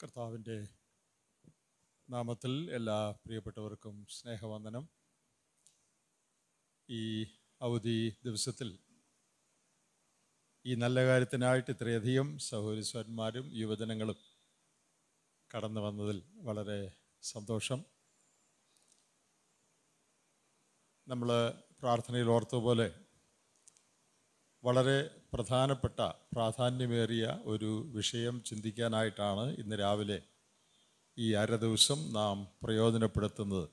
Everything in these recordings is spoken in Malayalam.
കർത്താവിൻ്റെ നാമത്തിൽ എല്ലാ പ്രിയപ്പെട്ടവർക്കും സ്നേഹവന്ദനം ഈ അവധി ദിവസത്തിൽ ഈ നല്ല കാര്യത്തിനായിട്ട് ഇത്രയധികം സഹോദരിസ്വന്മാരും യുവജനങ്ങളും കടന്നു വന്നതിൽ വളരെ സന്തോഷം നമ്മൾ പ്രാർത്ഥനയിൽ ഓർത്തതുപോലെ വളരെ പ്രധാനപ്പെട്ട പ്രാധാന്യമേറിയ ഒരു വിഷയം ചിന്തിക്കാനായിട്ടാണ് ഇന്ന് രാവിലെ ഈ അര ദിവസം നാം പ്രയോജനപ്പെടുത്തുന്നത്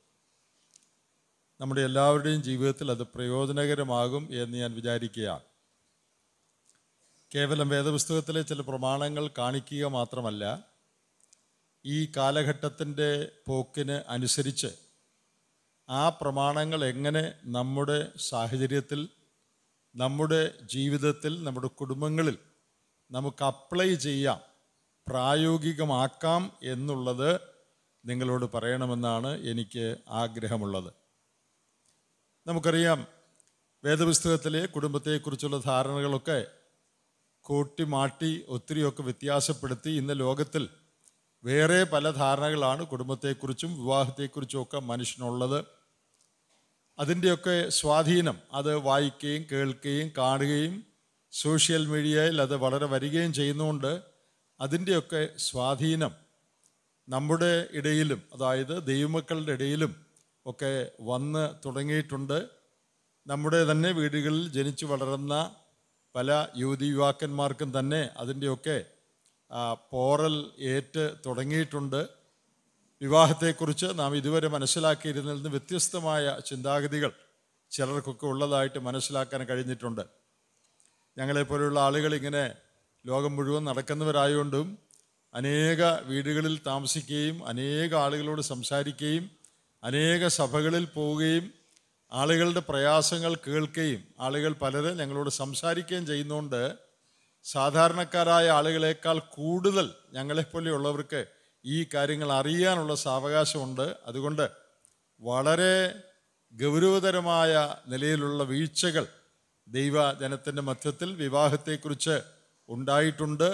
നമ്മുടെ എല്ലാവരുടെയും ജീവിതത്തിൽ അത് പ്രയോജനകരമാകും എന്ന് ഞാൻ വിചാരിക്കുകയാണ് കേവലം വേദപുസ്തകത്തിലെ ചില പ്രമാണങ്ങൾ കാണിക്കുക മാത്രമല്ല ഈ കാലഘട്ടത്തിൻ്റെ പോക്കിന് അനുസരിച്ച് ആ പ്രമാണങ്ങൾ എങ്ങനെ നമ്മുടെ സാഹചര്യത്തിൽ നമ്മുടെ ജീവിതത്തിൽ നമ്മുടെ കുടുംബങ്ങളിൽ നമുക്ക് അപ്ലൈ ചെയ്യാം പ്രായോഗികമാക്കാം എന്നുള്ളത് നിങ്ങളോട് പറയണമെന്നാണ് എനിക്ക് ആഗ്രഹമുള്ളത് നമുക്കറിയാം വേദപുസ്തകത്തിലെ കുടുംബത്തെക്കുറിച്ചുള്ള ധാരണകളൊക്കെ കൂട്ടി മാട്ടി ഒത്തിരിയൊക്കെ വ്യത്യാസപ്പെടുത്തി ഇന്ന് ലോകത്തിൽ വേറെ പല ധാരണകളാണ് കുടുംബത്തെക്കുറിച്ചും വിവാഹത്തെക്കുറിച്ചും ഒക്കെ മനുഷ്യനുള്ളത് അതിൻ്റെയൊക്കെ സ്വാധീനം അത് വായിക്കുകയും കേൾക്കുകയും കാണുകയും സോഷ്യൽ മീഡിയയിൽ അത് വളരെ വരികയും ചെയ്യുന്നുണ്ട് അതിൻ്റെയൊക്കെ സ്വാധീനം നമ്മുടെ ഇടയിലും അതായത് ദൈവമക്കളുടെ ഇടയിലും ഒക്കെ വന്ന് തുടങ്ങിയിട്ടുണ്ട് നമ്മുടെ തന്നെ വീടുകളിൽ ജനിച്ചു വളർന്ന പല യുവതി യുവാക്കന്മാർക്കും തന്നെ അതിൻ്റെയൊക്കെ പോറൽ ഏറ്റ് തുടങ്ങിയിട്ടുണ്ട് വിവാഹത്തെക്കുറിച്ച് നാം ഇതുവരെ മനസ്സിലാക്കിയിരുന്നതിൽ നിന്ന് വ്യത്യസ്തമായ ചിന്താഗതികൾ ചിലർക്കൊക്കെ ഉള്ളതായിട്ട് മനസ്സിലാക്കാൻ കഴിഞ്ഞിട്ടുണ്ട് ഞങ്ങളെപ്പോലെയുള്ള ആളുകൾ ഇങ്ങനെ ലോകം മുഴുവൻ നടക്കുന്നവരായതുകൊണ്ടും അനേക വീടുകളിൽ താമസിക്കുകയും അനേക ആളുകളോട് സംസാരിക്കുകയും അനേക സഭകളിൽ പോവുകയും ആളുകളുടെ പ്രയാസങ്ങൾ കേൾക്കുകയും ആളുകൾ പലരെ ഞങ്ങളോട് സംസാരിക്കുകയും ചെയ്യുന്നതുകൊണ്ട് സാധാരണക്കാരായ ആളുകളെക്കാൾ കൂടുതൽ ഞങ്ങളെപ്പോലെയുള്ളവർക്ക് ഈ കാര്യങ്ങൾ അറിയാനുള്ള സാവകാശമുണ്ട് അതുകൊണ്ട് വളരെ ഗൗരവതരമായ നിലയിലുള്ള വീഴ്ചകൾ ദൈവജനത്തിൻ്റെ മധ്യത്തിൽ വിവാഹത്തെക്കുറിച്ച് ഉണ്ടായിട്ടുണ്ട്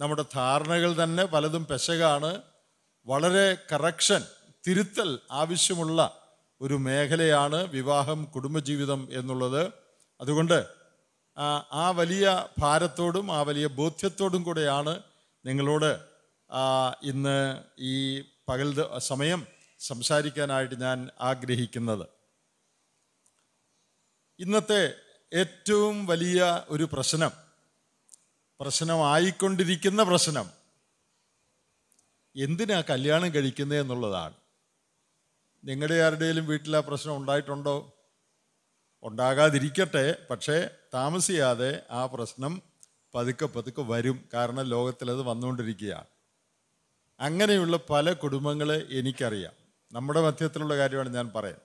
നമ്മുടെ ധാരണകൾ തന്നെ പലതും പെശകാണ് വളരെ കറക്ഷൻ തിരുത്തൽ ആവശ്യമുള്ള ഒരു മേഖലയാണ് വിവാഹം കുടുംബജീവിതം എന്നുള്ളത് അതുകൊണ്ട് ആ വലിയ ഭാരത്തോടും ആ വലിയ ബോധ്യത്തോടും കൂടെയാണ് നിങ്ങളോട് ഇന്ന് ഈ പകൽ സമയം സംസാരിക്കാനായിട്ട് ഞാൻ ആഗ്രഹിക്കുന്നത് ഇന്നത്തെ ഏറ്റവും വലിയ ഒരു പ്രശ്നം പ്രശ്നമായിക്കൊണ്ടിരിക്കുന്ന പ്രശ്നം എന്തിനാ കല്യാണം കഴിക്കുന്നത് എന്നുള്ളതാണ് നിങ്ങളുടെ ആരുടെയും വീട്ടിൽ ആ പ്രശ്നം ഉണ്ടായിട്ടുണ്ടോ ഉണ്ടാകാതിരിക്കട്ടെ പക്ഷേ താമസിയാതെ ആ പ്രശ്നം പതുക്കെ പതുക്കെ വരും കാരണം ലോകത്തിലത് വന്നുകൊണ്ടിരിക്കുകയാണ് അങ്ങനെയുള്ള പല കുടുംബങ്ങളെ എനിക്കറിയാം നമ്മുടെ മധ്യത്തിലുള്ള കാര്യമാണ് ഞാൻ പറയാം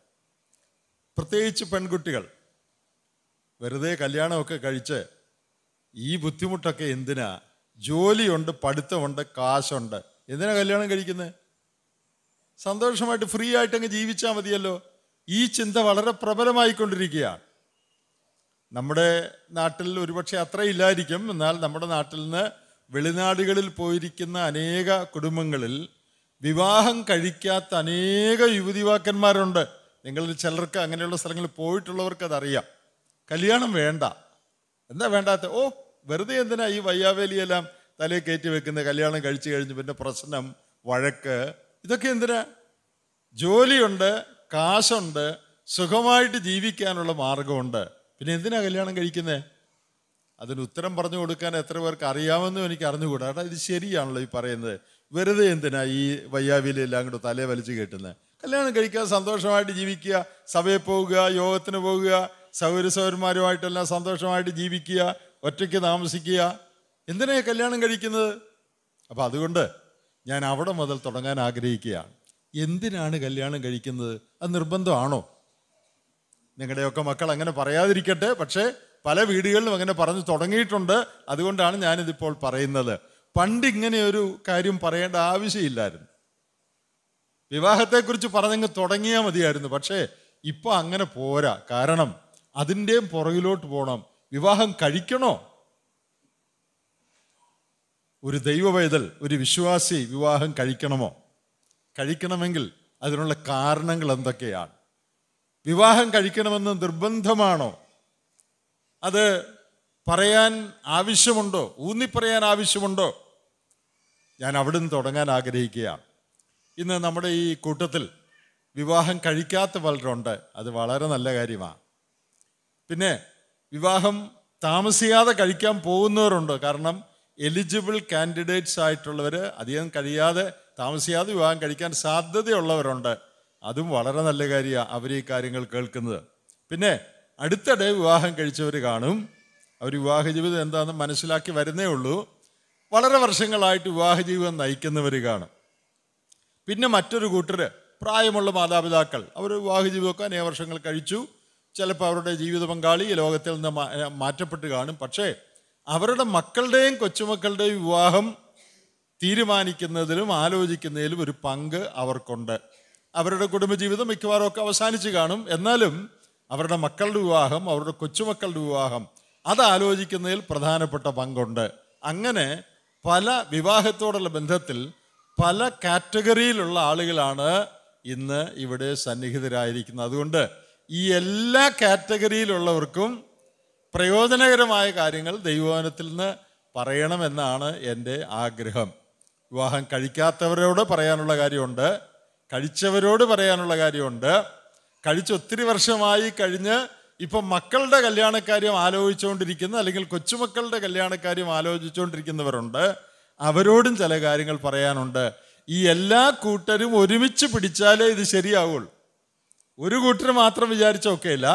പ്രത്യേകിച്ച് പെൺകുട്ടികൾ വെറുതെ കല്യാണമൊക്കെ കഴിച്ച് ഈ ബുദ്ധിമുട്ടൊക്കെ എന്തിനാ ജോലിയുണ്ട് പഠിത്തമുണ്ട് കാശുണ്ട് എന്തിനാ കല്യാണം കഴിക്കുന്നത് സന്തോഷമായിട്ട് ഫ്രീ ആയിട്ട് അങ്ങ് ജീവിച്ചാൽ മതിയല്ലോ ഈ ചിന്ത വളരെ പ്രബലമായിക്കൊണ്ടിരിക്കുകയാണ് നമ്മുടെ നാട്ടിൽ ഒരുപക്ഷെ അത്രയില്ലായിരിക്കും ഇല്ലായിരിക്കും എന്നാൽ നമ്മുടെ നാട്ടിൽ നിന്ന് വെളിനാടുകളിൽ പോയിരിക്കുന്ന അനേക കുടുംബങ്ങളിൽ വിവാഹം കഴിക്കാത്ത അനേക യുവതിവാക്കന്മാരുണ്ട് നിങ്ങളിൽ ചിലർക്ക് അങ്ങനെയുള്ള സ്ഥലങ്ങളിൽ പോയിട്ടുള്ളവർക്ക് അതറിയാം കല്യാണം വേണ്ട എന്താ വേണ്ടാത്ത ഓ വെറുതെ എന്തിനാ ഈ വയ്യാവേലിയെല്ലാം തലയിൽ കയറ്റി വെക്കുന്ന കല്യാണം കഴിച്ചു കഴിഞ്ഞ് പിന്നെ പ്രശ്നം വഴക്ക് ഇതൊക്കെ എന്തിനാ ജോലിയുണ്ട് കാശുണ്ട് സുഖമായിട്ട് ജീവിക്കാനുള്ള മാർഗമുണ്ട് പിന്നെ എന്തിനാ കല്യാണം കഴിക്കുന്നത് അതിന് ഉത്തരം പറഞ്ഞു കൊടുക്കാൻ എത്ര പേർക്ക് അറിയാമെന്നും എനിക്ക് അറിഞ്ഞുകൂടാ കേട്ടോ ഇത് ശരിയാണല്ലോ ഈ പറയുന്നത് വെറുതെ എന്തിനാ ഈ വയ്യാവിലെല്ലാം കൂടെ തലേ വലിച്ചു കേട്ടുന്നത് കല്യാണം കഴിക്കുക സന്തോഷമായിട്ട് ജീവിക്കുക സഭയിൽ പോവുക യോഗത്തിന് പോവുക സൗരന്മാരുമായിട്ടെല്ലാം സന്തോഷമായിട്ട് ജീവിക്കുക ഒറ്റയ്ക്ക് താമസിക്കുക എന്തിനാ കല്യാണം കഴിക്കുന്നത് അപ്പം അതുകൊണ്ട് ഞാൻ അവിടെ മുതൽ തുടങ്ങാൻ ആഗ്രഹിക്കുകയാണ് എന്തിനാണ് കല്യാണം കഴിക്കുന്നത് അത് നിർബന്ധമാണോ നിങ്ങളുടെയൊക്കെ മക്കൾ അങ്ങനെ പറയാതിരിക്കട്ടെ പക്ഷേ പല വീടുകളിലും അങ്ങനെ പറഞ്ഞു തുടങ്ങിയിട്ടുണ്ട് അതുകൊണ്ടാണ് ഞാനിതിപ്പോൾ പറയുന്നത് പണ്ട് ഇങ്ങനെ ഒരു കാര്യം പറയേണ്ട ആവശ്യമില്ലായിരുന്നു വിവാഹത്തെക്കുറിച്ച് പറഞ്ഞെങ്കിൽ തുടങ്ങിയാൽ മതിയായിരുന്നു പക്ഷേ ഇപ്പോൾ അങ്ങനെ പോരാ കാരണം അതിൻ്റെയും പുറകിലോട്ട് പോകണം വിവാഹം കഴിക്കണോ ഒരു ദൈവ പൈതൽ ഒരു വിശ്വാസി വിവാഹം കഴിക്കണമോ കഴിക്കണമെങ്കിൽ അതിനുള്ള കാരണങ്ങൾ എന്തൊക്കെയാണ് വിവാഹം കഴിക്കണമെന്ന് നിർബന്ധമാണോ അത് പറയാൻ ആവശ്യമുണ്ടോ ഊന്നിപ്പറയാൻ ആവശ്യമുണ്ടോ ഞാൻ അവിടുന്ന് തുടങ്ങാൻ ആഗ്രഹിക്കുകയാണ് ഇന്ന് നമ്മുടെ ഈ കൂട്ടത്തിൽ വിവാഹം കഴിക്കാത്ത പലരുണ്ട് അത് വളരെ നല്ല കാര്യമാണ് പിന്നെ വിവാഹം താമസിയാതെ കഴിക്കാൻ പോകുന്നവരുണ്ട് കാരണം എലിജിബിൾ കാൻഡിഡേറ്റ്സ് ആയിട്ടുള്ളവർ അധികം കഴിയാതെ താമസിയാതെ വിവാഹം കഴിക്കാൻ സാധ്യതയുള്ളവരുണ്ട് അതും വളരെ നല്ല കാര്യമാണ് അവർ ഈ കാര്യങ്ങൾ കേൾക്കുന്നത് പിന്നെ അടുത്തിടെ വിവാഹം കഴിച്ചവർ കാണും അവർ വിവാഹ ജീവിതം എന്താണെന്ന് മനസ്സിലാക്കി വരുന്നേ ഉള്ളൂ വളരെ വർഷങ്ങളായിട്ട് വിവാഹ ജീവിതം നയിക്കുന്നവർ കാണും പിന്നെ മറ്റൊരു കൂട്ടർ പ്രായമുള്ള മാതാപിതാക്കൾ അവർ വിവാഹ ജീവിതമൊക്കെ അനേക വർഷങ്ങൾ കഴിച്ചു ചിലപ്പോൾ അവരുടെ ജീവിത പങ്കാളി ലോകത്തിൽ നിന്ന് മാറ്റപ്പെട്ട് കാണും പക്ഷേ അവരുടെ മക്കളുടെയും കൊച്ചുമക്കളുടെയും വിവാഹം തീരുമാനിക്കുന്നതിലും ആലോചിക്കുന്നതിലും ഒരു പങ്ക് അവർക്കുണ്ട് അവരുടെ കുടുംബജീവിതം മിക്കവാറും ഒക്കെ അവസാനിച്ച് കാണും എന്നാലും അവരുടെ മക്കളുടെ വിവാഹം അവരുടെ കൊച്ചുമക്കളുടെ വിവാഹം അത് ആലോചിക്കുന്നതിൽ പ്രധാനപ്പെട്ട പങ്കുണ്ട് അങ്ങനെ പല വിവാഹത്തോടുള്ള ബന്ധത്തിൽ പല കാറ്റഗറിയിലുള്ള ആളുകളാണ് ഇന്ന് ഇവിടെ സന്നിഹിതരായിരിക്കുന്നത് അതുകൊണ്ട് ഈ എല്ലാ കാറ്റഗറിയിലുള്ളവർക്കും പ്രയോജനകരമായ കാര്യങ്ങൾ ദൈവവനത്തിൽ നിന്ന് പറയണമെന്നാണ് എൻ്റെ ആഗ്രഹം വിവാഹം കഴിക്കാത്തവരോട് പറയാനുള്ള കാര്യമുണ്ട് കഴിച്ചവരോട് പറയാനുള്ള കാര്യമുണ്ട് കഴിച്ച് ഒത്തിരി വർഷമായി കഴിഞ്ഞ് ഇപ്പൊ മക്കളുടെ കല്യാണക്കാര്യം ആലോചിച്ചുകൊണ്ടിരിക്കുന്ന അല്ലെങ്കിൽ കൊച്ചുമക്കളുടെ കല്യാണക്കാര്യം ആലോചിച്ചുകൊണ്ടിരിക്കുന്നവരുണ്ട് അവരോടും ചില കാര്യങ്ങൾ പറയാനുണ്ട് ഈ എല്ലാ കൂട്ടരും ഒരുമിച്ച് പിടിച്ചാലേ ഇത് ശരിയാവുള്ളൂ ഒരു കൂട്ടർ മാത്രം വിചാരിച്ചൊക്കെ ഇല്ല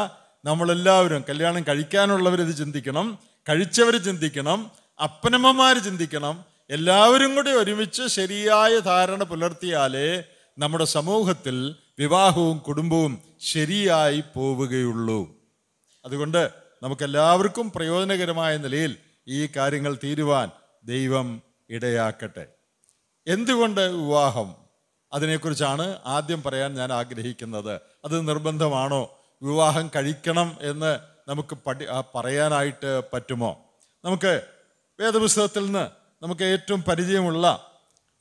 നമ്മളെല്ലാവരും കല്യാണം കഴിക്കാനുള്ളവർ ഇത് ചിന്തിക്കണം കഴിച്ചവർ ചിന്തിക്കണം അപ്പനമ്മമാർ ചിന്തിക്കണം എല്ലാവരും കൂടി ഒരുമിച്ച് ശരിയായ ധാരണ പുലർത്തിയാലേ നമ്മുടെ സമൂഹത്തിൽ വിവാഹവും കുടുംബവും ശരിയായി പോവുകയുള്ളൂ അതുകൊണ്ട് നമുക്കെല്ലാവർക്കും പ്രയോജനകരമായ നിലയിൽ ഈ കാര്യങ്ങൾ തീരുവാൻ ദൈവം ഇടയാക്കട്ടെ എന്തുകൊണ്ട് വിവാഹം അതിനെക്കുറിച്ചാണ് ആദ്യം പറയാൻ ഞാൻ ആഗ്രഹിക്കുന്നത് അത് നിർബന്ധമാണോ വിവാഹം കഴിക്കണം എന്ന് നമുക്ക് പഠി പറയാനായിട്ട് പറ്റുമോ നമുക്ക് വേദപുസ്തകത്തിൽ നിന്ന് നമുക്ക് ഏറ്റവും പരിചയമുള്ള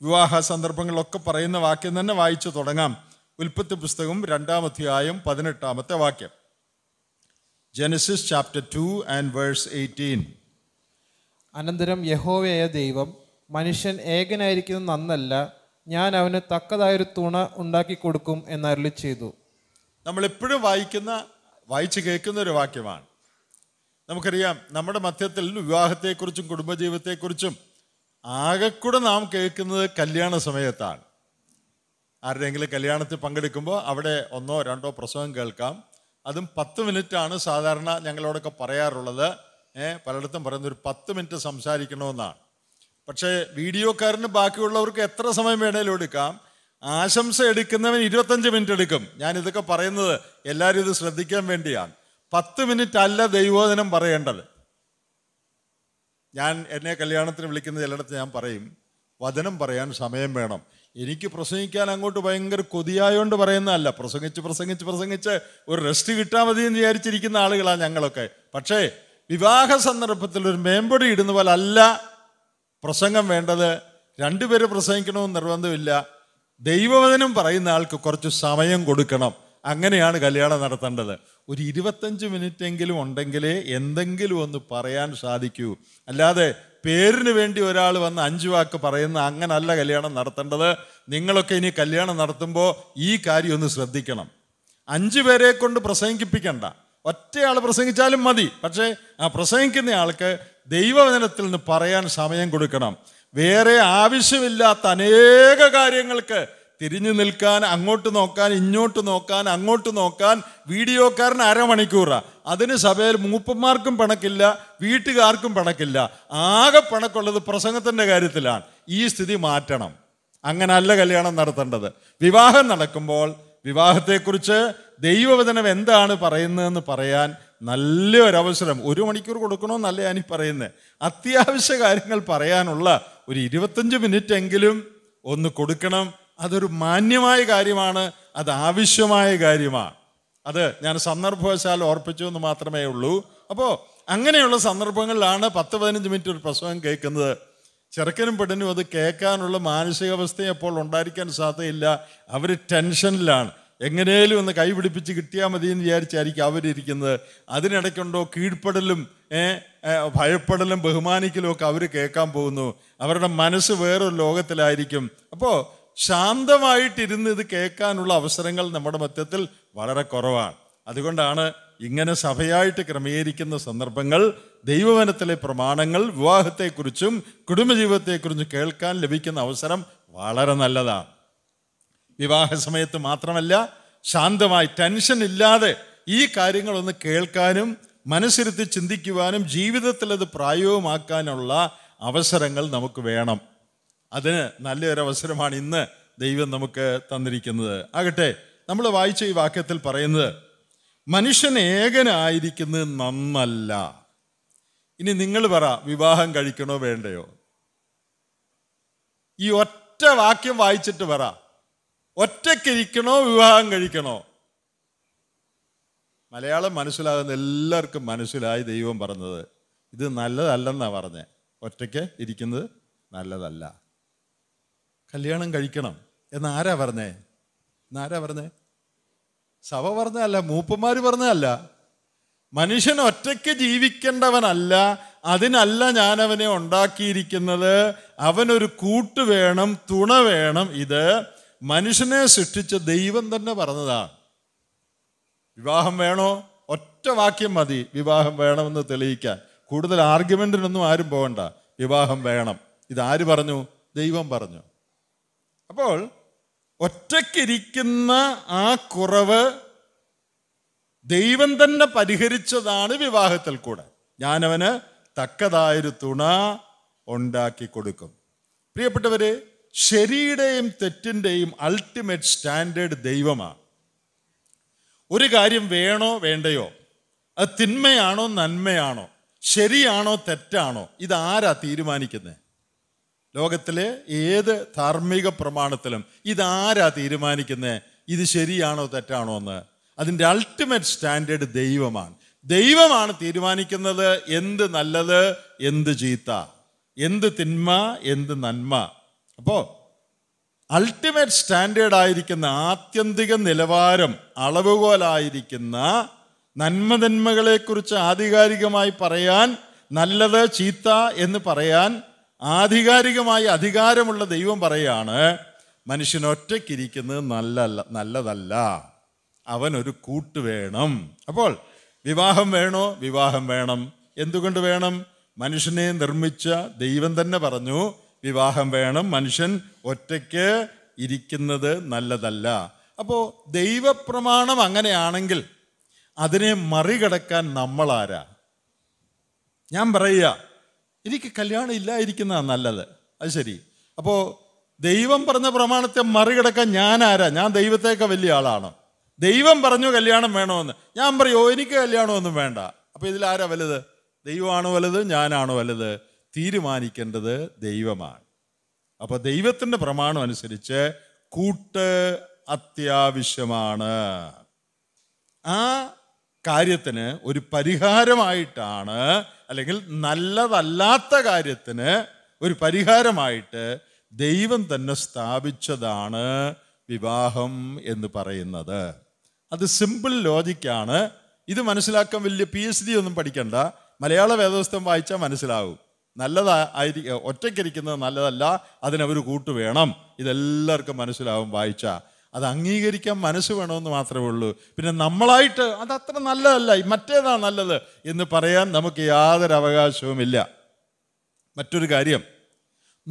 വിവാഹ സന്ദർഭങ്ങളൊക്കെ പറയുന്ന വാക്യം തന്നെ വായിച്ചു തുടങ്ങാം ഉൽപ്പത്തി പുസ്തകം രണ്ടാം പതിനെട്ടാമത്തെ വാക്യം Genesis chapter two and verse eighteen അനന്തരം യഹോവയായ ദൈവം മനുഷ്യൻ ഏകനായിരിക്കുന്നത് നന്നല്ല ഞാൻ അവന് തക്കതായൊരു തുണ ഉണ്ടാക്കി കൊടുക്കും എന്നരുളി ചെയ്തു നമ്മൾ എപ്പോഴും വായിക്കുന്ന വായിച്ചു കേൾക്കുന്ന ഒരു വാക്യമാണ് നമുക്കറിയാം നമ്മുടെ മധ്യത്തിൽ വിവാഹത്തെക്കുറിച്ചും കുടുംബജീവിതത്തെക്കുറിച്ചും ആകെക്കൂടെ നാം കേൾക്കുന്നത് കല്യാണ സമയത്താണ് ആരുടെയെങ്കിലും കല്യാണത്തിൽ പങ്കെടുക്കുമ്പോൾ അവിടെ ഒന്നോ രണ്ടോ പ്രസംഗം കേൾക്കാം അതും പത്ത് മിനിറ്റ് ആണ് സാധാരണ ഞങ്ങളോടൊക്കെ പറയാറുള്ളത് പലയിടത്തും പറയുന്ന ഒരു പത്ത് മിനിറ്റ് സംസാരിക്കണമെന്നാണ് പക്ഷേ വീഡിയോക്കാരന് ബാക്കിയുള്ളവർക്ക് എത്ര സമയം വേണേലും എടുക്കാം ആശംസ എടുക്കുന്നവൻ ഇരുപത്തഞ്ച് മിനിറ്റ് എടുക്കും ഞാൻ ഇതൊക്കെ പറയുന്നത് എല്ലാവരും ഇത് ശ്രദ്ധിക്കാൻ വേണ്ടിയാണ് പത്ത് മിനിറ്റ് അല്ല ദൈവോധനം പറയേണ്ടത് ഞാൻ എന്നെ കല്യാണത്തിന് വിളിക്കുന്ന ചിലയിടത്ത് ഞാൻ പറയും വചനം പറയാൻ സമയം വേണം എനിക്ക് പ്രസംഗിക്കാൻ അങ്ങോട്ട് ഭയങ്കര കൊതിയായോണ്ട് പറയുന്നതല്ല പ്രസംഗിച്ച് പ്രസംഗിച്ച് പ്രസംഗിച്ച് ഒരു റെസ്റ്റ് കിട്ടാൻ മതി എന്ന് വിചാരിച്ചിരിക്കുന്ന ആളുകളാണ് ഞങ്ങളൊക്കെ പക്ഷേ വിവാഹ സന്ദർഭത്തിൽ ഒരു മേമ്പൊടി ഇടുന്ന പോലെ അല്ല പ്രസംഗം വേണ്ടത് രണ്ടുപേര് പ്രസംഗിക്കണമെന്ന് നിർബന്ധമില്ല ദൈവവചനം പറയുന്ന ആൾക്ക് കുറച്ച് സമയം കൊടുക്കണം അങ്ങനെയാണ് കല്യാണം നടത്തേണ്ടത് ഒരു ഇരുപത്തഞ്ച് മിനിറ്റ് എങ്കിലും ഉണ്ടെങ്കിലേ എന്തെങ്കിലും ഒന്ന് പറയാൻ സാധിക്കൂ അല്ലാതെ പേരിന് വേണ്ടി ഒരാൾ വന്ന് അഞ്ചു വാക്ക് പറയുന്ന അങ്ങനല്ല കല്യാണം നടത്തേണ്ടത് നിങ്ങളൊക്കെ ഇനി കല്യാണം നടത്തുമ്പോൾ ഈ കാര്യം ഒന്ന് ശ്രദ്ധിക്കണം അഞ്ചു പേരെ കൊണ്ട് പ്രസംഗിപ്പിക്കണ്ട ഒറ്റയാൾ പ്രസംഗിച്ചാലും മതി പക്ഷേ ആ പ്രസംഗിക്കുന്ന ആൾക്ക് ദൈവവചനത്തിൽ നിന്ന് പറയാൻ സമയം കൊടുക്കണം വേറെ ആവശ്യമില്ലാത്ത അനേക കാര്യങ്ങൾക്ക് തിരിഞ്ഞു നിൽക്കാൻ അങ്ങോട്ട് നോക്കാൻ ഇങ്ങോട്ട് നോക്കാൻ അങ്ങോട്ട് നോക്കാൻ വീഡിയോക്കാരൻ അരമണിക്കൂറാണ് അതിന് സഭയിൽ മൂപ്പന്മാർക്കും പണക്കില്ല വീട്ടുകാർക്കും പണക്കില്ല ആകെ പണക്കുള്ളത് പ്രസംഗത്തിൻ്റെ കാര്യത്തിലാണ് ഈ സ്ഥിതി മാറ്റണം അങ്ങനെ അല്ല കല്യാണം നടത്തേണ്ടത് വിവാഹം നടക്കുമ്പോൾ വിവാഹത്തെക്കുറിച്ച് ദൈവവചനം എന്താണ് പറയുന്നതെന്ന് പറയാൻ നല്ലൊരവസരം ഒരു മണിക്കൂർ കൊടുക്കണമെന്നല്ല ഞാനീ പറയുന്നത് അത്യാവശ്യ കാര്യങ്ങൾ പറയാനുള്ള ഒരു ഇരുപത്തഞ്ച് മിനിറ്റ് എങ്കിലും ഒന്ന് കൊടുക്കണം അതൊരു മാന്യമായ കാര്യമാണ് അത് ആവശ്യമായ കാര്യമാണ് അത് ഞാൻ സന്ദർഭവശാൽ ഓർപ്പിച്ചു എന്ന് മാത്രമേ ഉള്ളൂ അപ്പോൾ അങ്ങനെയുള്ള സന്ദർഭങ്ങളിലാണ് പത്ത് പതിനഞ്ച് മിനിറ്റ് ഒരു പ്രസംഗം കേൾക്കുന്നത് ചെറുക്കനും പെണ്ണിനും അത് കേൾക്കാനുള്ള മാനസികാവസ്ഥ എപ്പോൾ ഉണ്ടായിരിക്കാൻ സാധ്യതയില്ല അവർ ടെൻഷനിലാണ് എങ്ങനെയും ഒന്ന് കൈ പിടിപ്പിച്ച് കിട്ടിയാൽ മതി എന്ന് വിചാരിച്ചായിരിക്കും അവരിരിക്കുന്നത് അതിനിടയ്ക്കുണ്ടോ കീഴ്പ്പെടലും ഭയപ്പെടലും ബഹുമാനിക്കലും ഒക്കെ അവർ കേൾക്കാൻ പോകുന്നു അവരുടെ മനസ്സ് വേറൊരു ലോകത്തിലായിരിക്കും അപ്പോൾ ശാന്തമായിട്ടിരുന്ന് ഇത് കേൾക്കാനുള്ള അവസരങ്ങൾ നമ്മുടെ മധ്യത്തിൽ വളരെ കുറവാണ് അതുകൊണ്ടാണ് ഇങ്ങനെ സഭയായിട്ട് ക്രമീകരിക്കുന്ന സന്ദർഭങ്ങൾ ദൈവവനത്തിലെ പ്രമാണങ്ങൾ വിവാഹത്തെക്കുറിച്ചും കുടുംബജീവിതത്തെക്കുറിച്ചും കേൾക്കാൻ ലഭിക്കുന്ന അവസരം വളരെ നല്ലതാണ് വിവാഹ സമയത്ത് മാത്രമല്ല ശാന്തമായി ടെൻഷൻ ഇല്ലാതെ ഈ കാര്യങ്ങളൊന്ന് കേൾക്കാനും മനസ്സിരുത്തി ചിന്തിക്കുവാനും ജീവിതത്തിൽ അത് പ്രായവുമാക്കാനുള്ള അവസരങ്ങൾ നമുക്ക് വേണം അതിന് നല്ലൊരവസരമാണ് ഇന്ന് ദൈവം നമുക്ക് തന്നിരിക്കുന്നത് ആകട്ടെ നമ്മൾ വായിച്ച ഈ വാക്യത്തിൽ പറയുന്നത് മനുഷ്യൻ ഏകനായിരിക്കുന്നത് നന്നല്ല ഇനി നിങ്ങൾ പറ വിവാഹം കഴിക്കണോ വേണ്ടയോ ഈ ഒറ്റ വാക്യം വായിച്ചിട്ട് പറ ഒറ്റക്കിരിക്കണോ വിവാഹം കഴിക്കണോ മലയാളം മനസ്സിലാകുന്ന എല്ലാവർക്കും മനസ്സിലായി ദൈവം പറഞ്ഞത് ഇത് നല്ലതല്ലെന്നാണ് പറഞ്ഞത് ഒറ്റയ്ക്ക് ഇരിക്കുന്നത് നല്ലതല്ല കല്യാണം കഴിക്കണം എന്ന് ആരാ പറഞ്ഞേ എന്നാരാ പറഞ്ഞേ സഭ പറഞ്ഞതല്ല മൂപ്പന്മാർ പറഞ്ഞതല്ല മനുഷ്യൻ ഒറ്റയ്ക്ക് ജീവിക്കേണ്ടവനല്ല അതിനല്ല ഞാൻ അവനെ ഉണ്ടാക്കിയിരിക്കുന്നത് അവനൊരു കൂട്ട് വേണം തുണ വേണം ഇത് മനുഷ്യനെ സൃഷ്ടിച്ച ദൈവം തന്നെ പറഞ്ഞതാണ് വിവാഹം വേണോ ഒറ്റ വാക്യം മതി വിവാഹം വേണമെന്ന് തെളിയിക്കാൻ കൂടുതൽ ആർഗ്യുമെന്റിനൊന്നും ആരും പോകണ്ട വിവാഹം വേണം ഇതാര് പറഞ്ഞു ദൈവം പറഞ്ഞു അപ്പോൾ ഒറ്റയ്ക്കിരിക്കുന്ന ആ കുറവ് ദൈവം തന്നെ പരിഹരിച്ചതാണ് വിവാഹത്തിൽ കൂടെ ഞാനവന് തക്കതായൊരു തുണ ഉണ്ടാക്കി കൊടുക്കും പ്രിയപ്പെട്ടവരെ ശരിയുടെയും തെറ്റിൻ്റെയും അൾട്ടിമേറ്റ് സ്റ്റാൻഡേർഡ് ദൈവമാണ് ഒരു കാര്യം വേണോ വേണ്ടയോ അത് തിന്മയാണോ നന്മയാണോ ശരിയാണോ തെറ്റാണോ ഇതാരാ തീരുമാനിക്കുന്നത് ലോകത്തിലെ ഏത് ധാർമ്മിക പ്രമാണത്തിലും ഇതാരാ തീരുമാനിക്കുന്നത് ഇത് ശരിയാണോ തെറ്റാണോ എന്ന് അതിൻ്റെ അൾട്ടിമേറ്റ് സ്റ്റാൻഡേർഡ് ദൈവമാണ് ദൈവമാണ് തീരുമാനിക്കുന്നത് എന്ത് നല്ലത് എന്ത് ചീത്ത എന്ത് തിന്മ എന്ത് നന്മ അപ്പോൾ അൾട്ടിമേറ്റ് സ്റ്റാൻഡേർഡ് ആയിരിക്കുന്ന ആത്യന്തിക നിലവാരം അളവുകോലായിരിക്കുന്ന നന്മതന്മകളെക്കുറിച്ച് ആധികാരികമായി പറയാൻ നല്ലത് ചീത്ത എന്ന് പറയാൻ ആധികാരികമായ അധികാരമുള്ള ദൈവം പറയാണ് മനുഷ്യൻ ഒറ്റയ്ക്കിരിക്കുന്നത് നല്ലല്ല നല്ലതല്ല അവനൊരു കൂട്ട് വേണം അപ്പോൾ വിവാഹം വേണോ വിവാഹം വേണം എന്തുകൊണ്ട് വേണം മനുഷ്യനെ നിർമ്മിച്ച ദൈവം തന്നെ പറഞ്ഞു വിവാഹം വേണം മനുഷ്യൻ ഒറ്റയ്ക്ക് ഇരിക്കുന്നത് നല്ലതല്ല അപ്പോൾ ദൈവപ്രമാണം അങ്ങനെയാണെങ്കിൽ അതിനെ മറികടക്കാൻ നമ്മളാരാ ഞാൻ പറയുക എനിക്ക് കല്യാണം ഇല്ലായിരിക്കുന്നതാണ് നല്ലത് അത് ശരി അപ്പോൾ ദൈവം പറഞ്ഞ പ്രമാണത്തെ മറികടക്കാൻ ഞാൻ ആരാ ഞാൻ ദൈവത്തേക്കാ വലിയ ആളാണ് ദൈവം പറഞ്ഞു കല്യാണം വേണമെന്ന് ഞാൻ പറയോ എനിക്ക് കല്യാണമൊന്നും വേണ്ട അപ്പോൾ ആരാ വലുത് ദൈവമാണ് വലുത് ഞാനാണ് വലുത് തീരുമാനിക്കേണ്ടത് ദൈവമാണ് അപ്പോൾ ദൈവത്തിൻ്റെ പ്രമാണം അനുസരിച്ച് കൂട്ട് അത്യാവശ്യമാണ് ആ കാര്യത്തിന് ഒരു പരിഹാരമായിട്ടാണ് അല്ലെങ്കിൽ നല്ലതല്ലാത്ത കാര്യത്തിന് ഒരു പരിഹാരമായിട്ട് ദൈവം തന്നെ സ്ഥാപിച്ചതാണ് വിവാഹം എന്ന് പറയുന്നത് അത് സിമ്പിൾ ലോജിക്കാണ് ഇത് മനസ്സിലാക്കാൻ വലിയ പി എച്ച് ഡി ഒന്നും പഠിക്കണ്ട മലയാള വേദോസ്തം വായിച്ചാൽ മനസ്സിലാവും ആയിരിക്കും ഒറ്റയ്ക്കിരിക്കുന്നത് നല്ലതല്ല അതിനവർ കൂട്ട് വേണം ഇതെല്ലാവർക്കും മനസ്സിലാവും വായിച്ചാൽ അത് അംഗീകരിക്കാൻ മനസ്സ് വേണമെന്ന് മാത്രമേ ഉള്ളൂ പിന്നെ നമ്മളായിട്ട് അത് അത്ര നല്ലതല്ല മറ്റേതാണ് നല്ലത് എന്ന് പറയാൻ നമുക്ക് യാതൊരു അവകാശവുമില്ല മറ്റൊരു കാര്യം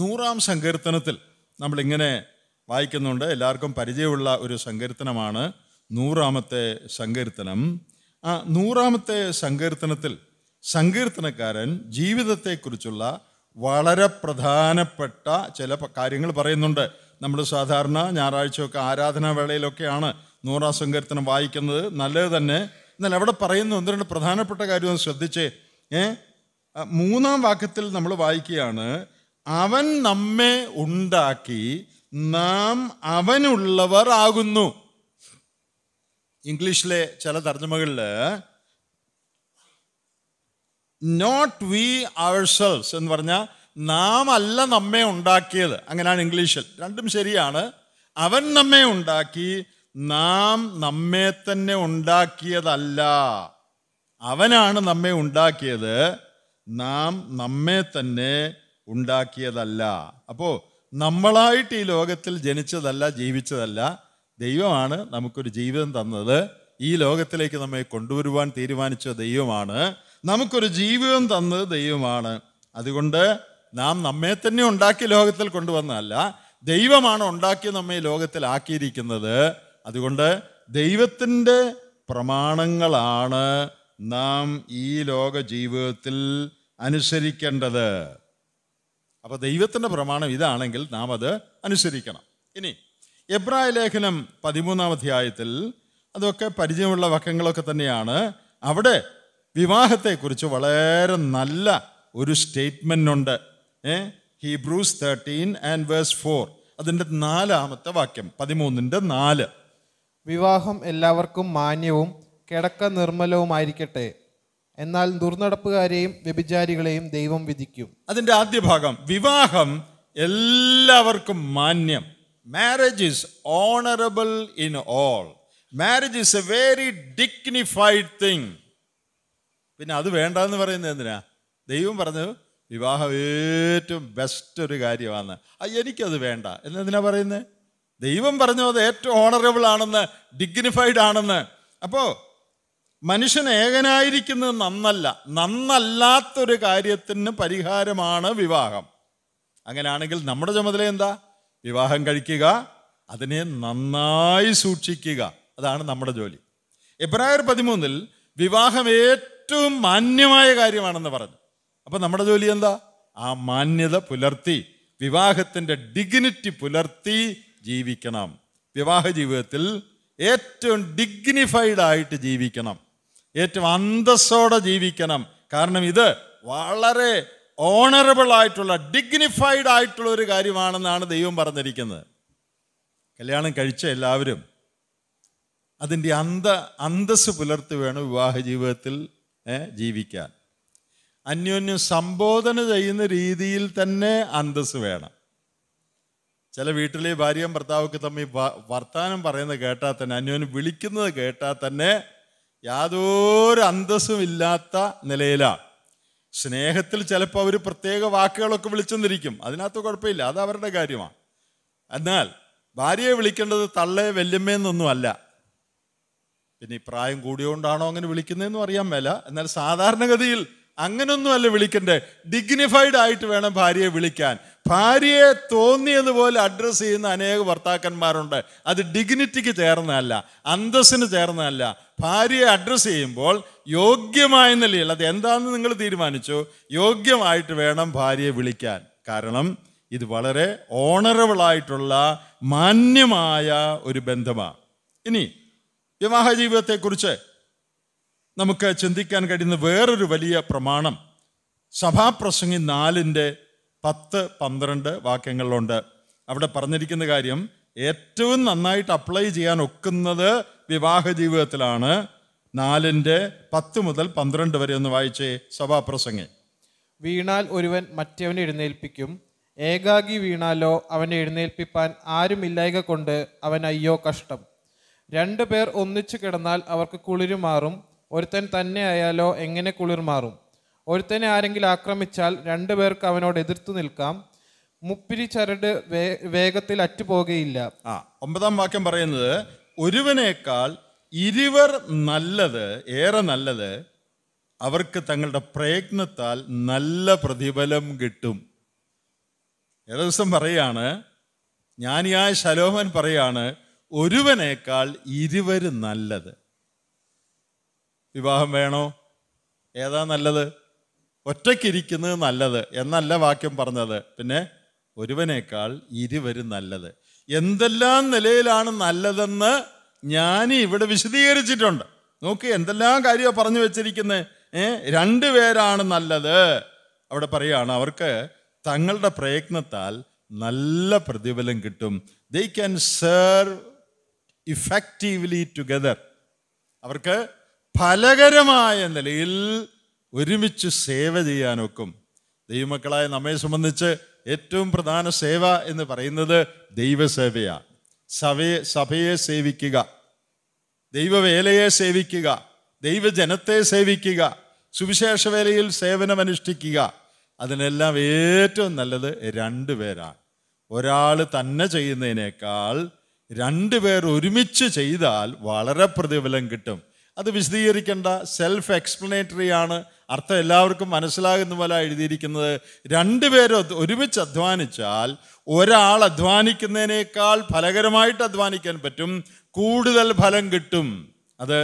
നൂറാം സങ്കീർത്തനത്തിൽ നമ്മളിങ്ങനെ വായിക്കുന്നുണ്ട് എല്ലാവർക്കും പരിചയമുള്ള ഒരു സങ്കീർത്തനമാണ് നൂറാമത്തെ സങ്കീർത്തനം ആ നൂറാമത്തെ സങ്കീർത്തനത്തിൽ സങ്കീർത്തനക്കാരൻ ജീവിതത്തെക്കുറിച്ചുള്ള വളരെ പ്രധാനപ്പെട്ട ചില കാര്യങ്ങൾ പറയുന്നുണ്ട് നമ്മൾ സാധാരണ ഞായറാഴ്ചയൊക്കെ ആരാധനാവേളയിലൊക്കെയാണ് നൂറാം സങ്കീർത്തനം വായിക്കുന്നത് നല്ലത് തന്നെ എന്നാൽ അവിടെ പറയുന്ന ഒന്ന് രണ്ട് പ്രധാനപ്പെട്ട കാര്യം ഒന്ന് ശ്രദ്ധിച്ചേ ഏ മൂന്നാം വാക്യത്തിൽ നമ്മൾ വായിക്കുകയാണ് അവൻ നമ്മെ ഉണ്ടാക്കി നാം അവനുള്ളവർ ആകുന്നു ഇംഗ്ലീഷിലെ ചില തർജ്ജമകളിൽ നോട്ട് വി അവർ എന്ന് പറഞ്ഞാൽ നാം അല്ല നമ്മെ ഉണ്ടാക്കിയത് അങ്ങനെയാണ് ഇംഗ്ലീഷിൽ രണ്ടും ശരിയാണ് അവൻ നമ്മെ ഉണ്ടാക്കി നാം നമ്മെ തന്നെ ഉണ്ടാക്കിയതല്ല അവനാണ് നമ്മെ ഉണ്ടാക്കിയത് നാം നമ്മെ തന്നെ ഉണ്ടാക്കിയതല്ല അപ്പോൾ നമ്മളായിട്ട് ഈ ലോകത്തിൽ ജനിച്ചതല്ല ജീവിച്ചതല്ല ദൈവമാണ് നമുക്കൊരു ജീവിതം തന്നത് ഈ ലോകത്തിലേക്ക് നമ്മെ കൊണ്ടുവരുവാൻ തീരുമാനിച്ച ദൈവമാണ് നമുക്കൊരു ജീവിതം തന്നത് ദൈവമാണ് അതുകൊണ്ട് നാം നമ്മെ തന്നെ ഉണ്ടാക്കി ലോകത്തിൽ കൊണ്ടുവന്നതല്ല ദൈവമാണ് ഉണ്ടാക്കി നമ്മെ ലോകത്തിലാക്കിയിരിക്കുന്നത് അതുകൊണ്ട് ദൈവത്തിൻ്റെ പ്രമാണങ്ങളാണ് നാം ഈ ലോക ജീവിതത്തിൽ അനുസരിക്കേണ്ടത് അപ്പോൾ ദൈവത്തിൻ്റെ പ്രമാണം ഇതാണെങ്കിൽ നാം അത് അനുസരിക്കണം ഇനി എബ്രായ ലേഖനം പതിമൂന്നാം അധ്യായത്തിൽ അതൊക്കെ പരിചയമുള്ള വക്കങ്ങളൊക്കെ തന്നെയാണ് അവിടെ വിവാഹത്തെക്കുറിച്ച് വളരെ നല്ല ഒരു സ്റ്റേറ്റ്മെൻ്റ് ഉണ്ട് Hebrews thirteen and verse four അതിൻ്റെ നാലാമത്തെ വാക്യം പതിമൂന്നിൻ്റെ നാല് വിവാഹം എല്ലാവർക്കും മാന്യവും കിടക്ക നിർമ്മലവുമായിരിക്കട്ടെ എന്നാൽ ദുർനടപ്പുകാരെയും വ്യഭിചാരികളെയും ദൈവം വിധിക്കും അതിൻ്റെ ആദ്യ ഭാഗം വിവാഹം എല്ലാവർക്കും മാന്യം marriage is honourable in all marriage is a very dignified thing പിന്നെ അത് വേണ്ടെന്ന് പറയുന്നത് എന്തിനാ ദൈവം പറഞ്ഞു വിവാഹം ഏറ്റവും ബെസ്റ്റ് ഒരു കാര്യമാണ് എനിക്കത് വേണ്ട എന്നെന്തിനാ പറയുന്നത് ദൈവം പറഞ്ഞു അത് ഏറ്റവും ഓണറബിൾ ആണെന്ന് ഡിഗ്നിഫൈഡ് ആണെന്ന് അപ്പോൾ മനുഷ്യൻ ഏകനായിരിക്കുന്നത് നന്നല്ല നന്നല്ലാത്തൊരു കാര്യത്തിന് പരിഹാരമാണ് വിവാഹം അങ്ങനെയാണെങ്കിൽ നമ്മുടെ ചുമതല എന്താ വിവാഹം കഴിക്കുക അതിനെ നന്നായി സൂക്ഷിക്കുക അതാണ് നമ്മുടെ ജോലി എബ്രായർ പതിമൂന്നിൽ വിവാഹം ഏറ്റവും മാന്യമായ കാര്യമാണെന്ന് പറഞ്ഞു അപ്പൊ നമ്മുടെ ജോലി എന്താ ആ മാന്യത പുലർത്തി വിവാഹത്തിന്റെ ഡിഗ്നിറ്റി പുലർത്തി ജീവിക്കണം വിവാഹ ജീവിതത്തിൽ ഏറ്റവും ഡിഗ്നിഫൈഡ് ആയിട്ട് ജീവിക്കണം ഏറ്റവും അന്തസ്സോടെ ജീവിക്കണം കാരണം ഇത് വളരെ ഓണറബിൾ ആയിട്ടുള്ള ഡിഗ്നിഫൈഡ് ആയിട്ടുള്ള ഒരു കാര്യമാണെന്നാണ് ദൈവം പറഞ്ഞിരിക്കുന്നത് കല്യാണം കഴിച്ച എല്ലാവരും അതിൻ്റെ അന്ത അന്തസ് പുലർത്തി വേണം വിവാഹ ജീവിതത്തിൽ ജീവിക്കാൻ അന്യോന്യം സംബോധന ചെയ്യുന്ന രീതിയിൽ തന്നെ അന്തസ് വേണം ചില വീട്ടിലെ ഭാര്യയും ഭർത്താവൊക്കെ തമ്മിൽ വർത്താനം പറയുന്നത് കേട്ടാൽ തന്നെ അന്യോന് വിളിക്കുന്നത് കേട്ടാൽ തന്നെ യാതൊരു അന്തസ്സും ഇല്ലാത്ത നിലയിലാണ് സ്നേഹത്തിൽ ചിലപ്പോൾ അവർ പ്രത്യേക വാക്കുകളൊക്കെ വിളിച്ചെന്നിരിക്കും അതിനകത്ത് കുഴപ്പമില്ല അത് അവരുടെ കാര്യമാണ് എന്നാൽ ഭാര്യയെ വിളിക്കേണ്ടത് തള്ളെ അല്ല പിന്നെ ഈ പ്രായം കൂടിയോണ്ടാണോ അങ്ങനെ വിളിക്കുന്നതെന്നും അറിയാൻ മേല എന്നാൽ സാധാരണഗതിയിൽ അങ്ങനൊന്നുമല്ല വിളിക്കണ്ടേ ഡിഗ്നിഫൈഡ് ആയിട്ട് വേണം ഭാര്യയെ വിളിക്കാൻ ഭാര്യയെ തോന്നിയതുപോലെ അഡ്രസ്സ് ചെയ്യുന്ന അനേക ഭർത്താക്കന്മാരുണ്ട് അത് ഡിഗ്നിറ്റിക്ക് ചേർന്നതല്ല അന്തസ്സിന് ചേർന്നതല്ല ഭാര്യയെ അഡ്രസ്സ് ചെയ്യുമ്പോൾ യോഗ്യമായ നിലയിൽ അത് എന്താണെന്ന് നിങ്ങൾ തീരുമാനിച്ചു യോഗ്യമായിട്ട് വേണം ഭാര്യയെ വിളിക്കാൻ കാരണം ഇത് വളരെ ഓണറബിൾ ആയിട്ടുള്ള മാന്യമായ ഒരു ബന്ധമാണ് ഇനി വിവാഹ ജീവിതത്തെക്കുറിച്ച് നമുക്ക് ചിന്തിക്കാൻ കഴിയുന്ന വേറൊരു വലിയ പ്രമാണം സഭാപ്രസംഗി നാലിൻ്റെ പത്ത് പന്ത്രണ്ട് വാക്യങ്ങളിലുണ്ട് അവിടെ പറഞ്ഞിരിക്കുന്ന കാര്യം ഏറ്റവും നന്നായിട്ട് അപ്ലൈ ചെയ്യാൻ ഒക്കുന്നത് വിവാഹ ജീവിതത്തിലാണ് നാലിൻ്റെ പത്ത് മുതൽ പന്ത്രണ്ട് വരെ ഒന്ന് വായിച്ചേ സഭാപ്രസംഗി വീണാൽ ഒരുവൻ മറ്റവനെ എഴുന്നേൽപ്പിക്കും ഏകാഗി വീണാലോ അവനെ എഴുന്നേൽപ്പിപ്പാൻ ആരുമില്ലായക കൊണ്ട് അവൻ അയ്യോ കഷ്ടം രണ്ടു പേർ ഒന്നിച്ചു കിടന്നാൽ അവർക്ക് കുളിരു മാറും ഒരുത്തൻ തന്നെ ആയാലോ എങ്ങനെ കുളിർ മാറും ഒരുത്തനെ ആരെങ്കിലും ആക്രമിച്ചാൽ പേർക്ക് അവനോട് എതിർത്തു നിൽക്കാം മുപ്പിരി ചരട് വേഗത്തിൽ അറ്റുപോകുകയില്ല ആ ഒമ്പതാം വാക്യം പറയുന്നത് ഒരുവനേക്കാൾ ഇരുവർ നല്ലത് ഏറെ നല്ലത് അവർക്ക് തങ്ങളുടെ പ്രയത്നത്താൽ നല്ല പ്രതിഫലം കിട്ടും ഏറെ ദിവസം പറയാണ് ഞാനിയായ ശലോമൻ പറയാണ് ഒരുവനേക്കാൾ ഇരുവർ നല്ലത് വിവാഹം വേണോ ഏതാ നല്ലത് ഒറ്റയ്ക്കിരിക്കുന്നത് നല്ലത് എന്നല്ല വാക്യം പറഞ്ഞത് പിന്നെ ഒരുവനേക്കാൾ ഇരുവരും നല്ലത് എന്തെല്ലാം നിലയിലാണ് നല്ലതെന്ന് ഞാൻ ഇവിടെ വിശദീകരിച്ചിട്ടുണ്ട് നോക്ക് എന്തെല്ലാം കാര്യമാണ് പറഞ്ഞു വെച്ചിരിക്കുന്നത് ഏ രണ്ടുപേരാണ് നല്ലത് അവിടെ പറയുകയാണ് അവർക്ക് തങ്ങളുടെ പ്രയത്നത്താൽ നല്ല പ്രതിഫലം കിട്ടും ദൈ ക്യാൻ സെർവ് ഇഫക്റ്റീവ്ലി ടുഗദർ അവർക്ക് ഫലകരമായ നിലയിൽ ഒരുമിച്ച് സേവ ചെയ്യാനൊക്കും ദൈവമക്കളായ നമ്മെ സംബന്ധിച്ച് ഏറ്റവും പ്രധാന സേവ എന്ന് പറയുന്നത് ദൈവസേവയാണ് സഭയെ സഭയെ സേവിക്കുക ദൈവവേലയെ സേവിക്കുക ദൈവജനത്തെ സേവിക്കുക സുവിശേഷ വേലയിൽ സേവനമനുഷ്ഠിക്കുക അതിനെല്ലാം ഏറ്റവും നല്ലത് രണ്ടു പേരാണ് ഒരാൾ തന്നെ ചെയ്യുന്നതിനേക്കാൾ രണ്ടുപേർ ഒരുമിച്ച് ചെയ്താൽ വളരെ പ്രതിഫലം കിട്ടും അത് വിശദീകരിക്കേണ്ട സെൽഫ് എക്സ്പ്ലനേറ്ററി ആണ് അർത്ഥം എല്ലാവർക്കും മനസ്സിലാകുന്ന പോലെ എഴുതിയിരിക്കുന്നത് രണ്ടുപേരും ഒരുമിച്ച് അധ്വാനിച്ചാൽ ഒരാൾ അധ്വാനിക്കുന്നതിനേക്കാൾ ഫലകരമായിട്ട് അധ്വാനിക്കാൻ പറ്റും കൂടുതൽ ഫലം കിട്ടും അത്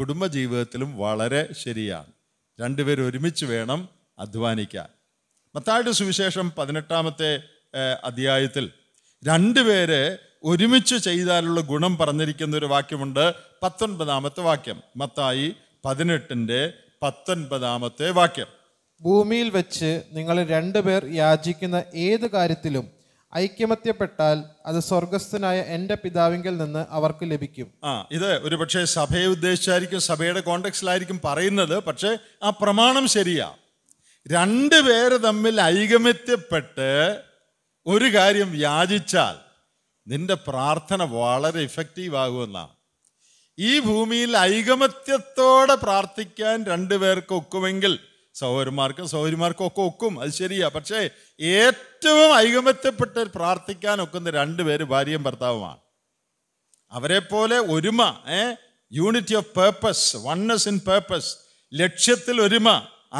കുടുംബജീവിതത്തിലും വളരെ ശരിയാണ് രണ്ടുപേരും ഒരുമിച്ച് വേണം അധ്വാനിക്കാൻ മത്തായിട്ട് സുവിശേഷം പതിനെട്ടാമത്തെ അധ്യായത്തിൽ രണ്ടുപേരെ ഒരുമിച്ച് ചെയ്താലുള്ള ഗുണം പറഞ്ഞിരിക്കുന്ന ഒരു വാക്യമുണ്ട് പത്തൊൻപതാമത്തെ വാക്യം മത്തായി പതിനെട്ടിന്റെ പത്തൊൻപതാമത്തെ വാക്യം ഭൂമിയിൽ വെച്ച് നിങ്ങൾ രണ്ടുപേർ യാചിക്കുന്ന ഏത് കാര്യത്തിലും ഐക്യമത്യപ്പെട്ടാൽ അത് സ്വർഗസ്ഥനായ എൻ്റെ പിതാവിങ്കിൽ നിന്ന് അവർക്ക് ലഭിക്കും ആ ഇത് ഒരു പക്ഷേ സഭയെ ഉദ്ദേശിച്ചായിരിക്കും സഭയുടെ കോണ്ടക്സിലായിരിക്കും പറയുന്നത് പക്ഷേ ആ പ്രമാണം ശരിയാ രണ്ടു പേര് തമ്മിൽ ഐകമത്യപ്പെട്ട് ഒരു കാര്യം യാചിച്ചാൽ നിന്റെ പ്രാർത്ഥന വളരെ ഇഫക്റ്റീവ് ആകുമെന്നാണ് ഈ ഭൂമിയിൽ ഐകമത്യത്തോടെ പ്രാർത്ഥിക്കാൻ രണ്ടുപേർക്ക് ഒക്കുമെങ്കിൽ സഹോദരന്മാർക്കും സഹോദരിമാർക്കും ഒക്കെ ഒക്കും അത് ശരിയാ പക്ഷേ ഏറ്റവും ഐകമത്യപ്പെട്ട് പ്രാർത്ഥിക്കാൻ ഒക്കുന്ന രണ്ടുപേര് ഭാര്യയും ഭർത്താവുമാണ് അവരെപ്പോലെ ഒരുമ a unity of purpose oneness in purpose ലക്ഷ്യത്തിൽ ഒരുമ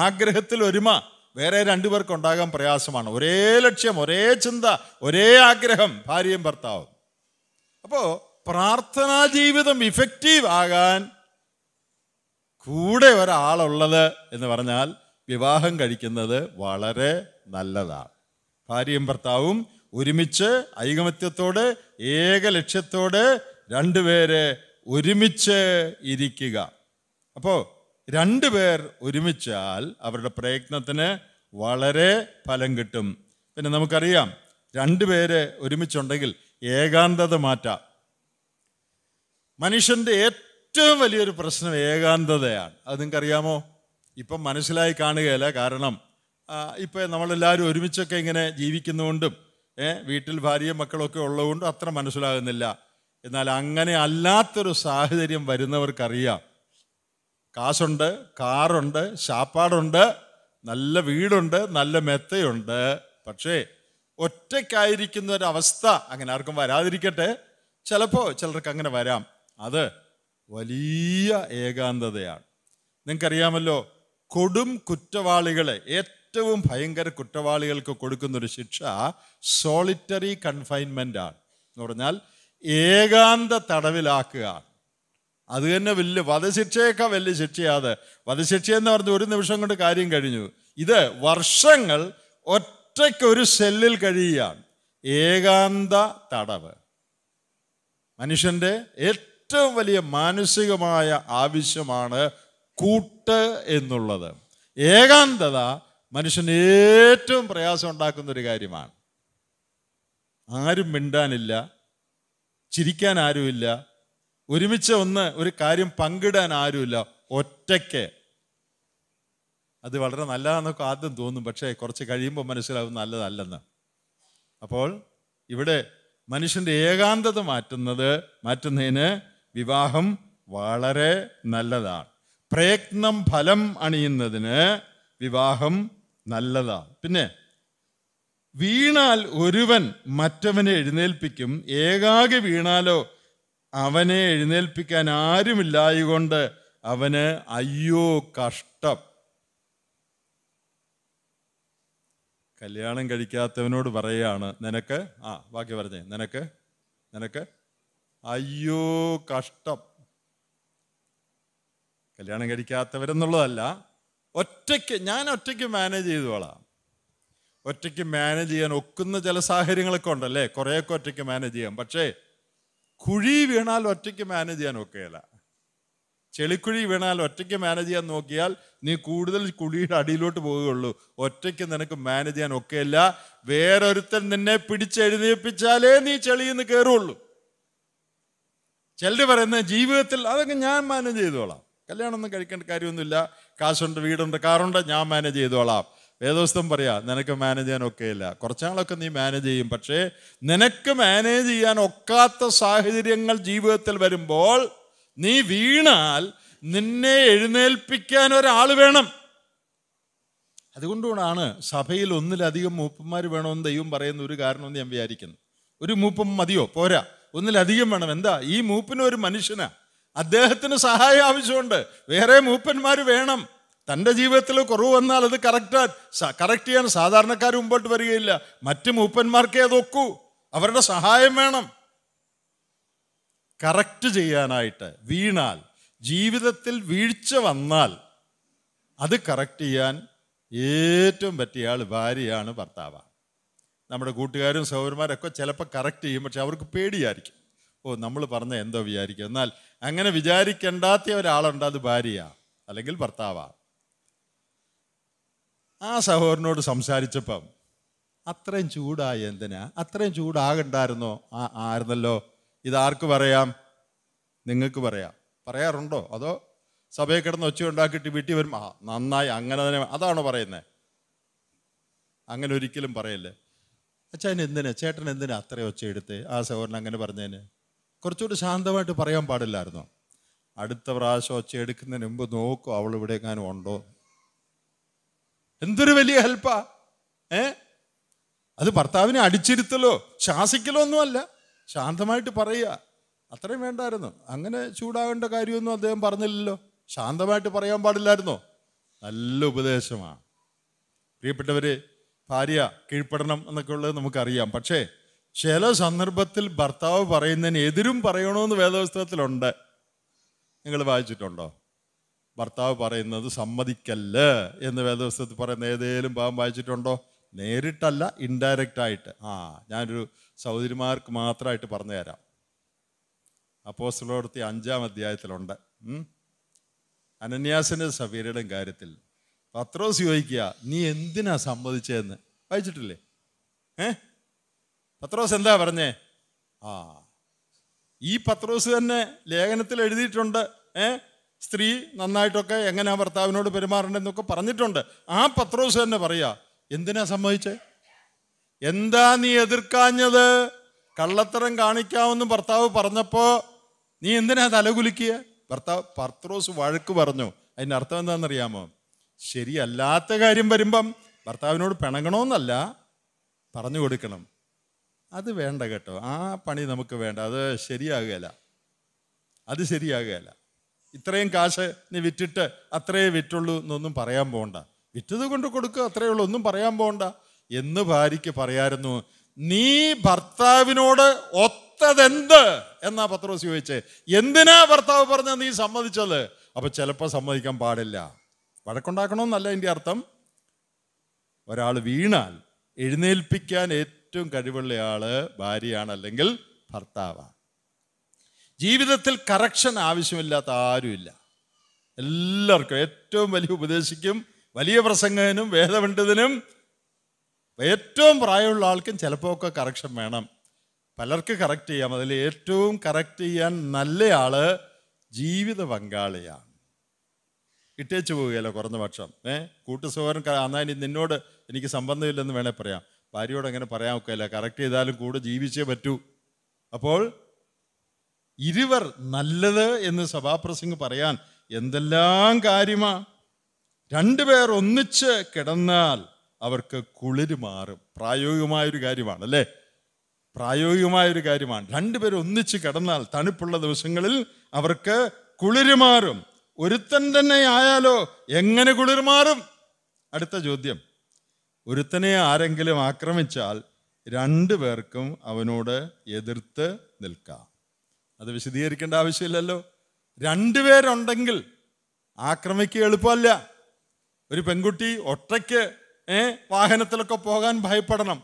ആഗ്രഹത്തിൽ ഒരുമ വേറെ രണ്ടു പേർക്ക് ഉണ്ടാകാൻ പ്രയാസമാണ് ഒരേ ലക്ഷ്യം ഒരേ ചിന്ത ഒരേ ആഗ്രഹം ഭാര്യയും ഭർത്താവും അപ്പോൾ പ്രാർത്ഥനാ ജീവിതം ഇഫക്റ്റീവ് ആകാൻ കൂടെ ഒരാളുള്ളത് എന്ന് പറഞ്ഞാൽ വിവാഹം കഴിക്കുന്നത് വളരെ നല്ലതാണ് ഭാര്യയും ഭർത്താവും ഒരുമിച്ച് ഐകമത്യത്തോട് ഏക ലക്ഷ്യത്തോട് രണ്ടുപേരെ ഒരുമിച്ച് ഇരിക്കുക അപ്പോൾ രണ്ടുപേർ ഒരുമിച്ചാൽ അവരുടെ പ്രയത്നത്തിന് വളരെ ഫലം കിട്ടും പിന്നെ നമുക്കറിയാം രണ്ടുപേര് ഒരുമിച്ചുണ്ടെങ്കിൽ ഏകാന്തത മാറ്റാം മനുഷ്യൻ്റെ ഏറ്റവും വലിയൊരു പ്രശ്നം ഏകാന്തതയാണ് അത് നിങ്ങൾക്കറിയാമോ ഇപ്പം മനസ്സിലായി കാണുകയല്ല കാരണം ഇപ്പം നമ്മളെല്ലാവരും ഒരുമിച്ചൊക്കെ ഇങ്ങനെ ജീവിക്കുന്നതുകൊണ്ടും വീട്ടിൽ ഭാര്യയും മക്കളൊക്കെ ഉള്ളതുകൊണ്ടും അത്ര മനസ്സിലാകുന്നില്ല എന്നാൽ അങ്ങനെ അല്ലാത്തൊരു സാഹചര്യം വരുന്നവർക്കറിയാം കാശുണ്ട് കാറുണ്ട് ശാപ്പാടുണ്ട് നല്ല വീടുണ്ട് നല്ല മെത്തയുണ്ട് പക്ഷേ ഒറ്റയ്ക്കായിരിക്കുന്ന ഒരവസ്ഥ അങ്ങനെ ആർക്കും വരാതിരിക്കട്ടെ ചിലപ്പോൾ ചിലർക്ക് അങ്ങനെ വരാം അത് വലിയ ഏകാന്തതയാണ് നിങ്ങൾക്കറിയാമല്ലോ കൊടും കുറ്റവാളികളെ ഏറ്റവും ഭയങ്കര കുറ്റവാളികൾക്ക് കൊടുക്കുന്നൊരു ശിക്ഷ സോളിറ്ററി കൺഫൈൻമെൻ്റ് ആണ് എന്ന് പറഞ്ഞാൽ ഏകാന്ത തടവിലാക്കുക അത് തന്നെ വലിയ വധശിക്ഷയേക്കാൾ വലിയ ശിക്ഷയാത് വധശിക്ഷ എന്ന് പറഞ്ഞ ഒരു നിമിഷം കൊണ്ട് കാര്യം കഴിഞ്ഞു ഇത് വർഷങ്ങൾ ഒറ്റയ്ക്കൊരു സെല്ലിൽ കഴിയുകയാണ് ഏകാന്ത തടവ് മനുഷ്യൻ്റെ ഏറ്റവും വലിയ മാനസികമായ ആവശ്യമാണ് കൂട്ട് എന്നുള്ളത് ഏകാന്തത മനുഷ്യന് ഏറ്റവും പ്രയാസം ഉണ്ടാക്കുന്ന ഒരു കാര്യമാണ് ആരും മിണ്ടാനില്ല ചിരിക്കാൻ ആരുമില്ല ഒരുമിച്ച് ഒന്ന് ഒരു കാര്യം പങ്കിടാൻ ആരുമില്ല ഒറ്റയ്ക്ക് അത് വളരെ നല്ലതാണെന്നൊക്കെ ആദ്യം തോന്നും പക്ഷേ കുറച്ച് കഴിയുമ്പോൾ മനസ്സിലാവും നല്ലതല്ലെന്ന് അപ്പോൾ ഇവിടെ മനുഷ്യൻ്റെ ഏകാന്തത മാറ്റുന്നത് മാറ്റുന്നതിന് വിവാഹം വളരെ നല്ലതാണ് പ്രയത്നം ഫലം അണിയുന്നതിന് വിവാഹം നല്ലതാണ് പിന്നെ വീണാൽ ഒരുവൻ മറ്റവനെ എഴുന്നേൽപ്പിക്കും ഏകാകി വീണാലോ അവനെ എഴുന്നേൽപ്പിക്കാൻ ആരുമില്ലായകൊണ്ട് അവന് അയ്യോ കഷ്ടം കല്യാണം കഴിക്കാത്തവനോട് പറയുകയാണ് നിനക്ക് ആ ബാക്കി പറഞ്ഞേ നിനക്ക് നിനക്ക് അയ്യോ കഷ്ടം കല്യാണം കഴിക്കാത്തവരെന്നുള്ളതല്ല ഒറ്റയ്ക്ക് ഞാൻ ഒറ്റയ്ക്ക് മാനേജ് ചെയ്തോളാം ഒറ്റയ്ക്ക് മാനേജ് ചെയ്യാൻ ഒക്കുന്ന ചില സാഹചര്യങ്ങളൊക്കെ ഉണ്ടല്ലേ കുറേയൊക്കെ ഒറ്റയ്ക്ക് മാനേജ് ചെയ്യാം പക്ഷേ കുഴി വീണാൽ ഒറ്റയ്ക്ക് മാനേജ് ചെയ്യാൻ ഒക്കെയല്ല ചെളിക്കുഴി വീണാൽ ഒറ്റയ്ക്ക് മാനേജ് ചെയ്യാൻ നോക്കിയാൽ നീ കൂടുതൽ കുഴിയുടെ അടിയിലോട്ട് പോവുകയുള്ളൂ ഒറ്റയ്ക്ക് നിനക്ക് മാനേജ് ചെയ്യാൻ ഒക്കെയല്ല വേറൊരുത്തൻ നിന്നെ പിടിച്ചെഴുന്നേപ്പിച്ചാലേ നീ ചെളിയിൽ നിന്ന് കയറുള്ളൂ ചിലർ പറയുന്ന ജീവിതത്തിൽ അതൊക്കെ ഞാൻ മാനേജ് ചെയ്തോളാം കല്യാണമൊന്നും കഴിക്കേണ്ട കാര്യമൊന്നുമില്ല കാശുണ്ട് വീടുണ്ട് കാറുണ്ട് ഞാൻ മാനേജ് ചെയ്തോളാം വേദോസ്തം പറയാ നിനക്ക് മാനേജ് ചെയ്യാൻ ഒക്കെയില്ല കുറച്ചാളൊക്കെ നീ മാനേജ് ചെയ്യും പക്ഷേ നിനക്ക് മാനേജ് ചെയ്യാൻ ഒക്കാത്ത സാഹചര്യങ്ങൾ ജീവിതത്തിൽ വരുമ്പോൾ നീ വീണാൽ നിന്നെ എഴുന്നേൽപ്പിക്കാൻ ഒരാൾ വേണം അതുകൊണ്ടുകൊണ്ടാണ് സഭയിൽ ഒന്നിലധികം മൂപ്പന്മാർ വേണമെന്ന് ദൈവം പറയുന്ന ഒരു കാരണമെന്ന് ഞാൻ വിചാരിക്കുന്നു ഒരു മൂപ്പം മതിയോ പോരാ ഒന്നിലധികം വേണം എന്താ ഈ മൂപ്പിന് ഒരു മനുഷ്യനാ അദ്ദേഹത്തിന് സഹായം ആവശ്യമുണ്ട് വേറെ മൂപ്പന്മാർ വേണം തൻ്റെ ജീവിതത്തിൽ കുറവ് വന്നാൽ അത് കറക്റ്റാ കറക്റ്റ് ചെയ്യാൻ സാധാരണക്കാർ മുമ്പോട്ട് വരികയില്ല മറ്റ് മൂപ്പന്മാർക്കേ അതൊക്കൂ അവരുടെ സഹായം വേണം കറക്റ്റ് ചെയ്യാനായിട്ട് വീണാൽ ജീവിതത്തിൽ വീഴ്ച വന്നാൽ അത് കറക്റ്റ് ചെയ്യാൻ ഏറ്റവും പറ്റിയ ആൾ ഭാര്യയാണ് ഭർത്താവാണ് നമ്മുടെ കൂട്ടുകാരും സഹോദരന്മാരൊക്കെ ചിലപ്പോൾ കറക്റ്റ് ചെയ്യും പക്ഷെ അവർക്ക് പേടിയായിരിക്കും ഓ നമ്മൾ പറഞ്ഞ എന്തോ വിചാരിക്കും എന്നാൽ അങ്ങനെ വിചാരിക്കേണ്ടാത്ത ഒരാളുണ്ട് അത് ഭാര്യയാണ് അല്ലെങ്കിൽ ഭർത്താവാണ് ആ സഹോദരനോട് സംസാരിച്ചപ്പം അത്രയും ചൂടായി എന്തിനാ അത്രയും ചൂടാകണ്ടായിരുന്നോ ആ ആയിരുന്നല്ലോ ഇതാർക്ക് പറയാം നിങ്ങൾക്ക് പറയാം പറയാറുണ്ടോ അതോ സഭയിൽ കിടന്ന് ഒച്ച ഉണ്ടാക്കിയിട്ട് വീട്ടിൽ വരും ആ നന്നായി അങ്ങനെ തന്നെ അതാണോ പറയുന്നത് അങ്ങനെ ഒരിക്കലും പറയല്ലേ അച്ഛൻ എന്തിനാ ചേട്ടൻ എന്തിനാ അത്രയും ഒച്ച എടുത്ത് ആ സഹോദരൻ അങ്ങനെ പറഞ്ഞതിന് കുറച്ചുകൂടി ശാന്തമായിട്ട് പറയാൻ പാടില്ലായിരുന്നോ അടുത്ത പ്രാവശ്യം ഒച്ച എടുക്കുന്നതിന് മുമ്പ് നോക്കും അവൾ ഇവിടെ എങ്ങാനും ഉണ്ടോ എന്തൊരു വലിയ ഹെൽപ്പാ ഏ അത് ഭർത്താവിനെ അടിച്ചിരുത്തലോ ശാസിക്കലോ ഒന്നുമല്ല ശാന്തമായിട്ട് പറയുക അത്രയും വേണ്ടായിരുന്നു അങ്ങനെ ചൂടാകേണ്ട കാര്യമൊന്നും അദ്ദേഹം പറഞ്ഞില്ലല്ലോ ശാന്തമായിട്ട് പറയാൻ പാടില്ലായിരുന്നോ നല്ല ഉപദേശമാണ് പ്രിയപ്പെട്ടവര് ഭാര്യ കീഴ്പ്പെടണം എന്നൊക്കെ ഉള്ളത് നമുക്കറിയാം പക്ഷേ ചില സന്ദർഭത്തിൽ ഭർത്താവ് പറയുന്നതിന് എതിരും പറയണമെന്ന് വേദപുസ്തകത്തിലുണ്ട് നിങ്ങൾ വായിച്ചിട്ടുണ്ടോ ഭർത്താവ് പറയുന്നത് സമ്മതിക്കല്ല എന്ന് വേദവസ്ഥത്തിൽ പറയുന്ന ഏതേലും ഭാവം വായിച്ചിട്ടുണ്ടോ നേരിട്ടല്ല ഇൻഡയറക്റ്റ് ആയിട്ട് ആ ഞാനൊരു സൗദരിമാർക്ക് മാത്രമായിട്ട് പറഞ്ഞു തരാം അപ്പോ അപ്പോസ്റ്റലോടത്തി അഞ്ചാം അധ്യായത്തിലുണ്ട് അനന്യാസിൻ്റെ സഫീരയുടെ കാര്യത്തിൽ പത്രവും ചോദിക്കുക നീ എന്തിനാ സമ്മതിച്ചതെന്ന് വായിച്ചിട്ടില്ലേ ഏ പത്രോസ് എന്താ പറഞ്ഞേ ആ ഈ പത്രോസ് തന്നെ ലേഖനത്തിൽ എഴുതിയിട്ടുണ്ട് ഏഹ് സ്ത്രീ നന്നായിട്ടൊക്കെ എങ്ങനെ ഭർത്താവിനോട് പെരുമാറണ്ടെന്നൊക്കെ പറഞ്ഞിട്ടുണ്ട് ആ പത്രോസ് തന്നെ പറയാ എന്തിനാ സംഭവിച്ചേ എന്താ നീ എതിർക്കാഞ്ഞത് കള്ളത്തരം കാണിക്കാമെന്ന് ഭർത്താവ് പറഞ്ഞപ്പോൾ നീ എന്തിനാ തലകുലുക്കിയ ഭർത്താവ് പത്രോസ് വഴക്ക് പറഞ്ഞു അതിൻ്റെ അർത്ഥം എന്താണെന്നറിയാമോ ശരിയല്ലാത്ത കാര്യം വരുമ്പം ഭർത്താവിനോട് പിണങ്ങണമെന്നല്ല പറഞ്ഞു കൊടുക്കണം അത് വേണ്ട കേട്ടോ ആ പണി നമുക്ക് വേണ്ട അത് ശരിയാകുകയല്ല അത് ശരിയാകുകയല്ല ഇത്രയും കാശ് നീ വിറ്റിട്ട് അത്രേ വിറ്റുള്ളൂ എന്നൊന്നും പറയാൻ പോകണ്ട വിറ്റത് കൊണ്ട് കൊടുക്കുക അത്രയേ ഉള്ളൂ ഒന്നും പറയാൻ പോകണ്ട എന്ന് ഭാര്യയ്ക്ക് പറയായിരുന്നു നീ ഭർത്താവിനോട് ഒത്തതെന്ത് എന്നാ പത്രോസ് ചോദിച്ചേ എന്തിനാ ഭർത്താവ് പറഞ്ഞ നീ സമ്മതിച്ചത് അപ്പൊ ചിലപ്പോൾ സമ്മതിക്കാൻ പാടില്ല വഴക്കുണ്ടാക്കണമെന്നല്ല എൻ്റെ അർത്ഥം ഒരാൾ വീണാൽ എഴുന്നേൽപ്പിക്കാൻ ഏറ്റവും കഴിവുള്ളയാൾ ഭാര്യയാണ് അല്ലെങ്കിൽ ഭർത്താവാണ് ജീവിതത്തിൽ കറക്ഷൻ ആവശ്യമില്ലാത്ത ആരുമില്ല എല്ലാവർക്കും ഏറ്റവും വലിയ ഉപദേശിക്കും വലിയ പ്രസംഗത്തിനും വേദപണ്ഡിതനും ഏറ്റവും പ്രായമുള്ള ആൾക്കും ചിലപ്പോൾ ഒക്കെ കറക്ഷൻ വേണം പലർക്ക് കറക്റ്റ് ചെയ്യാം അതിൽ ഏറ്റവും കറക്റ്റ് ചെയ്യാൻ നല്ലയാൾ ജീവിത പങ്കാളിയാണ് ഇട്ടേച്ചു പോവുകയല്ലോ കുറഞ്ഞ പക്ഷം ഏ കൂട്ടുസഹോദരൻ അന്നാൻ നിന്നോട് എനിക്ക് സംബന്ധമില്ലെന്ന് വേണേൽ പറയാം ഭാര്യയോട് അങ്ങനെ പറയാൻ ഒക്കെയല്ല കറക്റ്റ് ചെയ്താലും കൂടെ ജീവിച്ചേ പറ്റൂ അപ്പോൾ ഇരുവർ നല്ലത് എന്ന് സഭാപ്രസംഗ് പറയാൻ എന്തെല്ലാം കാര്യമാ രണ്ടുപേർ ഒന്നിച്ച് കിടന്നാൽ അവർക്ക് കുളിര് മാറും പ്രായോഗികമായൊരു കാര്യമാണ് അല്ലേ പ്രായോഗികമായൊരു കാര്യമാണ് രണ്ടുപേർ ഒന്നിച്ച് കിടന്നാൽ തണുപ്പുള്ള ദിവസങ്ങളിൽ അവർക്ക് കുളിര് മാറും ഒരുത്തൻ തന്നെ ആയാലോ എങ്ങനെ കുളിർ മാറും അടുത്ത ചോദ്യം ഒരുത്തനെ ആരെങ്കിലും ആക്രമിച്ചാൽ രണ്ടു പേർക്കും അവനോട് എതിർത്ത് നിൽക്കാം അത് വിശദീകരിക്കേണ്ട ആവശ്യമില്ലല്ലോ രണ്ടുപേരുണ്ടെങ്കിൽ ആക്രമിക്കുക എളുപ്പമല്ല ഒരു പെൺകുട്ടി ഒറ്റയ്ക്ക് വാഹനത്തിലൊക്കെ പോകാൻ ഭയപ്പെടണം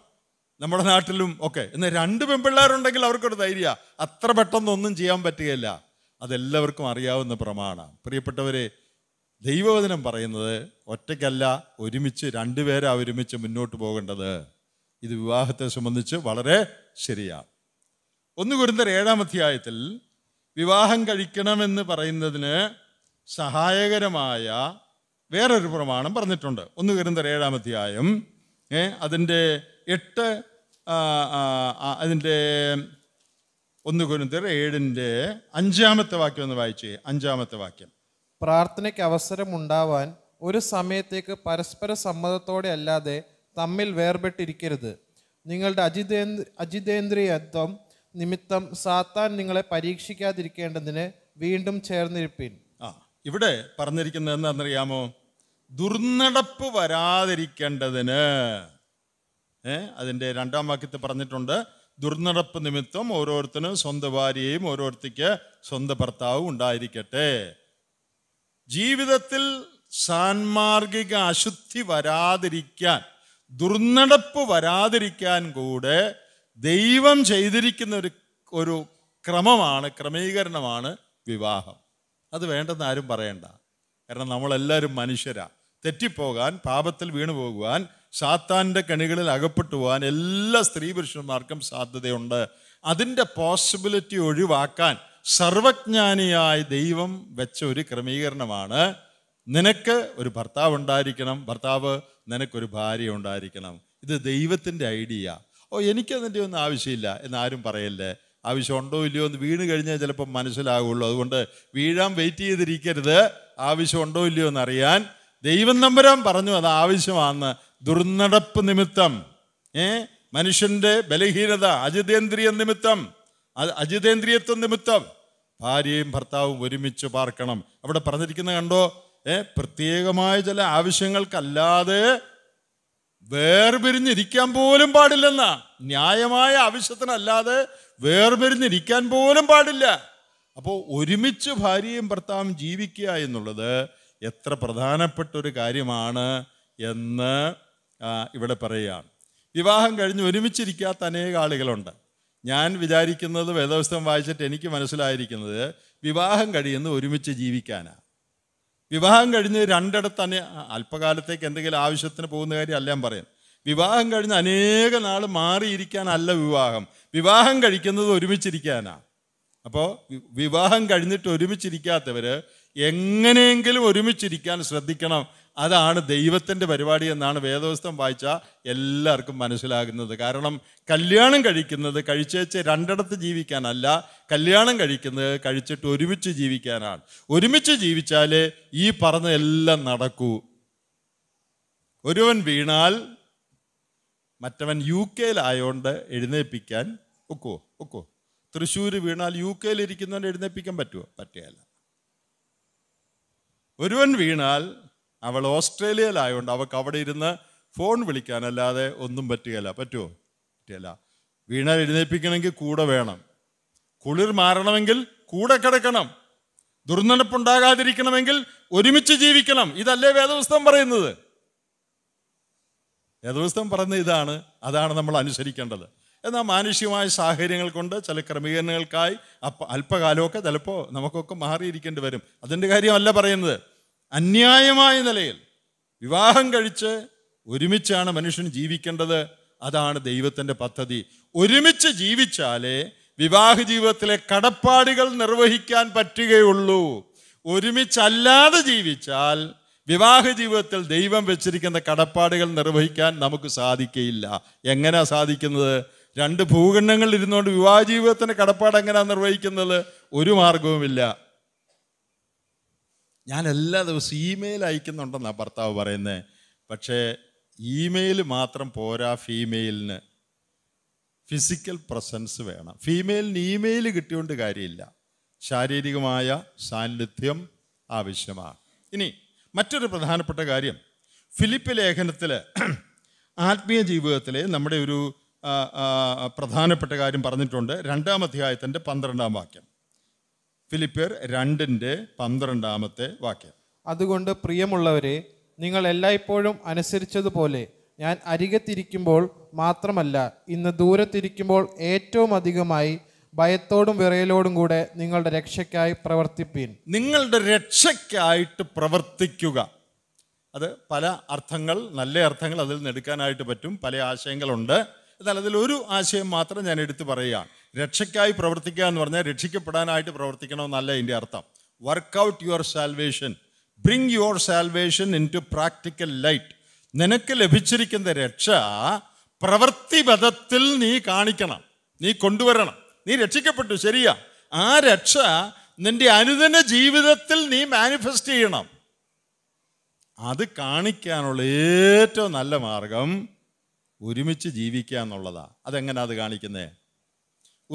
നമ്മുടെ നാട്ടിലും ഒക്കെ എന്ന രണ്ട് പെൺപിള്ളേരുണ്ടെങ്കിൽ അവർക്കൊരു ധൈര്യ അത്ര പെട്ടെന്നൊന്നും ചെയ്യാൻ പറ്റുകയില്ല അതെല്ലാവർക്കും അറിയാവുന്ന പ്രമാണമാണ് പ്രിയപ്പെട്ടവരെ ദൈവവചനം പറയുന്നത് ഒറ്റയ്ക്കല്ല ഒരുമിച്ച് രണ്ടുപേരാ ഒരുമിച്ച് മുന്നോട്ട് പോകേണ്ടത് ഇത് വിവാഹത്തെ സംബന്ധിച്ച് വളരെ ശരിയാണ് ഒന്ന് കുരുന്തർ ഏഴാം അധ്യായത്തിൽ വിവാഹം കഴിക്കണമെന്ന് പറയുന്നതിന് സഹായകരമായ വേറൊരു പ്രമാണം പറഞ്ഞിട്ടുണ്ട് ഒന്ന് കുരുന്തർ ഏഴാം അധ്യായം അതിൻ്റെ എട്ട് അതിൻ്റെ ഒന്ന് കുരുന്തർ ഏഴിൻ്റെ അഞ്ചാമത്തെ വാക്യം ഒന്ന് വായിച്ചേ അഞ്ചാമത്തെ വാക്യം പ്രാർത്ഥനയ്ക്ക് അവസരം ഉണ്ടാവാൻ ഒരു സമയത്തേക്ക് പരസ്പര സമ്മതത്തോടെ അല്ലാതെ തമ്മിൽ വേർപെട്ടിരിക്കരുത് നിങ്ങളുടെ അജിതേന്ദ്ര അജിതേന്ദ്രിയത്വം നിമിത്തം സാത്താൻ നിങ്ങളെ പരീക്ഷിക്കാതിരിക്കേണ്ടതിന് വീണ്ടും ചേർന്നിരിപ്പീൻ ആ ഇവിടെ പറഞ്ഞിരിക്കുന്നത് എന്താണെന്നറിയാമോ ദുർനടപ്പ് വരാതിരിക്കേണ്ടതിന് ഏ അതിൻ്റെ രണ്ടാം വാക്യത്തിൽ പറഞ്ഞിട്ടുണ്ട് ദുർനടപ്പ് നിമിത്തം ഓരോരുത്തരും സ്വന്തം ഭാര്യയും ഓരോരുത്തർക്ക് സ്വന്തം ഭർത്താവും ഉണ്ടായിരിക്കട്ടെ ജീവിതത്തിൽ സാൻമാർഗിക അശുദ്ധി വരാതിരിക്കാൻ ദുർനടപ്പ് വരാതിരിക്കാൻ കൂടെ ദൈവം ചെയ്തിരിക്കുന്ന ഒരു ഒരു ക്രമമാണ് ക്രമീകരണമാണ് വിവാഹം അത് വേണ്ടെന്ന് ആരും പറയണ്ട കാരണം നമ്മളെല്ലാവരും മനുഷ്യരാ തെറ്റിപ്പോകാൻ പാപത്തിൽ വീണു പോകുവാൻ സാത്താൻ്റെ കണികളിൽ അകപ്പെട്ടു പോകാൻ എല്ലാ സ്ത്രീ പുരുഷന്മാർക്കും സാധ്യതയുണ്ട് അതിൻ്റെ പോസിബിലിറ്റി ഒഴിവാക്കാൻ സർവജ്ഞാനിയായ ദൈവം വെച്ച ഒരു ക്രമീകരണമാണ് നിനക്ക് ഒരു ഭർത്താവ് ഉണ്ടായിരിക്കണം ഭർത്താവ് നിനക്കൊരു ഭാര്യ ഉണ്ടായിരിക്കണം ഇത് ദൈവത്തിൻ്റെ ഐഡിയ ഓ എനിക്കതിൻ്റെ ഒന്നും ആവശ്യമില്ല എന്നാരും പറയല്ലേ ആവശ്യമുണ്ടോ ഇല്ലയോ എന്ന് വീണ് കഴിഞ്ഞാൽ ചിലപ്പം മനസ്സിലാകുള്ളൂ അതുകൊണ്ട് വീഴാൻ വെയിറ്റ് ചെയ്തിരിക്കരുത് ആവശ്യമുണ്ടോ ഇല്ലയോ അറിയാൻ ദൈവം നമ്പരാൻ പറഞ്ഞു അത് ആവശ്യമാണെന്ന് ദുർനടപ്പ് നിമിത്തം ഏ മനുഷ്യൻ്റെ ബലഹീനത അജിതേന്ദ്രിയ നിമിത്തം അജിതേന്ദ്രിയത്വം നിമിത്തം ഭാര്യയും ഭർത്താവും ഒരുമിച്ച് പാർക്കണം അവിടെ പറഞ്ഞിരിക്കുന്നത് കണ്ടോ ഏ പ്രത്യേകമായ ചില ആവശ്യങ്ങൾക്കല്ലാതെ വേർപിരിഞ്ഞിരിക്കാൻ പോലും പാടില്ലെന്ന ന്യായമായ ആവശ്യത്തിനല്ലാതെ വേർപിരിഞ്ഞിരിക്കാൻ പോലും പാടില്ല അപ്പോൾ ഒരുമിച്ച് ഭാര്യയും ഭർത്താവും ജീവിക്കുക എന്നുള്ളത് എത്ര പ്രധാനപ്പെട്ട ഒരു കാര്യമാണ് എന്ന് ഇവിടെ പറയുകയാണ് വിവാഹം കഴിഞ്ഞ് ഒരുമിച്ചിരിക്കാത്ത അനേക ആളുകളുണ്ട് ഞാൻ വിചാരിക്കുന്നത് വേദവസ്തം വായിച്ചിട്ട് എനിക്ക് മനസ്സിലായിരിക്കുന്നത് വിവാഹം കഴിയുന്ന ഒരുമിച്ച് ജീവിക്കാനാണ് വിവാഹം കഴിഞ്ഞ് രണ്ടിടത്ത് അനെ അല്പകാലത്തേക്ക് എന്തെങ്കിലും ആവശ്യത്തിന് പോകുന്ന കാര്യം അല്ല ഞാൻ പറയാം വിവാഹം കഴിഞ്ഞ് അനേക നാൾ മാറിയിരിക്കാനല്ല വിവാഹം വിവാഹം കഴിക്കുന്നത് ഒരുമിച്ചിരിക്കാനാണ് അപ്പോൾ വിവാഹം കഴിഞ്ഞിട്ട് ഒരുമിച്ചിരിക്കാത്തവർ എങ്ങനെയെങ്കിലും ഒരുമിച്ചിരിക്കാൻ ശ്രദ്ധിക്കണം അതാണ് ദൈവത്തിൻ്റെ പരിപാടി എന്നാണ് വേദോസ്തം വായിച്ച എല്ലാവർക്കും മനസ്സിലാകുന്നത് കാരണം കല്യാണം കഴിക്കുന്നത് കഴിച്ചേച്ച് രണ്ടിടത്ത് ജീവിക്കാനല്ല കല്യാണം കഴിക്കുന്നത് കഴിച്ചിട്ട് ഒരുമിച്ച് ജീവിക്കാനാണ് ഒരുമിച്ച് ജീവിച്ചാലേ ഈ പറഞ്ഞ എല്ലാം നടക്കൂ ഒരുവൻ വീണാൽ മറ്റവൻ യു കെയിലായോണ്ട് എഴുന്നേൽപ്പിക്കാൻ ഒക്കോ ഒക്കോ തൃശ്ശൂർ വീണാൽ യു കെയിൽ എഴുന്നേൽപ്പിക്കാൻ പറ്റുമോ പറ്റുകയല്ല ഒരുവൻ വീണാൽ അവൾ ഓസ്ട്രേലിയയിലായതുകൊണ്ട് അവൾക്ക് അവിടെ ഇരുന്ന് ഫോൺ വിളിക്കാനല്ലാതെ ഒന്നും പറ്റുകയില്ല പറ്റുമോ പറ്റിയല്ല വീണ എഴുന്നേൽപ്പിക്കണമെങ്കിൽ കൂടെ വേണം കുളിർ മാറണമെങ്കിൽ കൂടെ കിടക്കണം ദുർനടപ്പുണ്ടാകാതിരിക്കണമെങ്കിൽ ഒരുമിച്ച് ജീവിക്കണം ഇതല്ലേ വേദപുസ്തകം പറയുന്നത് വേദപുസ്തകം പറയുന്ന ഇതാണ് അതാണ് നമ്മൾ അനുസരിക്കേണ്ടത് എന്നാൽ മാനുഷികമായ സാഹചര്യങ്ങൾ കൊണ്ട് ചില ക്രമീകരണങ്ങൾക്കായി അപ്പ അല്പകാലമൊക്കെ ചിലപ്പോൾ നമുക്കൊക്കെ മാറിയിരിക്കേണ്ടി വരും അതിൻ്റെ കാര്യമല്ല പറയുന്നത് അന്യായമായ നിലയിൽ വിവാഹം കഴിച്ച് ഒരുമിച്ചാണ് മനുഷ്യൻ ജീവിക്കേണ്ടത് അതാണ് ദൈവത്തിൻ്റെ പദ്ധതി ഒരുമിച്ച് ജീവിച്ചാലേ വിവാഹ ജീവിതത്തിലെ കടപ്പാടുകൾ നിർവഹിക്കാൻ പറ്റുകയുള്ളൂ ഒരുമിച്ചല്ലാതെ ജീവിച്ചാൽ വിവാഹ ജീവിതത്തിൽ ദൈവം വെച്ചിരിക്കുന്ന കടപ്പാടുകൾ നിർവഹിക്കാൻ നമുക്ക് സാധിക്കയില്ല എങ്ങനെ സാധിക്കുന്നത് രണ്ട് ഭൂഖണ്ഡങ്ങളിൽ ഇരുന്നുകൊണ്ട് വിവാഹ ജീവിതത്തിൻ്റെ കടപ്പാട് എങ്ങനെയാണ് നിർവഹിക്കുന്നത് ഒരു മാർഗവുമില്ല ഞാൻ എല്ലാ ദിവസവും ഇമെയിൽ അയക്കുന്നുണ്ടെന്നാണ് ഭർത്താവ് പറയുന്നത് പക്ഷേ ഇമെയിൽ മാത്രം പോരാ ഫീമെയിലിന് ഫിസിക്കൽ പ്രസൻസ് വേണം ഫീമെയിലിന് ഇമെയിൽ കിട്ടിയോണ്ട് കാര്യമില്ല ശാരീരികമായ സാന്നിധ്യം ആവശ്യമാണ് ഇനി മറ്റൊരു പ്രധാനപ്പെട്ട കാര്യം ഫിലിപ്പ് ലേഖനത്തിൽ ആത്മീയ ജീവിതത്തിലെ നമ്മുടെ ഒരു പ്രധാനപ്പെട്ട കാര്യം പറഞ്ഞിട്ടുണ്ട് രണ്ടാം അധ്യായത്തിൻ്റെ പന്ത്രണ്ടാം വാക്യം ഫിലിപ്പർ രണ്ടിൻ്റെ പന്ത്രണ്ടാമത്തെ വാക്യം അതുകൊണ്ട് പ്രിയമുള്ളവരെ നിങ്ങൾ എല്ലായ്പ്പോഴും അനുസരിച്ചതുപോലെ ഞാൻ അരികത്തിരിക്കുമ്പോൾ മാത്രമല്ല ഇന്ന് ദൂരത്തിരിക്കുമ്പോൾ ഏറ്റവും അധികമായി ഭയത്തോടും വിറയലോടും കൂടെ നിങ്ങളുടെ രക്ഷയ്ക്കായി പ്രവർത്തിപ്പീൻ നിങ്ങളുടെ രക്ഷയ്ക്കായിട്ട് പ്രവർത്തിക്കുക അത് പല അർത്ഥങ്ങൾ നല്ല അർത്ഥങ്ങൾ അതിൽ നിന്ന് എടുക്കാനായിട്ട് പറ്റും പല ആശയങ്ങളുണ്ട് എന്നാൽ അതിൽ ഒരു ആശയം മാത്രം ഞാൻ എടുത്തു പറയുകയാണ് രക്ഷയ്ക്കായി പ്രവർത്തിക്കുക എന്ന് പറഞ്ഞാൽ രക്ഷിക്കപ്പെടാനായിട്ട് പ്രവർത്തിക്കണമെന്നല്ല എൻ്റെ അർത്ഥം work out your salvation bring your salvation into practical light നിനക്ക് ലഭിച്ചിരിക്കുന്ന രക്ഷ പ്രവൃത്തിപഥത്തിൽ നീ കാണിക്കണം നീ കൊണ്ടുവരണം നീ രക്ഷിക്കപ്പെട്ടു ശരിയാ ആ രക്ഷ നിന്റെ അനുദിന ജീവിതത്തിൽ നീ മാനിഫെസ്റ്റ് ചെയ്യണം അത് കാണിക്കാനുള്ള ഏറ്റവും നല്ല മാർഗം ഒരുമിച്ച് ജീവിക്കുക എന്നുള്ളതാണ് അതെങ്ങനെ അത് കാണിക്കുന്നത്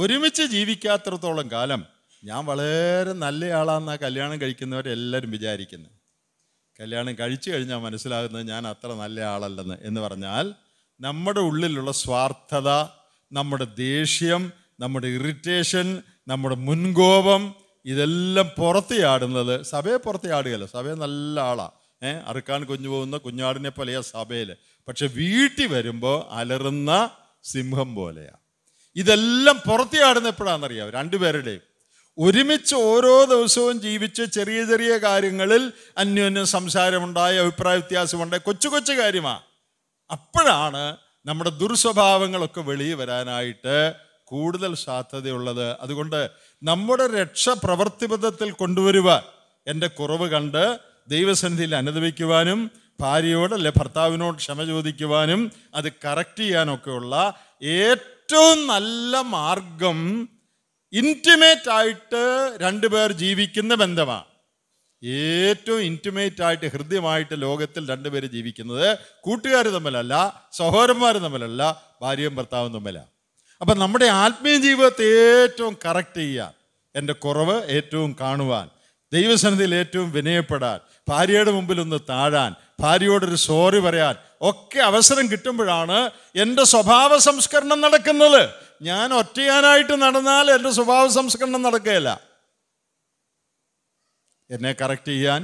ഒരുമിച്ച് ജീവിക്കാത്തടത്തോളം കാലം ഞാൻ വളരെ നല്ലയാളാന്ന കല്യാണം കഴിക്കുന്നവരെല്ലാവരും വിചാരിക്കുന്നത് കല്യാണം കഴിച്ചു കഴിഞ്ഞാൽ മനസ്സിലാകുന്നത് ഞാൻ അത്ര നല്ല ആളല്ലെന്ന് എന്ന് പറഞ്ഞാൽ നമ്മുടെ ഉള്ളിലുള്ള സ്വാർത്ഥത നമ്മുടെ ദേഷ്യം നമ്മുടെ ഇറിറ്റേഷൻ നമ്മുടെ മുൻകോപം ഇതെല്ലാം പുറത്തെയാടുന്നത് സഭയെ പുറത്തെയാടുകയല്ല സഭയെ നല്ല ആളാണ് ഏഹ് അറുക്കാൻ കുഞ്ഞു പോകുന്ന കുഞ്ഞാടിനെ പോലെയാണ് സഭയിൽ പക്ഷെ വീട്ടിൽ വരുമ്പോൾ അലറുന്ന സിംഹം പോലെയാണ് ഇതെല്ലാം പുറത്തു ചാടുന്നപ്പോഴാണെന്നറിയാം രണ്ടുപേരുടെയും ഒരുമിച്ച് ഓരോ ദിവസവും ജീവിച്ച് ചെറിയ ചെറിയ കാര്യങ്ങളിൽ അന്യോന്യം സംസാരമുണ്ടായ അഭിപ്രായ വ്യത്യാസമുണ്ടായ കൊച്ചു കൊച്ചു കാര്യമാണ് അപ്പോഴാണ് നമ്മുടെ ദുർസ്വഭാവങ്ങളൊക്കെ വെളിയിൽ വരാനായിട്ട് കൂടുതൽ സാധ്യതയുള്ളത് അതുകൊണ്ട് നമ്മുടെ രക്ഷ പ്രവൃത്തിബദ്ധത്തിൽ കൊണ്ടുവരുവാൻ എൻ്റെ കുറവ് കണ്ട് ദൈവസന്നിധിയിൽ അനുദവിക്കുവാനും ഭാര്യയോട് അല്ലെ ഭർത്താവിനോട് ക്ഷമ ചോദിക്കുവാനും അത് കറക്റ്റ് ചെയ്യാനൊക്കെയുള്ള ഏറ്റവും ഏറ്റവും നല്ല മാർഗം ഇൻറ്റിമേറ്റ് ആയിട്ട് രണ്ടുപേർ ജീവിക്കുന്ന ബന്ധമാണ് ഏറ്റവും ഇൻറ്റിമേറ്റ് ആയിട്ട് ഹൃദ്യമായിട്ട് ലോകത്തിൽ രണ്ടുപേർ ജീവിക്കുന്നത് കൂട്ടുകാർ തമ്മിലല്ല സഹോദരന്മാർ തമ്മിലല്ല ഭാര്യയും ഭർത്താവും തമ്മിലാണ് അപ്പം നമ്മുടെ ആത്മീയ ജീവിതത്തെ ഏറ്റവും കറക്റ്റ് ചെയ്യാൻ എൻ്റെ കുറവ് ഏറ്റവും കാണുവാൻ ദൈവസന്നിധിയിൽ ഏറ്റവും വിനയപ്പെടാൻ ഭാര്യയുടെ മുമ്പിൽ ഒന്ന് താഴാൻ ഭാര്യയോടൊരു സോറി പറയാൻ ഒക്കെ അവസരം കിട്ടുമ്പോഴാണ് എൻ്റെ സ്വഭാവ സംസ്കരണം നടക്കുന്നത് ഞാൻ ഒറ്റയാനായിട്ട് നടന്നാൽ എൻ്റെ സ്വഭാവ സംസ്കരണം നടക്കുകയില്ല എന്നെ കറക്റ്റ് ചെയ്യാൻ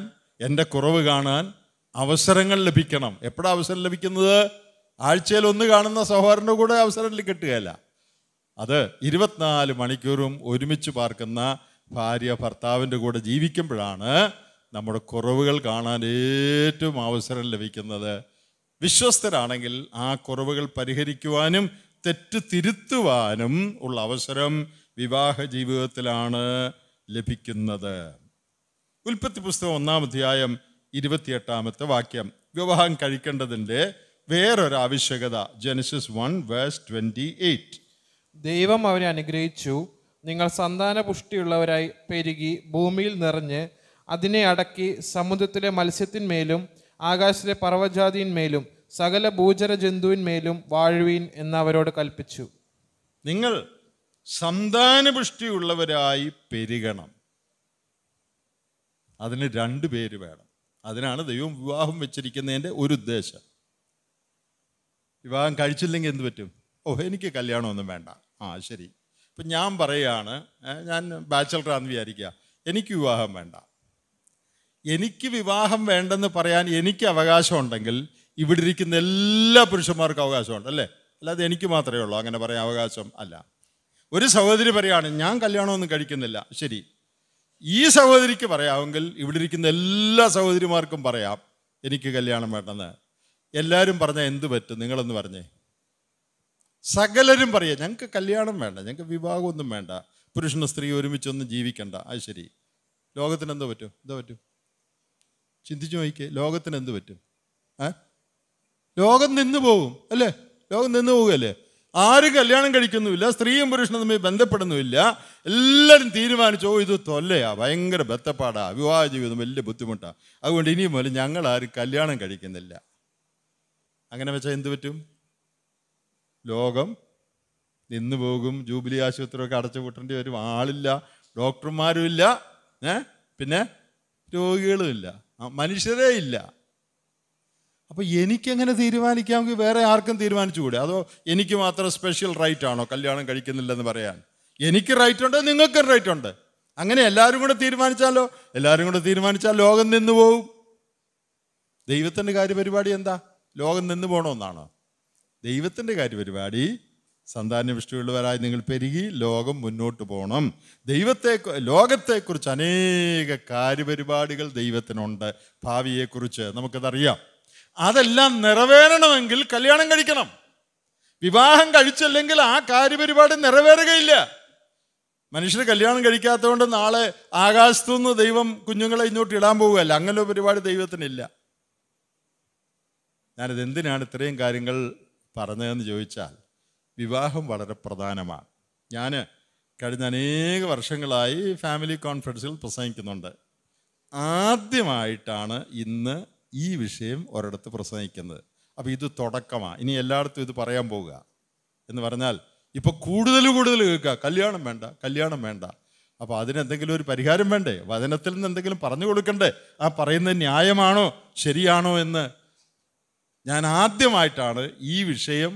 എൻ്റെ കുറവ് കാണാൻ അവസരങ്ങൾ ലഭിക്കണം എപ്പോഴാണ് അവസരം ലഭിക്കുന്നത് ആഴ്ചയിൽ ഒന്ന് കാണുന്ന സഹോദരൻ്റെ കൂടെ അവസരം കിട്ടുകയില്ല അത് ഇരുപത്തിനാല് മണിക്കൂറും ഒരുമിച്ച് പാർക്കുന്ന ഭാര്യ ഭർത്താവിൻ്റെ കൂടെ ജീവിക്കുമ്പോഴാണ് നമ്മുടെ കുറവുകൾ കാണാൻ ഏറ്റവും അവസരം ലഭിക്കുന്നത് വിശ്വസ്തരാണെങ്കിൽ ആ കുറവുകൾ പരിഹരിക്കുവാനും തെറ്റ് തിരുത്തുവാനും ഉള്ള അവസരം വിവാഹ ജീവിതത്തിലാണ് ലഭിക്കുന്നത് ഉൽപ്പത്തി പുസ്തകം ഒന്നാം അധ്യായം ഇരുപത്തിയെട്ടാമത്തെ വാക്യം വിവാഹം കഴിക്കേണ്ടതിൻ്റെ വേറൊരു ആവശ്യകത Genesis one verse twenty eight ദൈവം അവരെ അനുഗ്രഹിച്ചു നിങ്ങൾ സന്താന പുഷ്ടിയുള്ളവരായി പെരുകി ഭൂമിയിൽ നിറഞ്ഞ് അതിനെ അടക്കി സമുദ്രത്തിലെ മത്സ്യത്തിന്മേലും ആകാശത്തിലെ പർവ്വജാതിന്മേലും സകല ഭൂചര ജന്തുവിന്മേലും വാഴുവീൻ എന്ന് അവരോട് കൽപ്പിച്ചു നിങ്ങൾ സന്താനപുഷ്ടിയുള്ളവരായി പെരുകണം അതിന് രണ്ട് പേര് വേണം അതിനാണ് ദൈവം വിവാഹം വെച്ചിരിക്കുന്നതിൻ്റെ ഒരു ഉദ്ദേശം വിവാഹം കഴിച്ചില്ലെങ്കിൽ എന്ത് പറ്റും ഓ എനിക്ക് കല്യാണമൊന്നും വേണ്ട ആ ശരി ഇപ്പം ഞാൻ പറയുകയാണ് ഞാൻ ബാച്ചലറാന്ന് വിചാരിക്കുക എനിക്ക് വിവാഹം വേണ്ട എനിക്ക് വിവാഹം വേണ്ടെന്ന് പറയാൻ എനിക്ക് അവകാശമുണ്ടെങ്കിൽ ഇവിടെ ഇരിക്കുന്ന എല്ലാ പുരുഷന്മാർക്കും അവകാശമുണ്ട് അല്ലേ അല്ലാതെ എനിക്ക് മാത്രമേ ഉള്ളൂ അങ്ങനെ പറയാൻ അവകാശം അല്ല ഒരു സഹോദരി പറയുകയാണ് ഞാൻ കല്യാണമൊന്നും കഴിക്കുന്നില്ല ശരി ഈ സഹോദരിക്ക് പറയാമെങ്കിൽ ഇവിടെ ഇരിക്കുന്ന എല്ലാ സഹോദരിമാർക്കും പറയാം എനിക്ക് കല്യാണം വേണ്ടെന്ന് എല്ലാവരും പറഞ്ഞാൽ എന്ത് പറ്റും നിങ്ങളൊന്ന് പറഞ്ഞേ സകലരും പറയുക ഞങ്ങൾക്ക് കല്യാണം വേണ്ട ഞങ്ങൾക്ക് വിവാഹമൊന്നും വേണ്ട പുരുഷനും സ്ത്രീ ഒരുമിച്ചൊന്നും ജീവിക്കണ്ട അത് ശരി ലോകത്തിന് എന്തോ പറ്റും എന്തോ പറ്റും ചിന്തിച്ചു നോക്കിക്കേ ലോകത്തിന് എന്ത് പറ്റും ഏ ലോകം നിന്ന് പോവും അല്ലേ ലോകം നിന്ന് പോവുകയല്ലേ ആരും കല്യാണം കഴിക്കുന്നുമില്ല സ്ത്രീയും പുരുഷനും തമ്മിൽ ബന്ധപ്പെടുന്നുമില്ല എല്ലാവരും തീരുമാനിച്ചു ഓ ഇത് തൊല്ലയാ ഭയങ്കര ബത്തപ്പാടാ വിവാഹ ജീവിതം വലിയ ബുദ്ധിമുട്ടാണ് അതുകൊണ്ട് ഇനി മുതൽ ഞങ്ങൾ ആരും കല്യാണം കഴിക്കുന്നില്ല അങ്ങനെ വെച്ചാൽ എന്ത് പറ്റും ലോകം നിന്നു പോകും ജൂബിലി ആശുപത്രിയൊക്കെ അടച്ചു പൂട്ടേണ്ടി വരും ആളില്ല ഡോക്ടർമാരും ഇല്ല ഏ പിന്നെ രോഗികളും ഇല്ല മനുഷ്യരേ ഇല്ല അപ്പോൾ എനിക്കെങ്ങനെ തീരുമാനിക്കാമെങ്കിൽ വേറെ ആർക്കും തീരുമാനിച്ചുകൂടെ അതോ എനിക്ക് മാത്രം സ്പെഷ്യൽ റൈറ്റ് ആണോ കല്യാണം കഴിക്കുന്നില്ലെന്ന് പറയാൻ എനിക്ക് റൈറ്റ് ഉണ്ട് നിങ്ങൾക്കും റൈറ്റ് ഉണ്ട് അങ്ങനെ എല്ലാവരും കൂടെ തീരുമാനിച്ചാലോ എല്ലാവരും കൂടെ തീരുമാനിച്ചാൽ ലോകം നിന്ന് പോവും ദൈവത്തിൻ്റെ കാര്യപരിപാടി എന്താ ലോകം നിന്ന് പോകണമെന്നാണോ ദൈവത്തിൻ്റെ കാര്യപരിപാടി സന്താന വിഷ്ണുള്ളവരായി നിങ്ങൾ പെരുകി ലോകം മുന്നോട്ട് പോകണം ദൈവത്തെ ലോകത്തെക്കുറിച്ച് അനേക കാര്യപരിപാടികൾ ദൈവത്തിനുണ്ട് ഭാവിയെക്കുറിച്ച് നമുക്കതറിയാം അതെല്ലാം നിറവേറണമെങ്കിൽ കല്യാണം കഴിക്കണം വിവാഹം കഴിച്ചല്ലെങ്കിൽ ആ കാര്യപരിപാടി നിറവേറുകയില്ല മനുഷ്യർ കല്യാണം കഴിക്കാത്തതുകൊണ്ട് നാളെ ആകാശത്തുനിന്ന് ദൈവം കുഞ്ഞുങ്ങളെ ഇങ്ങോട്ട് ഇടാൻ പോവുകയല്ല അങ്ങനെ പരിപാടി ദൈവത്തിനില്ല ഞാനിത് എന്തിനാണ് ഇത്രയും കാര്യങ്ങൾ പറഞ്ഞതെന്ന് ചോദിച്ചാൽ വിവാഹം വളരെ പ്രധാനമാണ് ഞാൻ കഴിഞ്ഞ അനേക വർഷങ്ങളായി ഫാമിലി കോൺഫറൻസിൽ പ്രസംഗിക്കുന്നുണ്ട് ആദ്യമായിട്ടാണ് ഇന്ന് ഈ വിഷയം ഒരിടത്ത് പ്രസംഗിക്കുന്നത് അപ്പോൾ ഇത് തുടക്കമാണ് ഇനി എല്ലായിടത്തും ഇത് പറയാൻ പോവുക എന്ന് പറഞ്ഞാൽ ഇപ്പോൾ കൂടുതൽ കൂടുതൽ കേൾക്കുക കല്യാണം വേണ്ട കല്യാണം വേണ്ട അപ്പോൾ അതിനെന്തെങ്കിലും ഒരു പരിഹാരം വേണ്ടേ വചനത്തിൽ നിന്ന് എന്തെങ്കിലും പറഞ്ഞു കൊടുക്കണ്ടേ ആ പറയുന്നത് ന്യായമാണോ ശരിയാണോ എന്ന് ഞാൻ ആദ്യമായിട്ടാണ് ഈ വിഷയം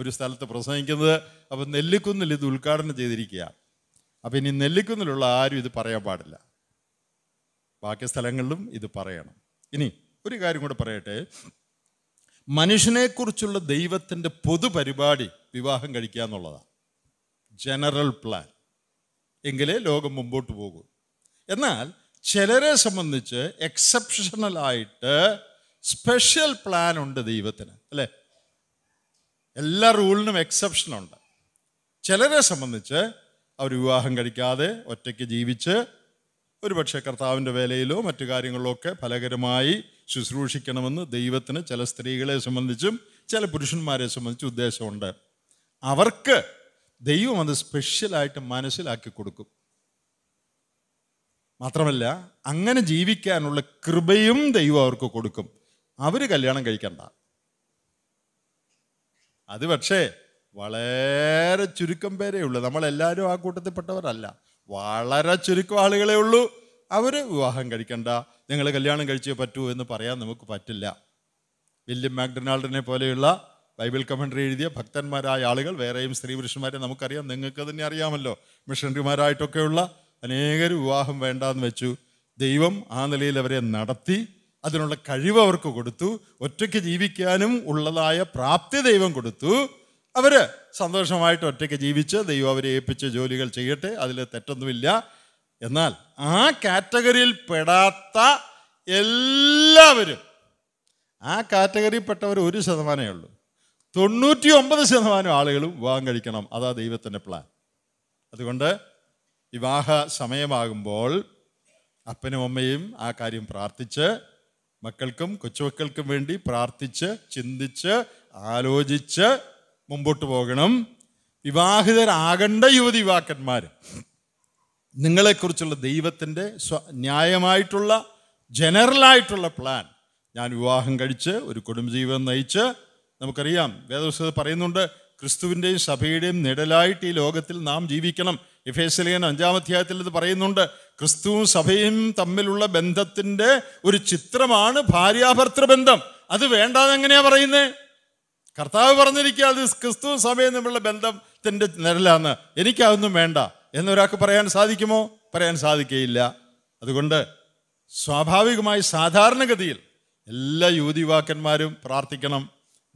ഒരു സ്ഥലത്ത് പ്രസംഗിക്കുന്നത് അപ്പോൾ നെല്ലിക്കുന്നിൽ ഇത് ഉദ്ഘാടനം ചെയ്തിരിക്കുക അപ്പോൾ ഇനി നെല്ലിക്കുന്നിലുള്ള ആരും ഇത് പറയാൻ പാടില്ല ബാക്കി സ്ഥലങ്ങളിലും ഇത് പറയണം ഇനി ഒരു കാര്യം കൂടെ പറയട്ടെ മനുഷ്യനെക്കുറിച്ചുള്ള ദൈവത്തിൻ്റെ പൊതുപരിപാടി വിവാഹം കഴിക്കുക എന്നുള്ളതാണ് ജനറൽ പ്ലാൻ എങ്കിലേ ലോകം മുമ്പോട്ട് പോകൂ എന്നാൽ ചിലരെ സംബന്ധിച്ച് എക്സെപ്ഷണലായിട്ട് സ്പെഷ്യൽ പ്ലാൻ ഉണ്ട് ദൈവത്തിന് അല്ലേ എല്ലാ റൂളിനും എക്സെപ്ഷനുണ്ട് ചിലരെ സംബന്ധിച്ച് അവർ വിവാഹം കഴിക്കാതെ ഒറ്റയ്ക്ക് ജീവിച്ച് ഒരുപക്ഷെ കർത്താവിൻ്റെ വേലയിലോ മറ്റു കാര്യങ്ങളിലോ ഒക്കെ ഫലകരമായി ശുശ്രൂഷിക്കണമെന്ന് ദൈവത്തിന് ചില സ്ത്രീകളെ സംബന്ധിച്ചും ചില പുരുഷന്മാരെ സംബന്ധിച്ചും ഉദ്ദേശമുണ്ട് അവർക്ക് ദൈവം അത് സ്പെഷ്യലായിട്ട് മനസ്സിലാക്കി കൊടുക്കും മാത്രമല്ല അങ്ങനെ ജീവിക്കാനുള്ള കൃപയും ദൈവം അവർക്ക് കൊടുക്കും അവർ കല്യാണം കഴിക്കണ്ട അത് പക്ഷേ വളരെ ചുരുക്കം പേരേ ഉള്ളൂ നമ്മളെല്ലാവരും ആ കൂട്ടത്തിൽപ്പെട്ടവരല്ല വളരെ ചുരുക്കം ആളുകളെ ഉള്ളൂ അവർ വിവാഹം കഴിക്കണ്ട നിങ്ങൾ കല്യാണം കഴിച്ചേ പറ്റൂ എന്ന് പറയാൻ നമുക്ക് പറ്റില്ല വില്യം മാക്ഡൊണാൾഡിനെ പോലെയുള്ള ബൈബിൾ കമൻട്രി എഴുതിയ ഭക്തന്മാരായ ആളുകൾ വേറെയും സ്ത്രീ പുരുഷന്മാരെ നമുക്കറിയാം നിങ്ങൾക്ക് തന്നെ അറിയാമല്ലോ മിഷണറിമാരായിട്ടൊക്കെയുള്ള അനേകർ വിവാഹം വേണ്ടാന്ന് വെച്ചു ദൈവം ആ നിലയിൽ അവരെ നടത്തി അതിനുള്ള കഴിവ് അവർക്ക് കൊടുത്തു ഒറ്റയ്ക്ക് ജീവിക്കാനും ഉള്ളതായ പ്രാപ്തി ദൈവം കൊടുത്തു അവർ സന്തോഷമായിട്ട് ഒറ്റയ്ക്ക് ജീവിച്ച് ദൈവം അവരെ ഏൽപ്പിച്ച് ജോലികൾ ചെയ്യട്ടെ അതിൽ തെറ്റൊന്നുമില്ല എന്നാൽ ആ കാറ്റഗറിയിൽ പെടാത്ത എല്ലാവരും ആ കാറ്റഗറിയിൽപ്പെട്ടവർ ഒരു ശതമാനമേ ഉള്ളൂ തൊണ്ണൂറ്റി ഒമ്പത് ശതമാനം ആളുകളും വിവാഹം കഴിക്കണം അതാ ദൈവത്തിൻ്റെ പ്ലാൻ അതുകൊണ്ട് വിവാഹ സമയമാകുമ്പോൾ അപ്പനും അമ്മയും ആ കാര്യം പ്രാർത്ഥിച്ച് മക്കൾക്കും കൊച്ചുമക്കൾക്കും വേണ്ടി പ്രാർത്ഥിച്ച് ചിന്തിച്ച് ആലോചിച്ച് മുമ്പോട്ട് പോകണം വിവാഹിതരാകണ്ട യുവതി യുവാക്കന്മാർ നിങ്ങളെക്കുറിച്ചുള്ള ദൈവത്തിൻ്റെ സ്വ ന്യായമായിട്ടുള്ള ജനറലായിട്ടുള്ള പ്ലാൻ ഞാൻ വിവാഹം കഴിച്ച് ഒരു കുടുംബജീവിതം നയിച്ച് നമുക്കറിയാം വേദപുസ്തകം പറയുന്നുണ്ട് ക്രിസ്തുവിൻ്റെയും സഭയുടെയും നിഴലായിട്ട് ഈ ലോകത്തിൽ നാം ജീവിക്കണം എഫേസലിയൻ അഞ്ചാം അധ്യായത്തിൽ ഇത് പറയുന്നുണ്ട് ക്രിസ്തുവും സഭയും തമ്മിലുള്ള ബന്ധത്തിൻ്റെ ഒരു ചിത്രമാണ് ഭാര്യാഭർത്തൃ ബന്ധം അത് വേണ്ടാതെങ്ങനെയാ പറയുന്നത് കർത്താവ് പറഞ്ഞിരിക്കുക അത് ക്രിസ്തുവും സഭയും തമ്മിലുള്ള ബന്ധത്തിൻ്റെ നിരലാണ് എനിക്കതൊന്നും വേണ്ട എന്നൊരാൾക്ക് പറയാൻ സാധിക്കുമോ പറയാൻ സാധിക്കുകയില്ല അതുകൊണ്ട് സ്വാഭാവികമായി സാധാരണഗതിയിൽ എല്ലാ യുവതി യുവാക്കന്മാരും പ്രാർത്ഥിക്കണം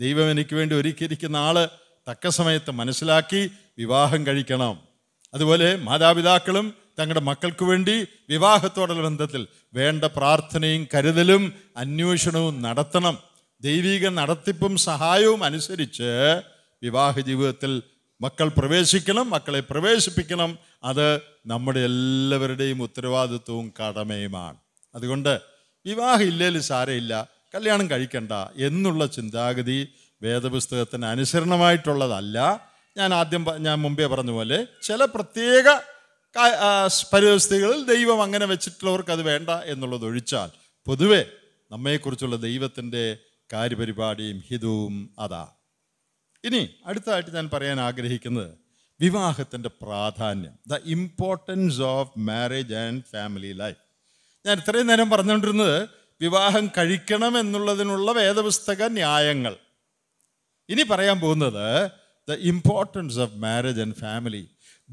ദൈവം എനിക്ക് വേണ്ടി ഒരുക്കിയിരിക്കുന്ന ആള് തക്ക സമയത്ത് മനസ്സിലാക്കി വിവാഹം കഴിക്കണം അതുപോലെ മാതാപിതാക്കളും തങ്ങളുടെ മക്കൾക്ക് വേണ്ടി വിവാഹത്തോടുള്ള ബന്ധത്തിൽ വേണ്ട പ്രാർത്ഥനയും കരുതലും അന്വേഷണവും നടത്തണം ദൈവിക നടത്തിപ്പും സഹായവും അനുസരിച്ച് വിവാഹ ജീവിതത്തിൽ മക്കൾ പ്രവേശിക്കണം മക്കളെ പ്രവേശിപ്പിക്കണം അത് നമ്മുടെ എല്ലാവരുടെയും ഉത്തരവാദിത്വവും കടമയുമാണ് അതുകൊണ്ട് വിവാഹം ഇല്ലേലും സാരമില്ല കല്യാണം കഴിക്കണ്ട എന്നുള്ള ചിന്താഗതി വേദപുസ്തകത്തിന് അനുസരണമായിട്ടുള്ളതല്ല ഞാൻ ആദ്യം ഞാൻ മുമ്പേ പറഞ്ഞ പോലെ ചില പ്രത്യേക പരിസ്ഥിതികളിൽ ദൈവം അങ്ങനെ വെച്ചിട്ടുള്ളവർക്ക് അത് വേണ്ട എന്നുള്ളത് ഒഴിച്ചാൽ പൊതുവെ നമ്മെക്കുറിച്ചുള്ള ദൈവത്തിൻ്റെ കാര്യപരിപാടിയും ഹിതവും അതാ ഇനി അടുത്തതായിട്ട് ഞാൻ പറയാൻ ആഗ്രഹിക്കുന്നത് വിവാഹത്തിൻ്റെ പ്രാധാന്യം the importance of marriage and family life ഞാൻ ഇത്രയും നേരം പറഞ്ഞുകൊണ്ടിരുന്നത് വിവാഹം കഴിക്കണം എന്നുള്ളതിനുള്ള വേദപുസ്തക ന്യായങ്ങൾ ഇനി പറയാൻ പോകുന്നത് the importance of marriage and family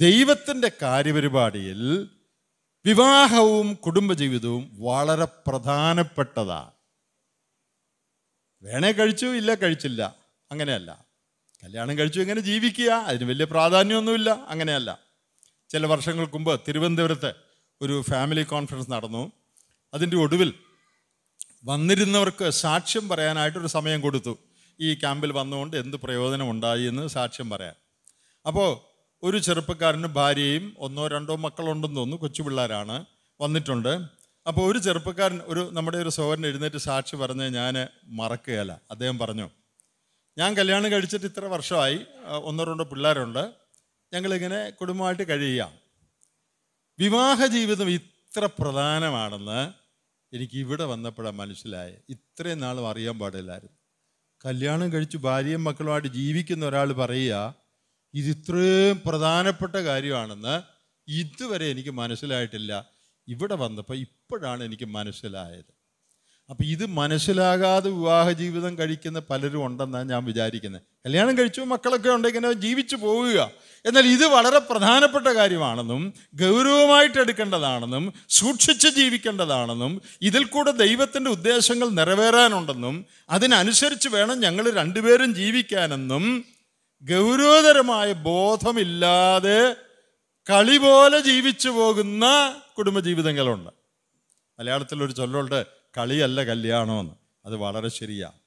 ദൈവത്തിൻ്റെ കാര്യപരിപാടിയിൽ വിവാഹവും കുടുംബജീവിതവും വളരെ പ്രധാനപ്പെട്ടതാ വേണേ കഴിച്ചു ഇല്ല കഴിച്ചില്ല അങ്ങനെയല്ല കല്യാണം കഴിച്ചു ഇങ്ങനെ ജീവിക്കുക അതിന് വലിയ പ്രാധാന്യമൊന്നുമില്ല അങ്ങനെയല്ല ചില വർഷങ്ങൾക്ക് മുമ്പ് തിരുവനന്തപുരത്ത് ഒരു ഫാമിലി കോൺഫറൻസ് നടന്നു അതിൻ്റെ ഒടുവിൽ വന്നിരുന്നവർക്ക് സാക്ഷ്യം പറയാനായിട്ടൊരു സമയം കൊടുത്തു ഈ ക്യാമ്പിൽ വന്നുകൊണ്ട് എന്ത് പ്രയോജനം ഉണ്ടായി എന്ന് സാക്ഷ്യം പറയാം അപ്പോൾ ഒരു ചെറുപ്പക്കാരന് ഭാര്യയും ഒന്നോ രണ്ടോ മക്കളുണ്ടെന്ന് തോന്നുന്നു കൊച്ചു പിള്ളേരാണ് വന്നിട്ടുണ്ട് അപ്പോൾ ഒരു ചെറുപ്പക്കാരൻ ഒരു നമ്മുടെ ഒരു സോഹരൻ എഴുന്നേറ്റ് സാക്ഷി പറഞ്ഞ് ഞാൻ മറക്കുകയല്ല അദ്ദേഹം പറഞ്ഞു ഞാൻ കല്യാണം കഴിച്ചിട്ട് ഇത്ര വർഷമായി ഒന്നോ രണ്ടോ പിള്ളേരുണ്ട് ഞങ്ങളിങ്ങനെ കുടുംബമായിട്ട് കഴിയുക വിവാഹ ജീവിതം ഇത്ര പ്രധാനമാണെന്ന് എനിക്ക് ഇവിടെ വന്നപ്പോഴാണ് മനസ്സിലായത് ഇത്രയും നാളും അറിയാൻ പാടില്ലായിരുന്നു കല്യാണം കഴിച്ച് ഭാര്യയും മക്കളുമായിട്ട് ജീവിക്കുന്ന ഒരാൾ പറയുക ഇത് ഇത്രയും പ്രധാനപ്പെട്ട കാര്യമാണെന്ന് ഇതുവരെ എനിക്ക് മനസ്സിലായിട്ടില്ല ഇവിടെ വന്നപ്പോൾ ഇപ്പോഴാണ് എനിക്ക് മനസ്സിലായത് അപ്പം ഇത് മനസ്സിലാകാതെ വിവാഹ ജീവിതം കഴിക്കുന്ന പലരും ഉണ്ടെന്നാണ് ഞാൻ വിചാരിക്കുന്നത് കല്യാണം കഴിച്ചു മക്കളൊക്കെ ഉണ്ടെങ്കിൽ ജീവിച്ചു പോവുക എന്നാൽ ഇത് വളരെ പ്രധാനപ്പെട്ട കാര്യമാണെന്നും ഗൗരവമായിട്ട് എടുക്കേണ്ടതാണെന്നും സൂക്ഷിച്ച് ജീവിക്കേണ്ടതാണെന്നും ഇതിൽ കൂടെ ദൈവത്തിൻ്റെ ഉദ്ദേശങ്ങൾ നിറവേറാനുണ്ടെന്നും അതിനനുസരിച്ച് വേണം ഞങ്ങൾ രണ്ടുപേരും ജീവിക്കാനെന്നും ഗൗരവതരമായ ബോധമില്ലാതെ കളി പോലെ ജീവിച്ചു പോകുന്ന കുടുംബജീവിതങ്ങളുണ്ട് മലയാളത്തിലൊരു ചൊല്ലുണ്ട് കളിയല്ല കല്യാണമെന്ന് അത് വളരെ ശരിയാണ്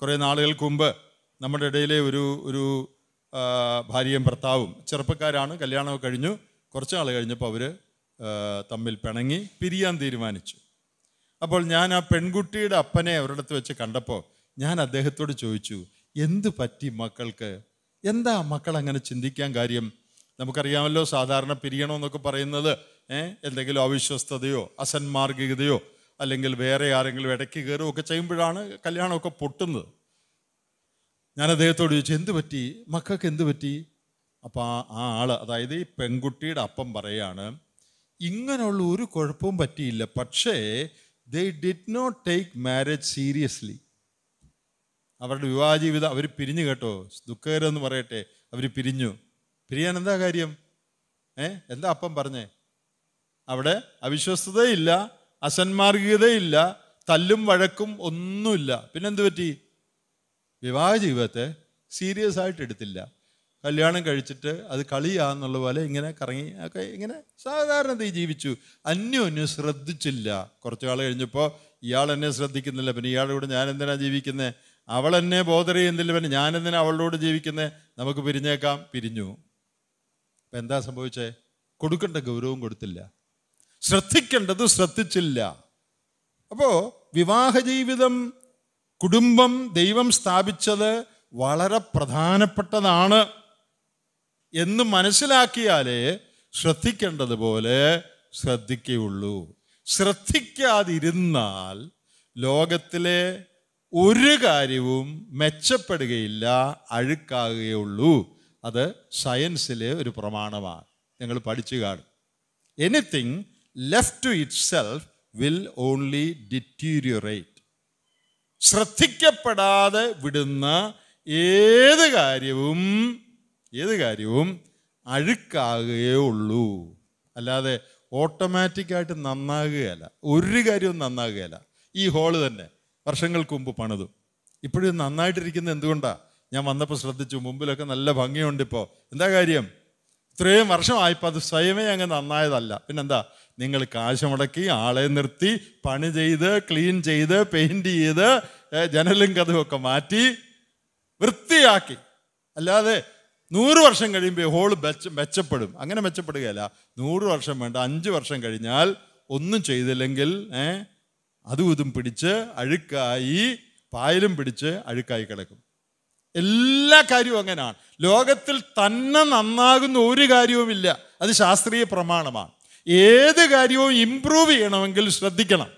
കുറേ നാളുകൾക്ക് മുമ്പ് നമ്മുടെ ഇടയിലെ ഒരു ഒരു ഭാര്യയും ഭർത്താവും ചെറുപ്പക്കാരാണ് കല്യാണം കഴിഞ്ഞു കുറച്ച് നാൾ കഴിഞ്ഞപ്പോൾ അവർ തമ്മിൽ പിണങ്ങി പിരിയാൻ തീരുമാനിച്ചു അപ്പോൾ ഞാൻ ആ പെൺകുട്ടിയുടെ അപ്പനെ അവരുടെ വെച്ച് കണ്ടപ്പോൾ ഞാൻ അദ്ദേഹത്തോട് ചോദിച്ചു എന്ത് പറ്റി മക്കൾക്ക് എന്താ മക്കൾ അങ്ങനെ ചിന്തിക്കാൻ കാര്യം നമുക്കറിയാമല്ലോ സാധാരണ പിരിയണമെന്നൊക്കെ പറയുന്നത് എന്തെങ്കിലും അവിശ്വസ്തയോ അസന്മാർഗികതയോ അല്ലെങ്കിൽ വേറെ ആരെങ്കിലും ഇടയ്ക്ക് കയറുകയൊക്കെ ചെയ്യുമ്പോഴാണ് കല്യാണമൊക്കെ പൊട്ടുന്നത് ഞാൻ അദ്ദേഹത്തോട് ചോദിച്ചു എന്ത് പറ്റി മക്കൾക്ക് എന്ത് പറ്റി അപ്പം ആ ആ ആൾ അതായത് ഈ പെൺകുട്ടിയുടെ അപ്പം പറയാണ് ഇങ്ങനെയുള്ള ഒരു കുഴപ്പവും പറ്റിയില്ല പക്ഷേ they did not take marriage seriously അവരുടെ വിവാഹ ജീവിതം അവർ പിരിഞ്ഞു കേട്ടോ ദുഃഖകരമെന്ന് പറയട്ടെ അവർ പിരിഞ്ഞു പിരിയാൻ എന്താ കാര്യം ഏ എന്താ അപ്പം പറഞ്ഞേ അവിടെ അവിശ്വസ്തതയില്ല അസന്മാർഗികതയില്ല തല്ലും വഴക്കും ഒന്നുമില്ല പിന്നെന്ത് പറ്റി വിവാഹ ജീവിതത്തെ സീരിയസ് ആയിട്ട് എടുത്തില്ല കല്യാണം കഴിച്ചിട്ട് അത് കളിയാന്നുള്ള പോലെ ഇങ്ങനെ കറങ്ങി ഒക്കെ ഇങ്ങനെ സാധാരണ തീ ജീവിച്ചു അന്യോന്യം ശ്രദ്ധിച്ചില്ല കുറച്ചു കാലം കഴിഞ്ഞപ്പോൾ ഇയാൾ എന്നെ ശ്രദ്ധിക്കുന്നില്ല പിന്നെ ഇയാളുടെ കൂടെ ഞാൻ എന്തിനാ ജീവിക്കുന്നത് അവൾ എന്നെ ബോധം ചെയ്യുന്നില്ല പിന്നെ ഞാൻ എന്തിനാ അവളോട് ജീവിക്കുന്നത് നമുക്ക് പിരിഞ്ഞേക്കാം പിരിഞ്ഞു അപ്പം എന്താ സംഭവിച്ചേ കൊടുക്കേണ്ട ഗൗരവം കൊടുത്തില്ല ശ്രദ്ധിക്കേണ്ടത് ശ്രദ്ധിച്ചില്ല അപ്പോൾ വിവാഹ ജീവിതം കുടുംബം ദൈവം സ്ഥാപിച്ചത് വളരെ പ്രധാനപ്പെട്ടതാണ് എന്ന് മനസ്സിലാക്കിയാലേ ശ്രദ്ധിക്കേണ്ടതുപോലെ ശ്രദ്ധിക്കുകയുള്ളൂ ശ്രദ്ധിക്കാതിരുന്നാൽ ലോകത്തിലെ ഒരു കാര്യവും മെച്ചപ്പെടുകയില്ല അഴുക്കാകുകയുള്ളൂ അത് സയൻസിലെ ഒരു പ്രമാണമാണ് ഞങ്ങൾ പഠിച്ചു കാണും anything left to itself will only deteriorate ശ്രദ്ധിക്കപ്പെടാതെ വിടുന്ന ഏത് കാര്യവും ഏത് കാര്യവും അഴുക്കാകുകയേ ഉള്ളൂ അല്ലാതെ ഓട്ടോമാറ്റിക്കായിട്ട് നന്നാകുകയല്ല ഒരു കാര്യവും നന്നാകുകയല്ല ഈ ഹോള് തന്നെ വർഷങ്ങൾക്ക് മുമ്പ് പണിതു ഇപ്പോഴും നന്നായിട്ടിരിക്കുന്നത് എന്തുകൊണ്ടാണ് ഞാൻ വന്നപ്പോൾ ശ്രദ്ധിച്ചു മുമ്പിലൊക്കെ നല്ല ഭംഗിയുണ്ട് ഇപ്പോൾ എന്താ കാര്യം ഇത്രയും വർഷമായപ്പോൾ അത് സ്വയമേ അങ്ങ് നന്നായതല്ല പിന്നെന്താ നിങ്ങൾ കാശ് മുടക്കി ആളെ നിർത്തി പണി ചെയ്ത് ക്ലീൻ ചെയ്ത് പെയിൻറ് ചെയ്ത് ജനലും കഥവുമൊക്കെ മാറ്റി വൃത്തിയാക്കി അല്ലാതെ നൂറ് വർഷം കഴിയുമ്പോൾ ഹോൾ മെച്ച മെച്ചപ്പെടും അങ്ങനെ മെച്ചപ്പെടുകയല്ല നൂറ് വർഷം വേണ്ട അഞ്ച് വർഷം കഴിഞ്ഞാൽ ഒന്നും ചെയ്തില്ലെങ്കിൽ ഏഹ് അതും ഇതും പിടിച്ച് അഴുക്കായി പായലും പിടിച്ച് അഴുക്കായി കിടക്കും എല്ലാ കാര്യവും അങ്ങനെയാണ് ലോകത്തിൽ തന്നെ നന്നാകുന്ന ഒരു കാര്യവുമില്ല അത് ശാസ്ത്രീയ പ്രമാണമാണ് ഏത് കാര്യവും ഇമ്പ്രൂവ് ചെയ്യണമെങ്കിൽ ശ്രദ്ധിക്കണം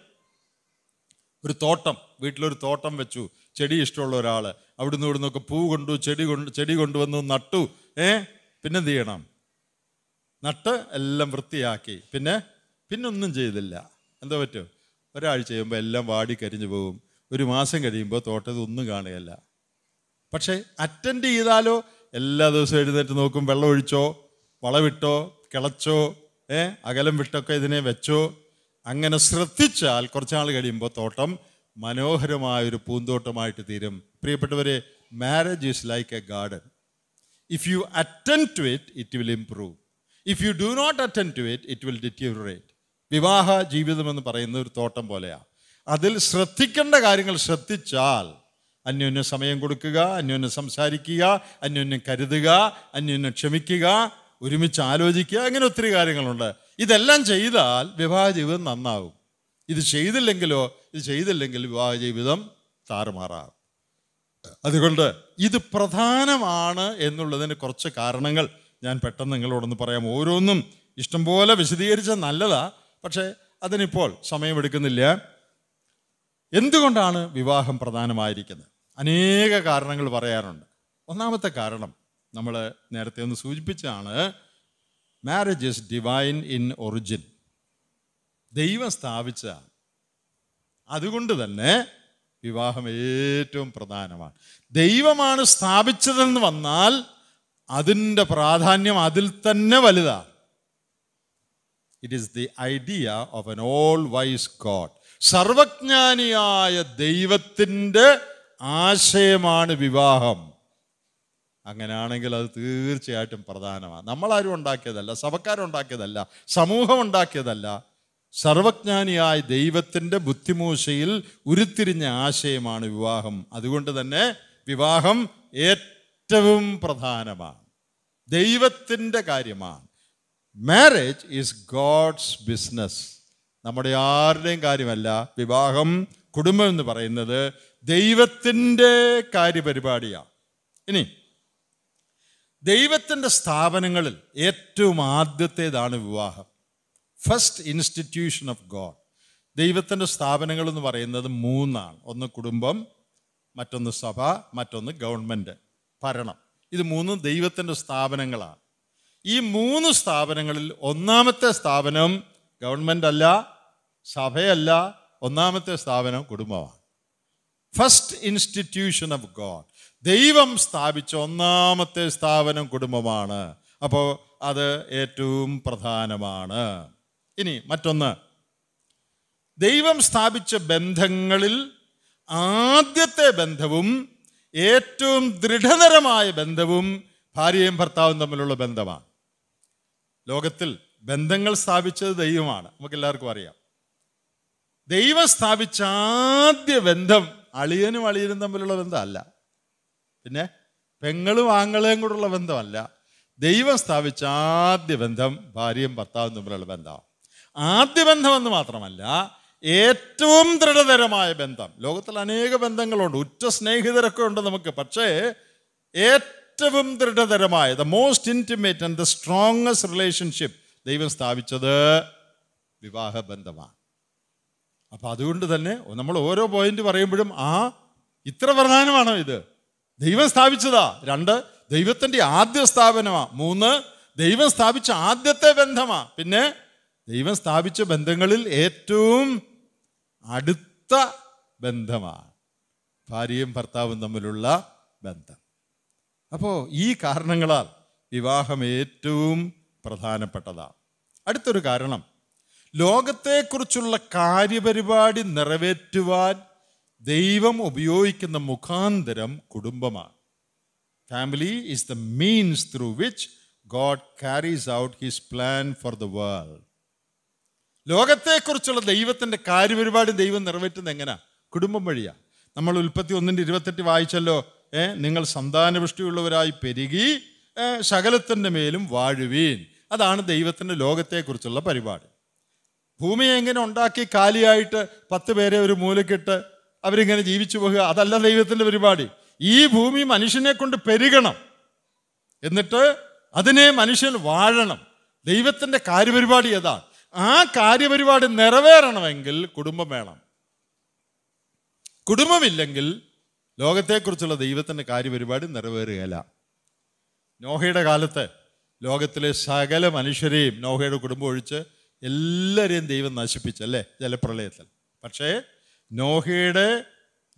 ഒരു തോട്ടം വീട്ടിലൊരു തോട്ടം വെച്ചു ചെടി ഇഷ്ടമുള്ള ഒരാൾ അവിടുന്ന് ഒക്കെ പൂ കൊണ്ടു ചെടി കൊണ്ട് ചെടി കൊണ്ടുവന്നു നട്ടു ഏ പിന്നെന്ത് ചെയ്യണം നട്ട് എല്ലാം വൃത്തിയാക്കി പിന്നെ പിന്നൊന്നും ചെയ്തില്ല എന്താ പറ്റും ഒരാഴ്ച ചെയ്യുമ്പോൾ എല്ലാം വാടി കരിഞ്ഞു പോകും ഒരു മാസം കഴിയുമ്പോൾ തോട്ടത്തിൽ ഒന്നും കാണുകയല്ല പക്ഷേ അറ്റൻഡ് ചെയ്താലോ എല്ലാ ദിവസവും എഴുന്നേറ്റ് നോക്കും വെള്ളം ഒഴിച്ചോ വളവിട്ടോ കിളച്ചോ ഏ അകലം വിട്ടൊക്കെ ഇതിനെ വെച്ചോ അങ്ങനെ ശ്രദ്ധിച്ചാൽ കുറച്ചാൾ കഴിയുമ്പോൾ തോട്ടം മനോഹരമായൊരു പൂന്തോട്ടമായിട്ട് തീരും പ്രിയപ്പെട്ടവരെ marriage is like a garden if you attend to it it will improve if you do not attend to it it will deteriorate വിവാഹ ജീവിതം എന്ന് പറയുന്ന ഒരു തോട്ടം പോലെയാണ് അതിൽ ശ്രദ്ധിക്കേണ്ട കാര്യങ്ങൾ ശ്രദ്ധിച്ചാൽ അന്യോന്യം സമയം കൊടുക്കുക അന്യോന്യം സംസാരിക്കുക അന്യോന്യം കരുതുക അന്യോന്യം ക്ഷമിക്കുക ഒരുമിച്ച് ആലോചിക്കുക അങ്ങനെ ഒത്തിരി കാര്യങ്ങളുണ്ട് ഇതെല്ലാം ചെയ്താൽ വിവാഹ ജീവിതം നന്നാവും ഇത് ചെയ്തില്ലെങ്കിലോ ഇത് ചെയ്തില്ലെങ്കിൽ വിവാഹ ജീവിതം താറുമാറാകും അതുകൊണ്ട് ഇത് പ്രധാനമാണ് എന്നുള്ളതിന് കുറച്ച് കാരണങ്ങൾ ഞാൻ പെട്ടെന്ന് നിങ്ങളോടൊന്ന് പറയാം ഓരോന്നും ഇഷ്ടംപോലെ വിശദീകരിച്ച നല്ലതാ പക്ഷേ അതിനിപ്പോൾ സമയമെടുക്കുന്നില്ല എന്തുകൊണ്ടാണ് വിവാഹം പ്രധാനമായിരിക്കുന്നത് അനേക കാരണങ്ങൾ പറയാറുണ്ട് ഒന്നാമത്തെ കാരണം നമ്മൾ നേരത്തെ ഒന്ന് സൂചിപ്പിച്ചാണ് marriage is divine in origin ദൈവം സ്ഥാപിച്ച അതുകൊണ്ട് തന്നെ വിവാഹം ഏറ്റവും പ്രധാനമാണ് ദൈവമാണ് സ്ഥാപിച്ചതെന്ന് വന്നാൽ അതിൻ്റെ പ്രാധാന്യം അതിൽ തന്നെ വലുതാണ് it is the idea of an all wise God സർവജ്ഞാനിയായ ദൈവത്തിൻ്റെ ആശയമാണ് വിവാഹം അങ്ങനെയാണെങ്കിൽ അത് തീർച്ചയായിട്ടും പ്രധാനമാണ് നമ്മളാരും ഉണ്ടാക്കിയതല്ല സഭക്കാരുണ്ടാക്കിയതല്ല സമൂഹം ഉണ്ടാക്കിയതല്ല സർവജ്ഞാനിയായ ദൈവത്തിൻ്റെ ബുദ്ധിമൂശയിൽ ഉരുത്തിരിഞ്ഞ ആശയമാണ് വിവാഹം അതുകൊണ്ട് തന്നെ വിവാഹം ഏറ്റവും പ്രധാനമാണ് ദൈവത്തിൻ്റെ കാര്യമാണ് മാരേജ് ഈസ് ഗോഡ്സ് ബിസിനസ് നമ്മുടെ ആരുടെയും കാര്യമല്ല വിവാഹം കുടുംബം എന്ന് പറയുന്നത് ദൈവത്തിൻ്റെ കാര്യപരിപാടിയാണ് ഇനി ദൈവത്തിൻ്റെ സ്ഥാപനങ്ങളിൽ ഏറ്റവും ആദ്യത്തേതാണ് വിവാഹം ഫസ്റ്റ് ഇൻസ്റ്റിറ്റ്യൂഷൻ ഓഫ് ഗോഡ് ദൈവത്തിൻ്റെ സ്ഥാപനങ്ങൾ എന്ന് പറയുന്നത് മൂന്നാണ് ഒന്ന് കുടുംബം മറ്റൊന്ന് സഭ മറ്റൊന്ന് ഗവൺമെൻറ് ഭരണം ഇത് മൂന്നും ദൈവത്തിൻ്റെ സ്ഥാപനങ്ങളാണ് ഈ മൂന്ന് സ്ഥാപനങ്ങളിൽ ഒന്നാമത്തെ സ്ഥാപനം ഗവൺമെൻ്റ് അല്ല സഭയല്ല ഒന്നാമത്തെ സ്ഥാപനം കുടുംബമാണ് ഫസ്റ്റ് ഇൻസ്റ്റിറ്റ്യൂഷൻ ഓഫ് ഗോഡ് ദൈവം സ്ഥാപിച്ച ഒന്നാമത്തെ സ്ഥാപനം കുടുംബമാണ് അപ്പോൾ അത് ഏറ്റവും പ്രധാനമാണ് ഇനി മറ്റൊന്ന് ദൈവം സ്ഥാപിച്ച ബന്ധങ്ങളിൽ ആദ്യത്തെ ബന്ധവും ഏറ്റവും ദൃഢതരമായ ബന്ധവും ഭാര്യയും ഭർത്താവും തമ്മിലുള്ള ബന്ധമാണ് ലോകത്തിൽ ബന്ധങ്ങൾ സ്ഥാപിച്ചത് ദൈവമാണ് നമുക്ക് എല്ലാവർക്കും അറിയാം ദൈവം സ്ഥാപിച്ച ആദ്യ ബന്ധം അളിയനും അളിയനും തമ്മിലുള്ള ബന്ധമല്ല പിന്നെ പെങ്ങളും ആങ്ങളെയും കൂടെയുള്ള ബന്ധമല്ല ദൈവം സ്ഥാപിച്ച ആദ്യ ബന്ധം ഭാര്യയും ഭർത്താവും തമ്മിലുള്ള ബന്ധമാണ് ആദ്യ ബന്ധമെന്ന് മാത്രമല്ല ഏറ്റവും ദൃഢതരമായ ബന്ധം ലോകത്തിൽ അനേക ബന്ധങ്ങളുണ്ട് ഉറ്റ സ്നേഹിതരൊക്കെ ഉണ്ട് നമുക്ക് പക്ഷേ ഏറ്റവും ദൃഢതരമായ the most intimate and the strongest relationship ദൈവം സ്ഥാപിച്ചത് ബന്ധമാണ് അപ്പം അതുകൊണ്ട് തന്നെ നമ്മൾ ഓരോ പോയിന്റ് പറയുമ്പോഴും ആ ഇത്ര പ്രധാനമാണോ ഇത് ദൈവം സ്ഥാപിച്ചതാ രണ്ട് ദൈവത്തിൻ്റെ ആദ്യ സ്ഥാപനമാ മൂന്ന് ദൈവം സ്ഥാപിച്ച ആദ്യത്തെ ബന്ധമാണ് പിന്നെ ദൈവം സ്ഥാപിച്ച ബന്ധങ്ങളിൽ ഏറ്റവും അടുത്ത ബന്ധമാണ് ഭാര്യയും ഭർത്താവും തമ്മിലുള്ള ബന്ധം അപ്പോൾ ഈ കാരണങ്ങളാൽ വിവാഹം ഏറ്റവും പ്രധാനപ്പെട്ടതാണ് അടുത്തൊരു കാരണം ലോകത്തെക്കുറിച്ചുള്ള കാര്യപരിപാടി നിറവേറ്റുവാൻ ദൈവം ഉപയോഗിക്കുന്ന മുഖാന്തരം കുടുംബമാണ് family is the means through which God carries out his plan for the world ലോകത്തെക്കുറിച്ചുള്ള ദൈവത്തിൻ്റെ കാര്യപരിപാടി ദൈവം നിറവേറ്റുന്നത് എങ്ങനെയാ കുടുംബം വഴിയാ നമ്മൾ ഉൽപ്പത്തി ഒന്നിൻ്റെ ഇരുപത്തെട്ട് വായിച്ചല്ലോ ഏ നിങ്ങൾ സന്താനപുഷ്ടിയുള്ളവരായി പെരുകി ശകലത്തിൻ്റെ മേലും വാഴുവീൻ അതാണ് ദൈവത്തിൻ്റെ ലോകത്തെക്കുറിച്ചുള്ള പരിപാടി ഭൂമി എങ്ങനെ ഉണ്ടാക്കി കാലിയായിട്ട് പത്ത് പേരെ ഒരു മൂലക്കിട്ട് അവരിങ്ങനെ ജീവിച്ചു പോകുക അതല്ല ദൈവത്തിൻ്റെ പരിപാടി ഈ ഭൂമി മനുഷ്യനെ കൊണ്ട് പെരുകണം എന്നിട്ട് അതിനെ മനുഷ്യൻ വാഴണം ദൈവത്തിൻ്റെ കാര്യപരിപാടി അതാണ് ആ കാര്യപരിപാടി നിറവേറണമെങ്കിൽ കുടുംബം വേണം കുടുംബമില്ലെങ്കിൽ ലോകത്തെക്കുറിച്ചുള്ള ദൈവത്തിൻ്റെ കാര്യപരിപാടി നിറവേറുകയല്ല നോഹയുടെ കാലത്ത് ലോകത്തിലെ സകല മനുഷ്യരെയും നോഹയുടെ കുടുംബം ഒഴിച്ച് എല്ലാവരെയും ദൈവം നശിപ്പിച്ചല്ലേ ജലപ്രളയത്തിൽ പക്ഷേ നോഹയുടെ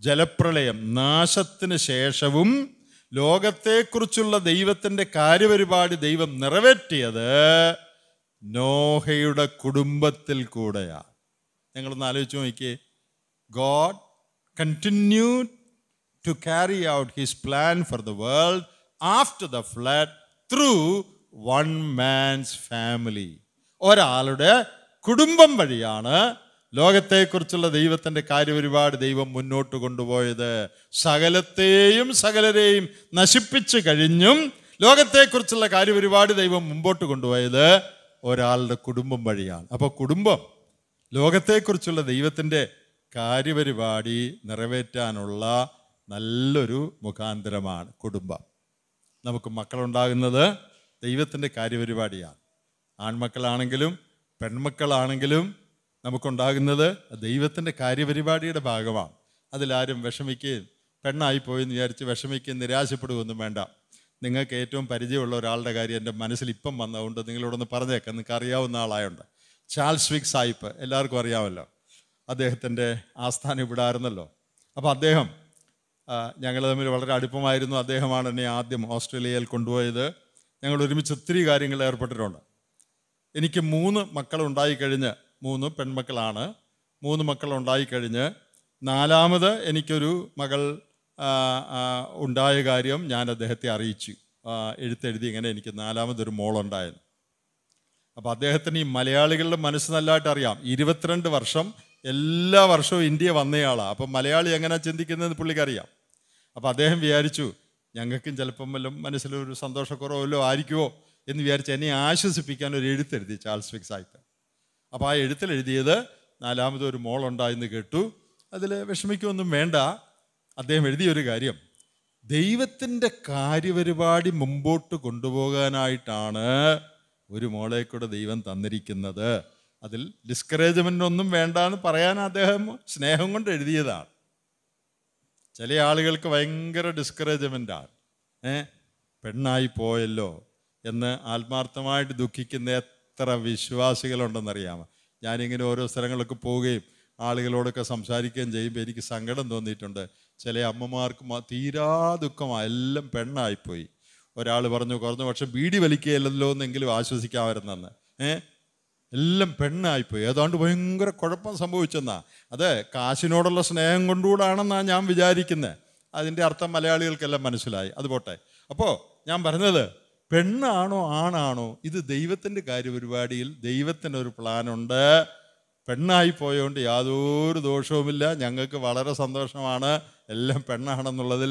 ജലപ്രളയം നാശത്തിന് ശേഷവും ലോകത്തെക്കുറിച്ചുള്ള ദൈവത്തിൻ്റെ കാര്യപരിപാടി ദൈവം നിറവേറ്റിയത് നോഹയുടെ കുടുംബത്തിൽ കൂടെയാണ് ഞങ്ങളൊന്ന് ആലോചിച്ച് നോക്കിയേ God continue to carry out his plan for the world after the flood through one man's family ഒരാളുടെ കുടുംബം വഴിയാണ് ലോകത്തെക്കുറിച്ചുള്ള ദൈവത്തിൻ്റെ ഒരുപാട് ദൈവം മുന്നോട്ട് കൊണ്ടുപോയത് സകലത്തെയും സകലരെയും നശിപ്പിച്ചു കഴിഞ്ഞും ലോകത്തെക്കുറിച്ചുള്ള ഒരുപാട് ദൈവം മുമ്പോട്ട് കൊണ്ടുപോയത് ഒരാളുടെ കുടുംബം വഴിയാണ് അപ്പോൾ കുടുംബം ലോകത്തെക്കുറിച്ചുള്ള ദൈവത്തിൻ്റെ കാര്യപരിപാടി നിറവേറ്റാനുള്ള നല്ലൊരു മുഖാന്തരമാണ് കുടുംബം നമുക്ക് മക്കളുണ്ടാകുന്നത് ദൈവത്തിൻ്റെ കാര്യപരിപാടിയാണ് ആൺമക്കളാണെങ്കിലും പെൺമക്കളാണെങ്കിലും നമുക്കുണ്ടാകുന്നത് ദൈവത്തിൻ്റെ കാര്യപരിപാടിയുടെ ഭാഗമാണ് അതിലാരും വിഷമിക്കുകയും എന്ന് വിചാരിച്ച് വിഷമിക്കുകയും നിരാശപ്പെടുകയൊന്നും വേണ്ട നിങ്ങൾക്ക് ഏറ്റവും പരിചയമുള്ള ഒരാളുടെ കാര്യം എൻ്റെ മനസ്സിൽ ഇപ്പം വന്നതുകൊണ്ട് നിങ്ങളോടൊന്ന് പറഞ്ഞേക്കാം നിങ്ങൾക്ക് അറിയാവുന്ന ആളായുണ്ട് ചാൾസ് വിക് സായിപ്പ് എല്ലാവർക്കും അറിയാമല്ലോ അദ്ദേഹത്തിൻ്റെ ആസ്ഥാനം ഇവിടായിരുന്നല്ലോ ആയിരുന്നല്ലോ അപ്പോൾ അദ്ദേഹം ഞങ്ങൾ തമ്മിൽ വളരെ അടുപ്പമായിരുന്നു അദ്ദേഹമാണ് എന്നെ ആദ്യം ഓസ്ട്രേലിയയിൽ കൊണ്ടുപോയത് ഞങ്ങൾ ഒരുമിച്ച് ഒത്തിരി കാര്യങ്ങൾ ഏർപ്പെട്ടിട്ടുണ്ട് എനിക്ക് മൂന്ന് മക്കൾ ഉണ്ടായിക്കഴിഞ്ഞ് മൂന്ന് പെൺമക്കളാണ് മൂന്ന് മക്കൾ ഉണ്ടായിക്കഴിഞ്ഞ് നാലാമത് എനിക്കൊരു മകൾ ഉണ്ടായ കാര്യം ഞാൻ അദ്ദേഹത്തെ അറിയിച്ചു എഴുത്തെഴുതി ഇങ്ങനെ എനിക്ക് നാലാമതൊരു മോളുണ്ടായത് അപ്പോൾ അദ്ദേഹത്തിന് ഈ മലയാളികളുടെ മനസ്സ് നല്ലതായിട്ട് അറിയാം ഇരുപത്തിരണ്ട് വർഷം എല്ലാ വർഷവും ഇന്ത്യ വന്നയാളാണ് അപ്പം മലയാളി എങ്ങനെ ചിന്തിക്കുന്നതെന്ന് പുള്ളിക്കറിയാം അപ്പോൾ അദ്ദേഹം വിചാരിച്ചു ഞങ്ങൾക്കും ചിലപ്പം വല്ലതും മനസ്സിലൊരു സന്തോഷക്കുറവല്ലോ ആയിരിക്കുമോ എന്ന് വിചാരിച്ച് എന്നെ ആശ്വസിപ്പിക്കാൻ ഒരു എഴുത്തെഴുതി ചാൾസ് ഫിക്സ് ആയിട്ട് അപ്പോൾ ആ എഴുത്തിൽ എഴുതിയത് നാലാമത് ഒരു മോളുണ്ടായെന്ന് കേട്ടു അതിൽ വിഷമിക്കൊന്നും വേണ്ട അദ്ദേഹം എഴുതിയൊരു കാര്യം ദൈവത്തിൻ്റെ കാര്യപരിപാടി മുമ്പോട്ട് കൊണ്ടുപോകാനായിട്ടാണ് ഒരു മോളെ കൂടെ ദൈവം തന്നിരിക്കുന്നത് അതിൽ ഡിസ്കറേജ്മെൻ്റ് ഒന്നും വേണ്ട എന്ന് പറയാൻ അദ്ദേഹം സ്നേഹം കൊണ്ട് എഴുതിയതാണ് ചില ആളുകൾക്ക് ഭയങ്കര ഡിസ്കറേജ്മെൻ്റാണ് ഏ പെണ്ണായി പോയല്ലോ എന്ന് ആത്മാർത്ഥമായിട്ട് ദുഃഖിക്കുന്ന എത്ര വിശ്വാസികളുണ്ടെന്നറിയാമോ ഞാനിങ്ങനെ ഓരോ സ്ഥലങ്ങളിലൊക്കെ പോവുകയും ആളുകളോടൊക്കെ സംസാരിക്കുകയും ചെയ്യുമ്പോൾ എനിക്ക് സങ്കടം തോന്നിയിട്ടുണ്ട് ചില അമ്മമാർക്ക് തീരാ ദുഃഖമാണ് എല്ലാം പെണ്ണായിപ്പോയി ഒരാൾ പറഞ്ഞു കുറഞ്ഞു പക്ഷെ ബീഡി വലിക്കുകയല്ലോ എന്നെങ്കിലും ആശ്വസിക്കാമായിരുന്നെന്ന് ഏ എല്ലാം പെണ്ണായിപ്പോയി ഏതാണ്ട് ഭയങ്കര കുഴപ്പം സംഭവിച്ചെന്നാ അത് കാശിനോടുള്ള സ്നേഹം കൊണ്ടുകൂടാണെന്നാണ് ഞാൻ വിചാരിക്കുന്നത് അതിൻ്റെ അർത്ഥം മലയാളികൾക്കെല്ലാം മനസ്സിലായി അതുപോട്ടെ അപ്പോൾ ഞാൻ പറഞ്ഞത് പെണ്ണാണോ ആണാണോ ഇത് ദൈവത്തിൻ്റെ കാര്യപരിപാടിയിൽ ദൈവത്തിൻ്റെ ഒരു പ്ലാനുണ്ട് പെണ്ണായി പോയതുകൊണ്ട് യാതൊരു ദോഷവുമില്ല ഞങ്ങൾക്ക് വളരെ സന്തോഷമാണ് എല്ലാം പെണ്ണാണെന്നുള്ളതിൽ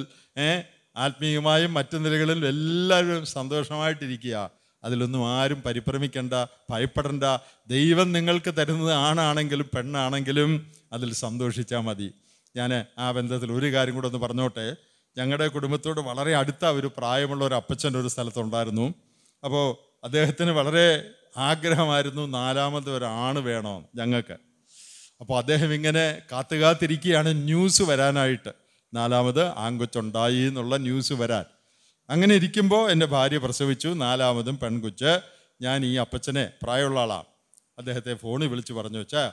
ആത്മീയമായും മറ്റു നിലകളിൽ എല്ലാവരും സന്തോഷമായിട്ടിരിക്കുക അതിലൊന്നും ആരും പരിഭ്രമിക്കണ്ട ഭയപ്പെടേണ്ട ദൈവം നിങ്ങൾക്ക് തരുന്നത് ആണാണെങ്കിലും പെണ്ണാണെങ്കിലും അതിൽ സന്തോഷിച്ചാൽ മതി ഞാൻ ആ ബന്ധത്തിൽ ഒരു കാര്യം കൂടെ ഒന്ന് പറഞ്ഞോട്ടെ ഞങ്ങളുടെ കുടുംബത്തോട് വളരെ അടുത്ത ഒരു പ്രായമുള്ള ഒരു അപ്പച്ചൻ ഒരു സ്ഥലത്തുണ്ടായിരുന്നു അപ്പോൾ അദ്ദേഹത്തിന് വളരെ ആഗ്രഹമായിരുന്നു നാലാമത് ഒരാണ് വേണോ ഞങ്ങൾക്ക് അപ്പോൾ അദ്ദേഹം ഇങ്ങനെ കാത്തു കാത്തിരിക്കുകയാണ് ന്യൂസ് വരാനായിട്ട് നാലാമത് ആൺകൊച്ചുണ്ടായി എന്നുള്ള ന്യൂസ് വരാൻ അങ്ങനെ ഇരിക്കുമ്പോൾ എൻ്റെ ഭാര്യ പ്രസവിച്ചു നാലാമതും പെൺകുച്ച് ഞാൻ ഈ അപ്പച്ചനെ പ്രായമുള്ള ആളാണ് അദ്ദേഹത്തെ ഫോണിൽ വിളിച്ച് പറഞ്ഞു വെച്ചാൽ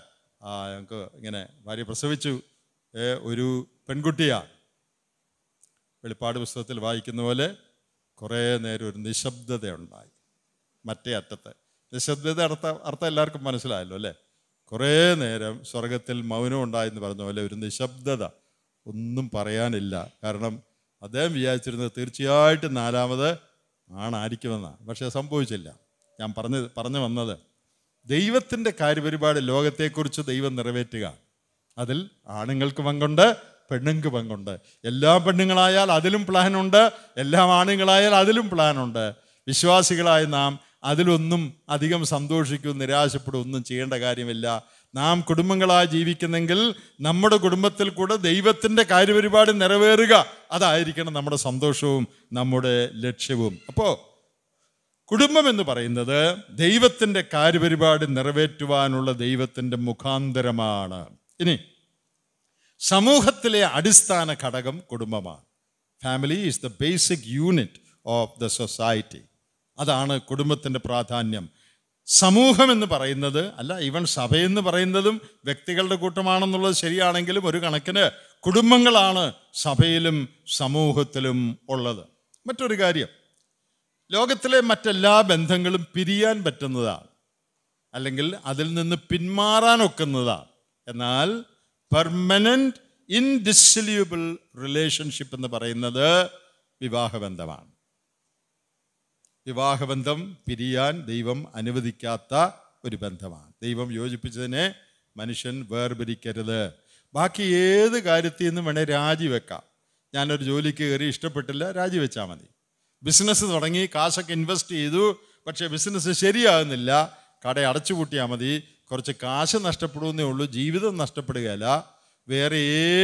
ഞങ്ങൾക്ക് ഇങ്ങനെ ഭാര്യ പ്രസവിച്ചു ഒരു പെൺകുട്ടിയാണ് വെളിപ്പാട് പുസ്തകത്തിൽ വായിക്കുന്ന പോലെ കുറേ നേരം ഒരു നിശബ്ദതയുണ്ടായി മറ്റേ അറ്റത്ത് നിശബ്ദത അർത്ഥം അർത്ഥം എല്ലാവർക്കും മനസ്സിലായല്ലോ അല്ലേ കുറേ നേരം സ്വർഗത്തിൽ മൗനം ഉണ്ടായെന്ന് പറഞ്ഞ പോലെ ഒരു നിശബ്ദത ഒന്നും പറയാനില്ല കാരണം അദ്ദേഹം വിചാരിച്ചിരുന്നത് തീർച്ചയായിട്ടും നാലാമത് ആണായിരിക്കുമെന്നാണ് പക്ഷേ സംഭവിച്ചില്ല ഞാൻ പറഞ്ഞ് പറഞ്ഞു വന്നത് ദൈവത്തിൻ്റെ കാര്യപരിപാടി ലോകത്തെക്കുറിച്ച് ദൈവം നിറവേറ്റുക അതിൽ ആണുങ്ങൾക്ക് പങ്കുണ്ട് പെണ്ണുങ്ങൾക്ക് പങ്കുണ്ട് എല്ലാ പെണ്ണുങ്ങളായാൽ അതിലും പ്ലാനുണ്ട് എല്ലാ ആണുങ്ങളായാൽ അതിലും പ്ലാനുണ്ട് വിശ്വാസികളായ നാം അതിലൊന്നും അധികം സന്തോഷിക്കും നിരാശപ്പെടും ഒന്നും ചെയ്യേണ്ട കാര്യമില്ല നാം കുടുംബങ്ങളായി ജീവിക്കുന്നെങ്കിൽ നമ്മുടെ കുടുംബത്തിൽ കൂടെ ദൈവത്തിൻ്റെ കാര്യപരിപാടി നിറവേറുക അതായിരിക്കണം നമ്മുടെ സന്തോഷവും നമ്മുടെ ലക്ഷ്യവും അപ്പോൾ കുടുംബം എന്ന് പറയുന്നത് ദൈവത്തിൻ്റെ കാര്യപരിപാടി നിറവേറ്റുവാനുള്ള ദൈവത്തിൻ്റെ മുഖാന്തരമാണ് ഇനി സമൂഹത്തിലെ അടിസ്ഥാന ഘടകം കുടുംബമാണ് family is the basic unit of the society അതാണ് കുടുംബത്തിൻ്റെ പ്രാധാന്യം സമൂഹം എന്ന് പറയുന്നത് അല്ല ഈവൻ സഭയെന്ന് പറയുന്നതും വ്യക്തികളുടെ കൂട്ടമാണെന്നുള്ളത് ശരിയാണെങ്കിലും ഒരു കണക്കിന് കുടുംബങ്ങളാണ് സഭയിലും സമൂഹത്തിലും ഉള്ളത് മറ്റൊരു കാര്യം ലോകത്തിലെ മറ്റെല്ലാ ബന്ധങ്ങളും പിരിയാൻ പറ്റുന്നതാണ് അല്ലെങ്കിൽ അതിൽ നിന്ന് പിന്മാറാൻ ഒക്കുന്നതാണ് എന്നാൽ പെർമനൻറ്റ് ഇൻഡിസല്യൂബിൾ റിലേഷൻഷിപ്പ് എന്ന് പറയുന്നത് വിവാഹബന്ധമാണ് വിവാഹബന്ധം പിരിയാൻ ദൈവം അനുവദിക്കാത്ത ഒരു ബന്ധമാണ് ദൈവം യോജിപ്പിച്ചതിനെ മനുഷ്യൻ വേർപിരിക്കരുത് ബാക്കി ഏത് കാര്യത്തിൽ നിന്നും വേണേൽ രാജിവെക്കാം ഞാനൊരു ജോലിക്ക് കയറി ഇഷ്ടപ്പെട്ടില്ല രാജിവെച്ചാൽ മതി ബിസിനസ് തുടങ്ങി കാശൊക്കെ ഇൻവെസ്റ്റ് ചെയ്തു പക്ഷേ ബിസിനസ് ശരിയാകുന്നില്ല കട അടച്ചുപൂട്ടിയാൽ മതി കുറച്ച് കാശ് നഷ്ടപ്പെടുമെന്നേ ഉള്ളൂ ജീവിതം നഷ്ടപ്പെടുകയല്ല വേറെ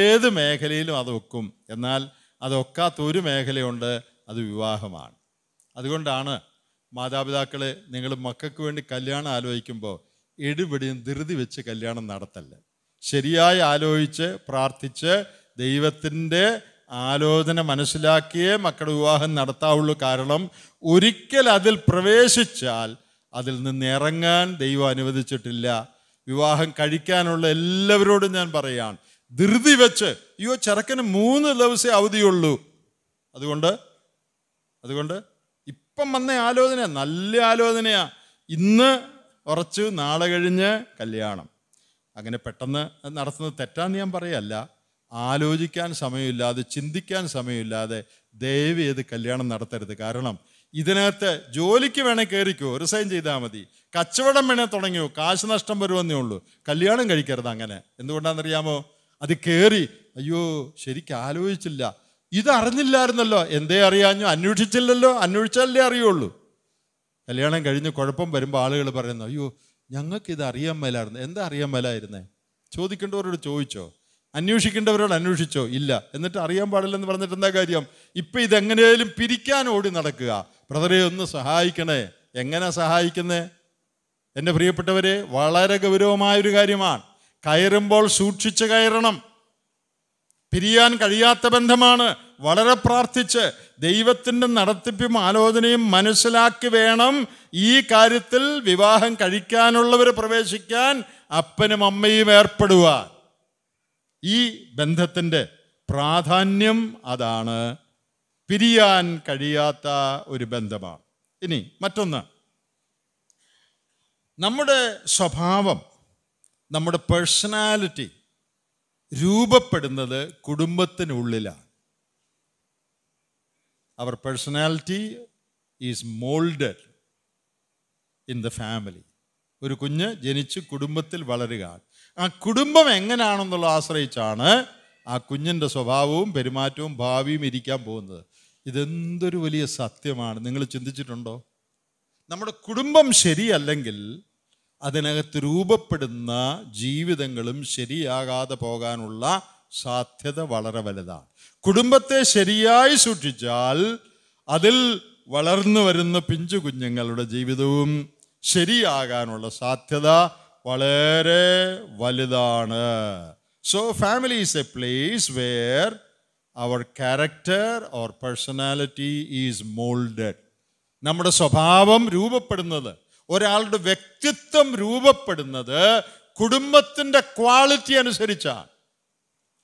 ഏത് മേഖലയിലും അത് അതൊക്കും എന്നാൽ അതൊക്കാത്ത ഒരു മേഖലയുണ്ട് അത് വിവാഹമാണ് അതുകൊണ്ടാണ് മാതാപിതാക്കൾ നിങ്ങൾ മക്കൾക്ക് വേണ്ടി കല്യാണം ആലോചിക്കുമ്പോൾ എടുപിടിയും ധൃതി വെച്ച് കല്യാണം നടത്തല്ല ശരിയായി ആലോചിച്ച് പ്രാർത്ഥിച്ച് ദൈവത്തിൻ്റെ ആലോചന മനസ്സിലാക്കിയേ മക്കളുടെ വിവാഹം നടത്താവുള്ളൂ കാരണം ഒരിക്കൽ അതിൽ പ്രവേശിച്ചാൽ അതിൽ നിന്ന് ഇറങ്ങാൻ ദൈവം അനുവദിച്ചിട്ടില്ല വിവാഹം കഴിക്കാനുള്ള എല്ലാവരോടും ഞാൻ പറയുകയാണ് ധൃതി വെച്ച് അയ്യോ ചെറുക്കന് മൂന്ന് ദിവസേ അവധിയുള്ളൂ അതുകൊണ്ട് അതുകൊണ്ട് ഇപ്പം വന്ന ആലോചന നല്ല ആലോചനയാ ഇന്ന് ഉറച്ച് നാളെ കഴിഞ്ഞ് കല്യാണം അങ്ങനെ പെട്ടെന്ന് നടത്തുന്നത് തെറ്റാന്ന് ഞാൻ പറയല്ല ആലോചിക്കാൻ സമയമില്ലാതെ ചിന്തിക്കാൻ സമയമില്ലാതെ ദയവ് ചെയ്ത് കല്യാണം നടത്തരുത് കാരണം ഇതിനകത്ത് ജോലിക്ക് വേണേൽ കയറിക്കോ റിസൈൻ ചെയ്താൽ മതി കച്ചവടം വേണേൽ തുടങ്ങിയോ കാശ് നഷ്ടം വരുമെന്നേ ഉള്ളൂ കല്യാണം കഴിക്കരുത് അങ്ങനെ എന്തുകൊണ്ടാണെന്നറിയാമോ അത് കയറി അയ്യോ ശരിക്കും ആലോചിച്ചില്ല ഇതറിഞ്ഞില്ലായിരുന്നല്ലോ എന്തേ അറിയാഞ്ഞു അന്വേഷിച്ചില്ലല്ലോ അന്വേഷിച്ചാലേ അറിയുള്ളൂ കല്യാണം കഴിഞ്ഞ് കുഴപ്പം വരുമ്പോൾ ആളുകൾ പറയുന്നു അയ്യോ ഇത് അറിയാൻ മേലായിരുന്നു എന്താ അറിയാൻ മേലായിരുന്നേ ചോദിക്കേണ്ടവരോട് ചോദിച്ചോ അന്വേഷിക്കേണ്ടവരോട് അന്വേഷിച്ചോ ഇല്ല എന്നിട്ട് അറിയാൻ പാടില്ലെന്ന് പറഞ്ഞിട്ട് എന്താ കാര്യം ഇപ്പം ഇതെങ്ങനെയായാലും പിരിക്കാൻ ഓടി നടക്കുക ബ്രദറെ ഒന്ന് സഹായിക്കണേ എങ്ങനെ സഹായിക്കുന്നേ എൻ്റെ പ്രിയപ്പെട്ടവരെ വളരെ ഗൗരവമായൊരു കാര്യമാണ് കയറുമ്പോൾ സൂക്ഷിച്ച് കയറണം പിരിയാൻ കഴിയാത്ത ബന്ധമാണ് വളരെ പ്രാർത്ഥിച്ച് ദൈവത്തിൻ്റെ നടത്തിപ്പും ആലോചനയും മനസ്സിലാക്കി വേണം ഈ കാര്യത്തിൽ വിവാഹം കഴിക്കാനുള്ളവർ പ്രവേശിക്കാൻ അപ്പനും അമ്മയും ഏർപ്പെടുക ഈ ബന്ധത്തിൻ്റെ പ്രാധാന്യം അതാണ് പിരിയാൻ കഴിയാത്ത ഒരു ബന്ധമാണ് ഇനി മറ്റൊന്ന് നമ്മുടെ സ്വഭാവം നമ്മുടെ പേഴ്സണാലിറ്റി രൂപപ്പെടുന്നത് കുടുംബത്തിനുള്ളിലാണ് our personality is moulded in the family ഒരു കുഞ്ഞ് ജനിച്ച് കുടുംബത്തിൽ വളരുക ആ കുടുംബം എങ്ങനെയാണെന്നുള്ള ആശ്രയിച്ചാണ് ആ കുഞ്ഞിൻ്റെ സ്വഭാവവും പെരുമാറ്റവും ഭാവിയും ഇരിക്കാൻ പോകുന്നത് ഇതെന്തൊരു വലിയ സത്യമാണ് നിങ്ങൾ ചിന്തിച്ചിട്ടുണ്ടോ നമ്മുടെ കുടുംബം ശരിയല്ലെങ്കിൽ അതിനകത്ത് രൂപപ്പെടുന്ന ജീവിതങ്ങളും ശരിയാകാതെ പോകാനുള്ള സാധ്യത വളരെ വലുതാണ് കുടുംബത്തെ ശരിയായി സൂക്ഷിച്ചാൽ അതിൽ വളർന്നു വരുന്ന പിഞ്ചു കുഞ്ഞുങ്ങളുടെ ജീവിതവും ശരിയാകാനുള്ള സാധ്യത വളരെ വലുതാണ് so family is a place where our character or personality is moulded നമ്മുടെ സ്വഭാവം രൂപപ്പെടുന്നത് ഒരാളുടെ വ്യക്തിത്വം രൂപപ്പെടുന്നത് കുടുംബത്തിൻ്റെ ക്വാളിറ്റി അനുസരിച്ചാണ്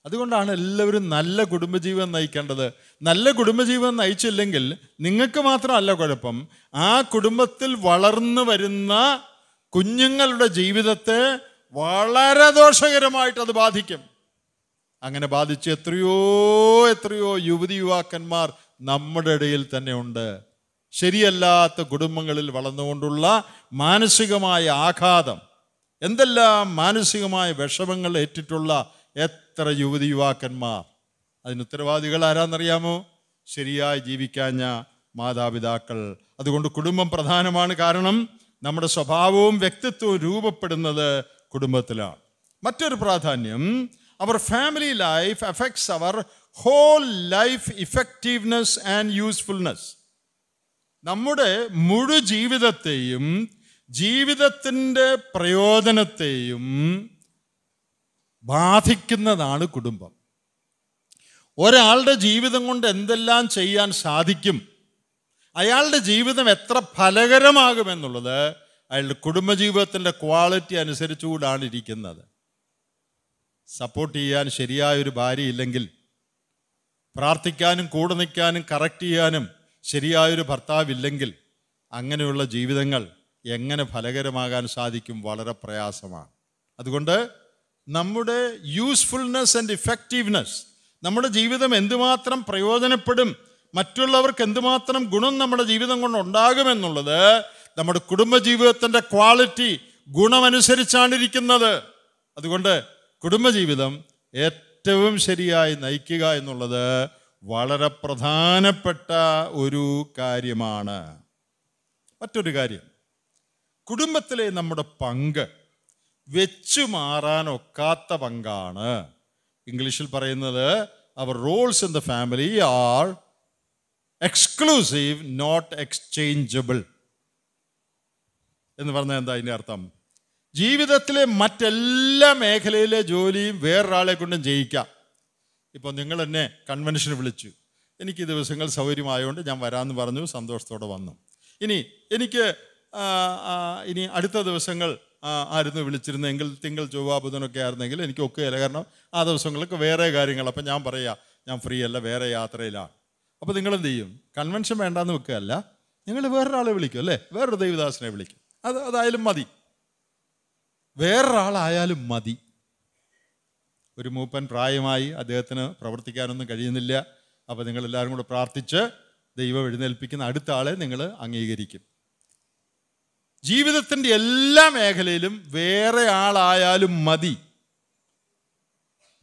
അതുകൊണ്ടാണ് എല്ലാവരും നല്ല കുടുംബജീവൻ നയിക്കേണ്ടത് നല്ല കുടുംബജീവൻ നയിച്ചില്ലെങ്കിൽ നിങ്ങൾക്ക് മാത്രമല്ല കുഴപ്പം ആ കുടുംബത്തിൽ വളർന്നു വരുന്ന കുഞ്ഞുങ്ങളുടെ ജീവിതത്തെ വളരെ ദോഷകരമായിട്ട് അത് ബാധിക്കും അങ്ങനെ ബാധിച്ച് എത്രയോ എത്രയോ യുവതി യുവാക്കന്മാർ നമ്മുടെ ഇടയിൽ തന്നെ ഉണ്ട് ശരിയല്ലാത്ത കുടുംബങ്ങളിൽ വളർന്നുകൊണ്ടുള്ള മാനസികമായ ആഘാതം എന്തെല്ലാം മാനസികമായ വിഷമങ്ങൾ ഏറ്റിട്ടുള്ള എത്ര യുവതി യുവാക്കന്മാർ അതിന് ഉത്തരവാദികൾ ആരാന്നറിയാമോ ശരിയായി ജീവിക്കാഞ്ഞ മാതാപിതാക്കൾ അതുകൊണ്ട് കുടുംബം പ്രധാനമാണ് കാരണം നമ്മുടെ സ്വഭാവവും വ്യക്തിത്വവും രൂപപ്പെടുന്നത് കുടുംബത്തിലാണ് മറ്റൊരു പ്രാധാന്യം our family life effects our whole life effectiveness and usefulness നമ്മുടെ മുഴു ജീവിതത്തെയും ജീവിതത്തിൻ്റെ പ്രയോജനത്തെയും ബാധിക്കുന്നതാണ് കുടുംബം ഒരാളുടെ ജീവിതം കൊണ്ട് എന്തെല്ലാം ചെയ്യാൻ സാധിക്കും അയാളുടെ ജീവിതം എത്ര ഫലകരമാകുമെന്നുള്ളത് അയാളുടെ കുടുംബജീവിതത്തിൻ്റെ ക്വാളിറ്റി അനുസരിച്ചുകൂടാണ് ഇരിക്കുന്നത് സപ്പോർട്ട് ചെയ്യാൻ ശരിയായൊരു ഇല്ലെങ്കിൽ പ്രാർത്ഥിക്കാനും കൂടെ നിൽക്കാനും കറക്റ്റ് ചെയ്യാനും ശരിയായൊരു ഭർത്താവില്ലെങ്കിൽ അങ്ങനെയുള്ള ജീവിതങ്ങൾ എങ്ങനെ ഫലകരമാകാൻ സാധിക്കും വളരെ പ്രയാസമാണ് അതുകൊണ്ട് നമ്മുടെ യൂസ്ഫുൾനെസ് ആൻഡ് ഇഫക്റ്റീവ്നെസ് നമ്മുടെ ജീവിതം എന്തുമാത്രം പ്രയോജനപ്പെടും മറ്റുള്ളവർക്ക് എന്തുമാത്രം ഗുണം നമ്മുടെ ജീവിതം കൊണ്ട് ഉണ്ടാകുമെന്നുള്ളത് നമ്മുടെ കുടുംബജീവിതത്തിൻ്റെ ക്വാളിറ്റി ഗുണമനുസരിച്ചാണ് ഇരിക്കുന്നത് അതുകൊണ്ട് കുടുംബജീവിതം ഏറ്റവും ശരിയായി നയിക്കുക എന്നുള്ളത് വളരെ പ്രധാനപ്പെട്ട ഒരു കാര്യമാണ് മറ്റൊരു കാര്യം കുടുംബത്തിലെ നമ്മുടെ പങ്ക് വെച്ചു മാറാനൊക്കാത്ത പങ്കാണ് ഇംഗ്ലീഷിൽ പറയുന്നത് our roles in the family are exclusive not exchangeable എന്ന് പറഞ്ഞാൽ എന്താ അതിൻ്റെ അർത്ഥം ജീവിതത്തിലെ മറ്റെല്ലാ മേഖലയിലെ ജോലിയും വേറൊരാളെ കൊണ്ടും ചെയ്യിക്കാം ഇപ്പോൾ നിങ്ങൾ എന്നെ കൺവെൻഷൻ വിളിച്ചു എനിക്ക് ദിവസങ്ങൾ സൗകര്യമായതുകൊണ്ട് ഞാൻ വരാമെന്ന് പറഞ്ഞു സന്തോഷത്തോടെ വന്നു ഇനി എനിക്ക് ഇനി അടുത്ത ദിവസങ്ങൾ ആയിരുന്നു വിളിച്ചിരുന്നെങ്കിൽ തിങ്കൾ ചൊവ്വ ബുധനൊക്കെ ആയിരുന്നെങ്കിൽ എനിക്ക് ഒക്കെയല്ല കാരണം ആ ദിവസങ്ങളൊക്കെ വേറെ കാര്യങ്ങൾ അപ്പം ഞാൻ പറയാം ഞാൻ ഫ്രീ അല്ല വേറെ യാത്രയിലാണ് അപ്പോൾ നിങ്ങളെന്ത് ചെയ്യും കൺവെൻഷൻ വേണ്ടാന്ന് വെക്കുകയല്ല നിങ്ങൾ വേറൊരാളെ വിളിക്കും അല്ലേ വേറൊരു ദൈവദാസനെ വിളിക്കും അത് അതായാലും മതി വേറൊരാളായാലും മതി ഒരു മൂപ്പൻ പ്രായമായി അദ്ദേഹത്തിന് പ്രവർത്തിക്കാനൊന്നും കഴിയുന്നില്ല അപ്പോൾ എല്ലാവരും കൂടെ പ്രാർത്ഥിച്ച് ദൈവം എഴുന്നേൽപ്പിക്കുന്ന അടുത്ത ആളെ നിങ്ങൾ അംഗീകരിക്കും ജീവിതത്തിൻ്റെ എല്ലാ മേഖലയിലും വേറെ ആളായാലും മതി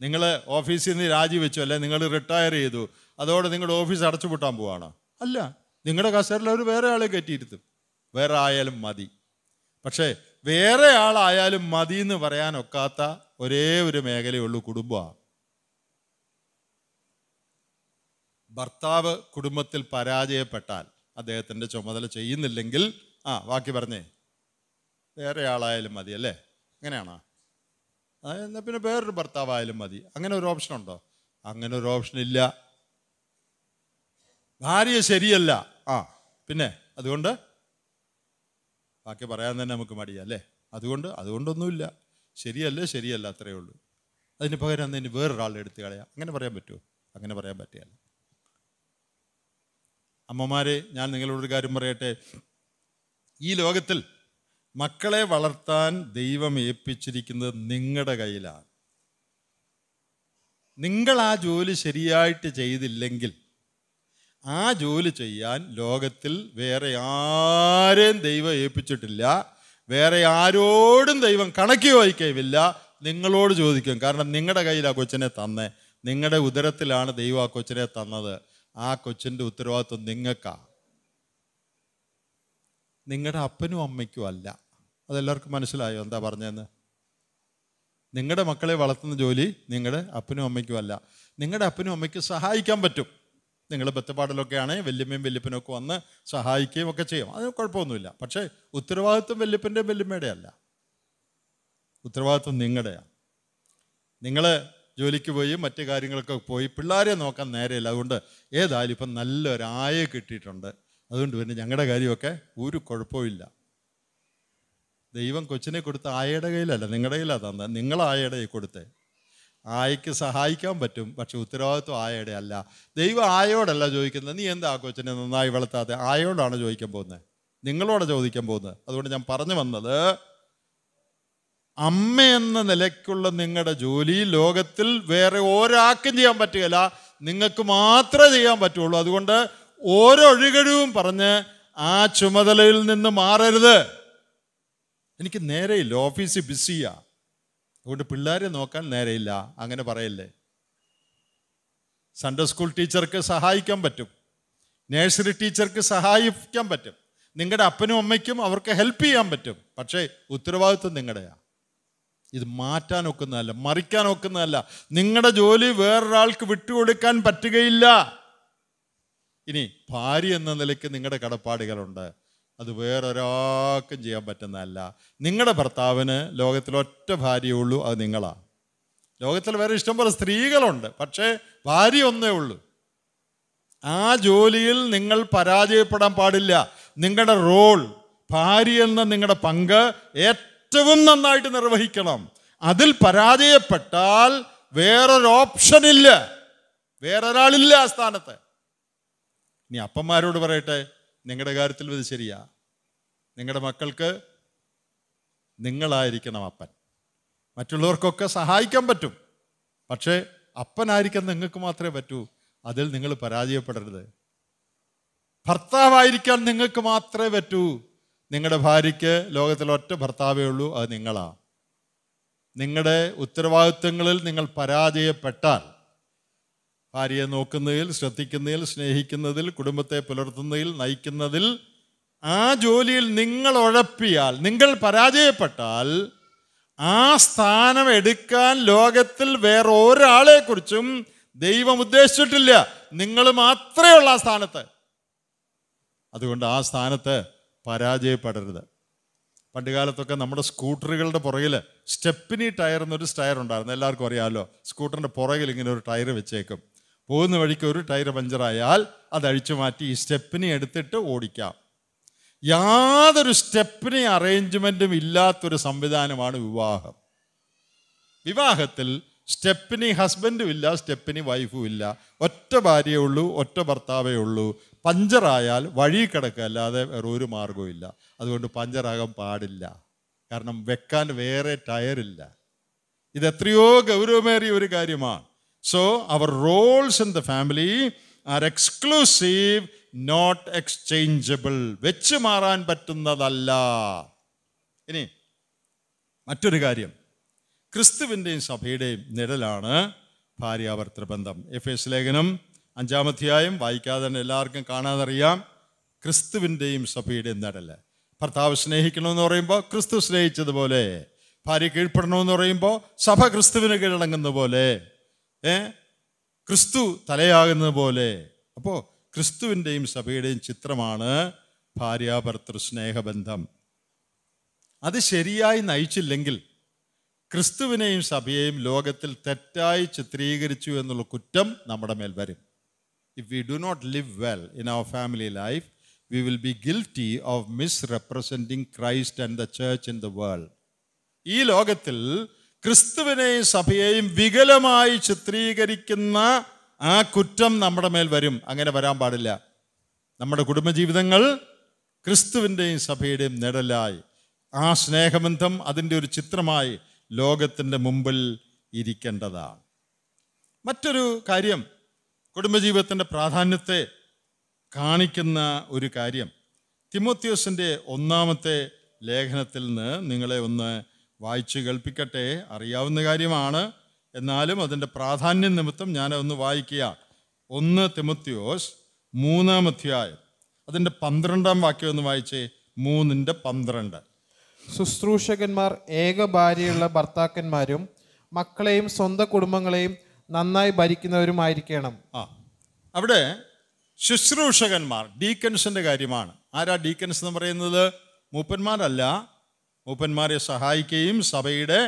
നിങ്ങൾ ഓഫീസിൽ നിന്ന് രാജിവെച്ചു അല്ലെ നിങ്ങൾ റിട്ടയർ ചെയ്തു അതോടെ നിങ്ങളുടെ ഓഫീസ് അടച്ചുപൂട്ടാൻ പോവാണോ അല്ല നിങ്ങളുടെ കസേരയിൽ അവർ വേറെ ആളെ കയറ്റിയിരുത്തും വേറെ ആയാലും മതി പക്ഷേ വേറെ ആളായാലും മതി എന്ന് പറയാൻ ഒക്കാത്ത ഒരേ ഒരു മേഖലയുള്ളൂ കുടുംബമാണ് ഭർത്താവ് കുടുംബത്തിൽ പരാജയപ്പെട്ടാൽ അദ്ദേഹത്തിൻ്റെ ചുമതല ചെയ്യുന്നില്ലെങ്കിൽ ആ ബാക്കി പറഞ്ഞേ വേറെ ആളായാലും മതി അല്ലേ അങ്ങനെയാണോ എന്നാൽ പിന്നെ വേറൊരു ഭർത്താവായാലും മതി അങ്ങനെ ഒരു ഓപ്ഷൻ ഉണ്ടോ അങ്ങനെ ഒരു ഓപ്ഷൻ ഇല്ല ഭാര്യ ശരിയല്ല ആ പിന്നെ അതുകൊണ്ട് ബാക്കി പറയാൻ തന്നെ നമുക്ക് മടിയല്ലേ അതുകൊണ്ട് അതുകൊണ്ടൊന്നുമില്ല ശരിയല്ലേ ശരിയല്ല അത്രയേ ഉള്ളൂ അതിന് പകരം അന്ന് ഇനി വേറൊരാളെ എടുത്ത് കളയാം അങ്ങനെ പറയാൻ പറ്റുമോ അങ്ങനെ പറയാൻ പറ്റിയല്ല അമ്മമാരെ ഞാൻ നിങ്ങളോടൊരു കാര്യം പറയട്ടെ ഈ ലോകത്തിൽ മക്കളെ വളർത്താൻ ദൈവം ഏൽപ്പിച്ചിരിക്കുന്നത് നിങ്ങളുടെ കയ്യിലാണ് നിങ്ങൾ ആ ജോലി ശരിയായിട്ട് ചെയ്തില്ലെങ്കിൽ ആ ജോലി ചെയ്യാൻ ലോകത്തിൽ വേറെ ആരെയും ദൈവം ഏൽപ്പിച്ചിട്ടില്ല വേറെ ആരോടും ദൈവം കണക്ക് വായിക്കയില്ല നിങ്ങളോട് ചോദിക്കും കാരണം നിങ്ങളുടെ കയ്യിൽ ആ കൊച്ചിനെ തന്നേ നിങ്ങളുടെ ഉദരത്തിലാണ് ദൈവം ആ കൊച്ചിനെ തന്നത് ആ കൊച്ചിൻ്റെ ഉത്തരവാദിത്വം നിങ്ങൾക്കാണ് നിങ്ങളുടെ അപ്പനും അമ്മയ്ക്കും അല്ല അതെല്ലാവർക്കും മനസ്സിലായോ എന്താ പറഞ്ഞതെന്ന് നിങ്ങളുടെ മക്കളെ വളർത്തുന്ന ജോലി നിങ്ങളുടെ അപ്പനും അമ്മയ്ക്കും അല്ല നിങ്ങളുടെ അപ്പനും അമ്മയ്ക്ക് സഹായിക്കാൻ പറ്റും നിങ്ങൾ ബത്തപ്പാടിലൊക്കെ ആണെങ്കിൽ വല്യമ്മയും വല്യപ്പനൊക്കെ വന്ന് സഹായിക്കുകയും ഒക്കെ ചെയ്യും അത് കുഴപ്പമൊന്നുമില്ല പക്ഷേ ഉത്തരവാദിത്വം വല്യപ്പൻ്റെയും വല്യമ്മയുടെ അല്ല ഉത്തരവാദിത്വം നിങ്ങളുടെയാണ് നിങ്ങൾ ജോലിക്ക് പോയി മറ്റു കാര്യങ്ങളൊക്കെ പോയി പിള്ളേരെ നോക്കാൻ നേരെയല്ല അതുകൊണ്ട് ഏതായാലും ഇപ്പം നല്ലൊരായ കിട്ടിയിട്ടുണ്ട് അതുകൊണ്ട് പിന്നെ ഞങ്ങളുടെ കാര്യമൊക്കെ ഒരു കുഴപ്പമില്ല ദൈവം കൊച്ചിനെ കൊടുത്ത ആയയുടെ കയ്യിലല്ല നിങ്ങളുടെ കയ്യിലാണ് തന്നെ നിങ്ങൾ കൊടുത്തേ ആയക്ക് സഹായിക്കാൻ പറ്റും പക്ഷെ ഉത്തരവാദിത്വം ആയയുടെ അല്ല ദൈവം ആയോടല്ല ചോദിക്കുന്നത് നീ എന്താ കൊച്ചിനെ നന്നായി വളർത്താതെ ആയോടാണ് ചോദിക്കാൻ പോകുന്നത് നിങ്ങളോട് ചോദിക്കാൻ പോകുന്നത് അതുകൊണ്ട് ഞാൻ പറഞ്ഞു വന്നത് അമ്മ എന്ന നിലയ്ക്കുള്ള നിങ്ങളുടെ ജോലി ലോകത്തിൽ വേറെ ഒരാൾക്കും ചെയ്യാൻ പറ്റുകയില്ല നിങ്ങൾക്ക് മാത്രമേ ചെയ്യാൻ പറ്റുള്ളൂ അതുകൊണ്ട് ഓരോ ഒഴികഴിവും പറഞ്ഞ് ആ ചുമതലയിൽ നിന്ന് മാറരുത് എനിക്ക് നേരെയില്ല ഓഫീസിൽ ബിസിയാണ് അതുകൊണ്ട് പിള്ളേരെ നോക്കാൻ നേരെയില്ല അങ്ങനെ പറയല്ലേ സൺഡേ സ്കൂൾ ടീച്ചർക്ക് സഹായിക്കാൻ പറ്റും നേഴ്സറി ടീച്ചർക്ക് സഹായിക്കാൻ പറ്റും നിങ്ങളുടെ അപ്പനും അമ്മയ്ക്കും അവർക്ക് ഹെൽപ്പ് ചെയ്യാൻ പറ്റും പക്ഷേ ഉത്തരവാദിത്വം നിങ്ങളുടെയാണ് ഇത് മാറ്റാൻ ഒക്കുന്നതല്ല മറിക്കാൻ ഒക്കുന്നതല്ല നിങ്ങളുടെ ജോലി വേറൊരാൾക്ക് വിട്ടുകൊടുക്കാൻ പറ്റുകയില്ല ഇനി ഭാര്യ എന്ന നിലയ്ക്ക് നിങ്ങളുടെ കടപ്പാടുകളുണ്ട് അത് വേറൊരാൾക്കും ചെയ്യാൻ പറ്റുന്നതല്ല നിങ്ങളുടെ ഭർത്താവിന് ലോകത്തിലൊറ്റ ഭാര്യയുള്ളൂ അത് നിങ്ങളാണ് ലോകത്തിൽ വേറെ ഇഷ്ടംപോലെ സ്ത്രീകളുണ്ട് പക്ഷേ ഭാര്യ ഒന്നേ ഉള്ളൂ ആ ജോലിയിൽ നിങ്ങൾ പരാജയപ്പെടാൻ പാടില്ല നിങ്ങളുടെ റോൾ ഭാര്യ എന്ന നിങ്ങളുടെ പങ്ക് ഏറ്റവും നന്നായിട്ട് നിർവഹിക്കണം അതിൽ പരാജയപ്പെട്ടാൽ വേറൊരു ഓപ്ഷനില്ല വേറൊരാളില്ല ആ സ്ഥാനത്ത് ഇനി അപ്പന്മാരോട് പറയട്ടെ നിങ്ങളുടെ കാര്യത്തിൽ ഇത് ശരിയാ നിങ്ങളുടെ മക്കൾക്ക് നിങ്ങളായിരിക്കണം അപ്പൻ മറ്റുള്ളവർക്കൊക്കെ സഹായിക്കാൻ പറ്റും പക്ഷേ അപ്പനായിരിക്കാൻ നിങ്ങൾക്ക് മാത്രമേ പറ്റൂ അതിൽ നിങ്ങൾ പരാജയപ്പെടരുത് ഭർത്താവായിരിക്കാൻ നിങ്ങൾക്ക് മാത്രമേ പറ്റൂ നിങ്ങളുടെ ഭാര്യയ്ക്ക് ലോകത്തിൽ ഒറ്റ ഭർത്താവേ ഉള്ളൂ അത് നിങ്ങളാണ് നിങ്ങളുടെ ഉത്തരവാദിത്വങ്ങളിൽ നിങ്ങൾ പരാജയപ്പെട്ടാൽ ഭാര്യയെ നോക്കുന്നതിൽ ശ്രദ്ധിക്കുന്നതിൽ സ്നേഹിക്കുന്നതിൽ കുടുംബത്തെ പുലർത്തുന്നതിൽ നയിക്കുന്നതിൽ ആ ജോലിയിൽ നിങ്ങൾ ഉഴപ്പിയാൽ നിങ്ങൾ പരാജയപ്പെട്ടാൽ ആ സ്ഥാനം എടുക്കാൻ ലോകത്തിൽ വേറെ കുറിച്ചും ദൈവം ഉദ്ദേശിച്ചിട്ടില്ല നിങ്ങൾ മാത്രമേ ഉള്ള ആ സ്ഥാനത്ത് അതുകൊണ്ട് ആ സ്ഥാനത്ത് പരാജയപ്പെടരുത് പണ്ടുകാലത്തൊക്കെ നമ്മുടെ സ്കൂട്ടറുകളുടെ പുറകിൽ സ്റ്റെപ്പിനി ടയർ എന്നൊരു ടയർ ഉണ്ടായിരുന്നു എല്ലാവർക്കും അറിയാമല്ലോ സ്കൂട്ടറിൻ്റെ പുറകിൽ ഇങ്ങനെ ഒരു ടയർ വെച്ചേക്കും പോകുന്ന വഴിക്ക് ഒരു ടയർ പഞ്ചറായാൽ അത് അഴിച്ചു മാറ്റി ഈ സ്റ്റെപ്പിനെ എടുത്തിട്ട് ഓടിക്കാം യാതൊരു സ്റ്റെപ്പിനെ അറേഞ്ച്മെൻറ്റും ഇല്ലാത്തൊരു സംവിധാനമാണ് വിവാഹം വിവാഹത്തിൽ സ്റ്റെപ്പിനി ഹസ്ബൻഡും ഇല്ല സ്റ്റെപ്പിനി വൈഫും ഇല്ല ഒറ്റ ഭാര്യയേ ഉള്ളൂ ഒറ്റ ഭർത്താവേ ഉള്ളൂ പഞ്ചറായാൽ വഴി കിടക്കുക അല്ലാതെ വേറെ ഒരു മാർഗവും ഇല്ല അതുകൊണ്ട് പഞ്ചറാകാൻ പാടില്ല കാരണം വെക്കാൻ വേറെ ടയറില്ല ഇത് എത്രയോ ഗൗരവമേറിയ ഒരു കാര്യമാണ് so our roles in the family are exclusive not exchangeable വെച്ച് മാറാൻ പറ്റുന്നതല്ല ഇനി മറ്റൊരു കാര്യം ക്രിസ്തുവിൻ്റെയും സഭയുടെയും നിഴലാണ് ഭാര്യാവർത്തൃ ബന്ധം എഫ് എസ് ലേഖനം അഞ്ചാമധ്യായം വായിക്കാതെ തന്നെ എല്ലാവർക്കും കാണാതറിയാം ക്രിസ്തുവിൻ്റെയും സഭയുടെയും നിഴല് ഭർത്താവ് സ്നേഹിക്കണമെന്ന് പറയുമ്പോൾ ക്രിസ്തു സ്നേഹിച്ചതുപോലെ ഭാര്യ കീഴ്പ്പെടണമെന്ന് പറയുമ്പോൾ സഭ ക്രിസ്തുവിന് കീഴടങ്ങുന്ന പോലെ ഏ ക്രിസ്തു തലയാകുന്നത് പോലെ അപ്പോൾ ക്രിസ്തുവിൻ്റെയും സഭയുടെയും ചിത്രമാണ് ഭാര്യാഭർത്തൃ സ്നേഹബന്ധം അത് ശരിയായി നയിച്ചില്ലെങ്കിൽ ക്രിസ്തുവിനെയും സഭയെയും ലോകത്തിൽ തെറ്റായി ചിത്രീകരിച്ചു എന്നുള്ള കുറ്റം നമ്മുടെ മേൽ വരും if we do not live well in our family life we will be guilty of misrepresenting Christ and the church in the world ഈ ലോകത്തിൽ ക്രിസ്തുവിനെയും സഭയെയും വികലമായി ചിത്രീകരിക്കുന്ന ആ കുറ്റം നമ്മുടെ മേൽ വരും അങ്ങനെ വരാൻ പാടില്ല നമ്മുടെ കുടുംബജീവിതങ്ങൾ ക്രിസ്തുവിൻ്റെയും സഭയുടെയും നിഴലായി ആ സ്നേഹബന്ധം അതിൻ്റെ ഒരു ചിത്രമായി ലോകത്തിൻ്റെ മുമ്പിൽ ഇരിക്കേണ്ടതാണ് മറ്റൊരു കാര്യം കുടുംബജീവിതത്തിൻ്റെ പ്രാധാന്യത്തെ കാണിക്കുന്ന ഒരു കാര്യം തിമോത്യോസിൻ്റെ ഒന്നാമത്തെ ലേഖനത്തിൽ നിന്ന് നിങ്ങളെ ഒന്ന് വായിച്ച് കേൾപ്പിക്കട്ടെ അറിയാവുന്ന കാര്യമാണ് എന്നാലും അതിൻ്റെ പ്രാധാന്യം നിമിത്തം ഞാനതൊന്ന് വായിക്കുക ഒന്ന് തിമത്യോസ് മൂന്നാം അധ്യായം അതിൻ്റെ പന്ത്രണ്ടാം വാക്യം ഒന്ന് വായിച്ചേ മൂന്നിൻ്റെ പന്ത്രണ്ട് ശുശ്രൂഷകന്മാർ ഏക ഭാര്യയുള്ള ഭർത്താക്കന്മാരും മക്കളെയും സ്വന്തം കുടുംബങ്ങളെയും നന്നായി ഭരിക്കുന്നവരുമായിരിക്കണം ആ അവിടെ ശുശ്രൂഷകന്മാർ ഡീക്കൻസിൻ്റെ കാര്യമാണ് ആരാ ഡീക്കൻസ് എന്ന് പറയുന്നത് മൂപ്പന്മാരല്ല മൂപ്പന്മാരെ സഹായിക്കുകയും സഭയുടെ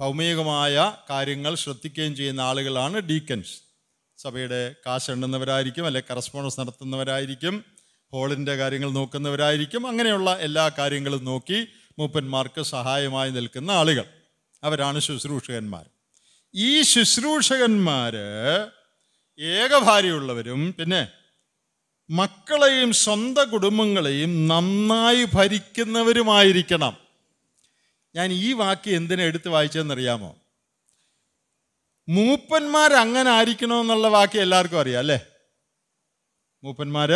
ഭൗമികമായ കാര്യങ്ങൾ ശ്രദ്ധിക്കുകയും ചെയ്യുന്ന ആളുകളാണ് ഡീക്കൻസ് സഭയുടെ എണ്ണുന്നവരായിരിക്കും അല്ലെ കറസ്പോണ്ടൻസ് നടത്തുന്നവരായിരിക്കും ഹോളിൻ്റെ കാര്യങ്ങൾ നോക്കുന്നവരായിരിക്കും അങ്ങനെയുള്ള എല്ലാ കാര്യങ്ങളും നോക്കി മൂപ്പന്മാർക്ക് സഹായമായി നിൽക്കുന്ന ആളുകൾ അവരാണ് ശുശ്രൂഷകന്മാർ ഈ ശുശ്രൂഷകന്മാർ ഏകഭാര്യയുള്ളവരും പിന്നെ മക്കളെയും സ്വന്തം കുടുംബങ്ങളെയും നന്നായി ഭരിക്കുന്നവരുമായിരിക്കണം ഞാൻ ഈ വാക്ക് എന്തിനാ എടുത്ത് വായിച്ചതെന്നറിയാമോ മൂപ്പന്മാർ അങ്ങനെ ആയിരിക്കണമെന്നുള്ള വാക്ക് എല്ലാവർക്കും അറിയാം അല്ലേ മൂപ്പന്മാർ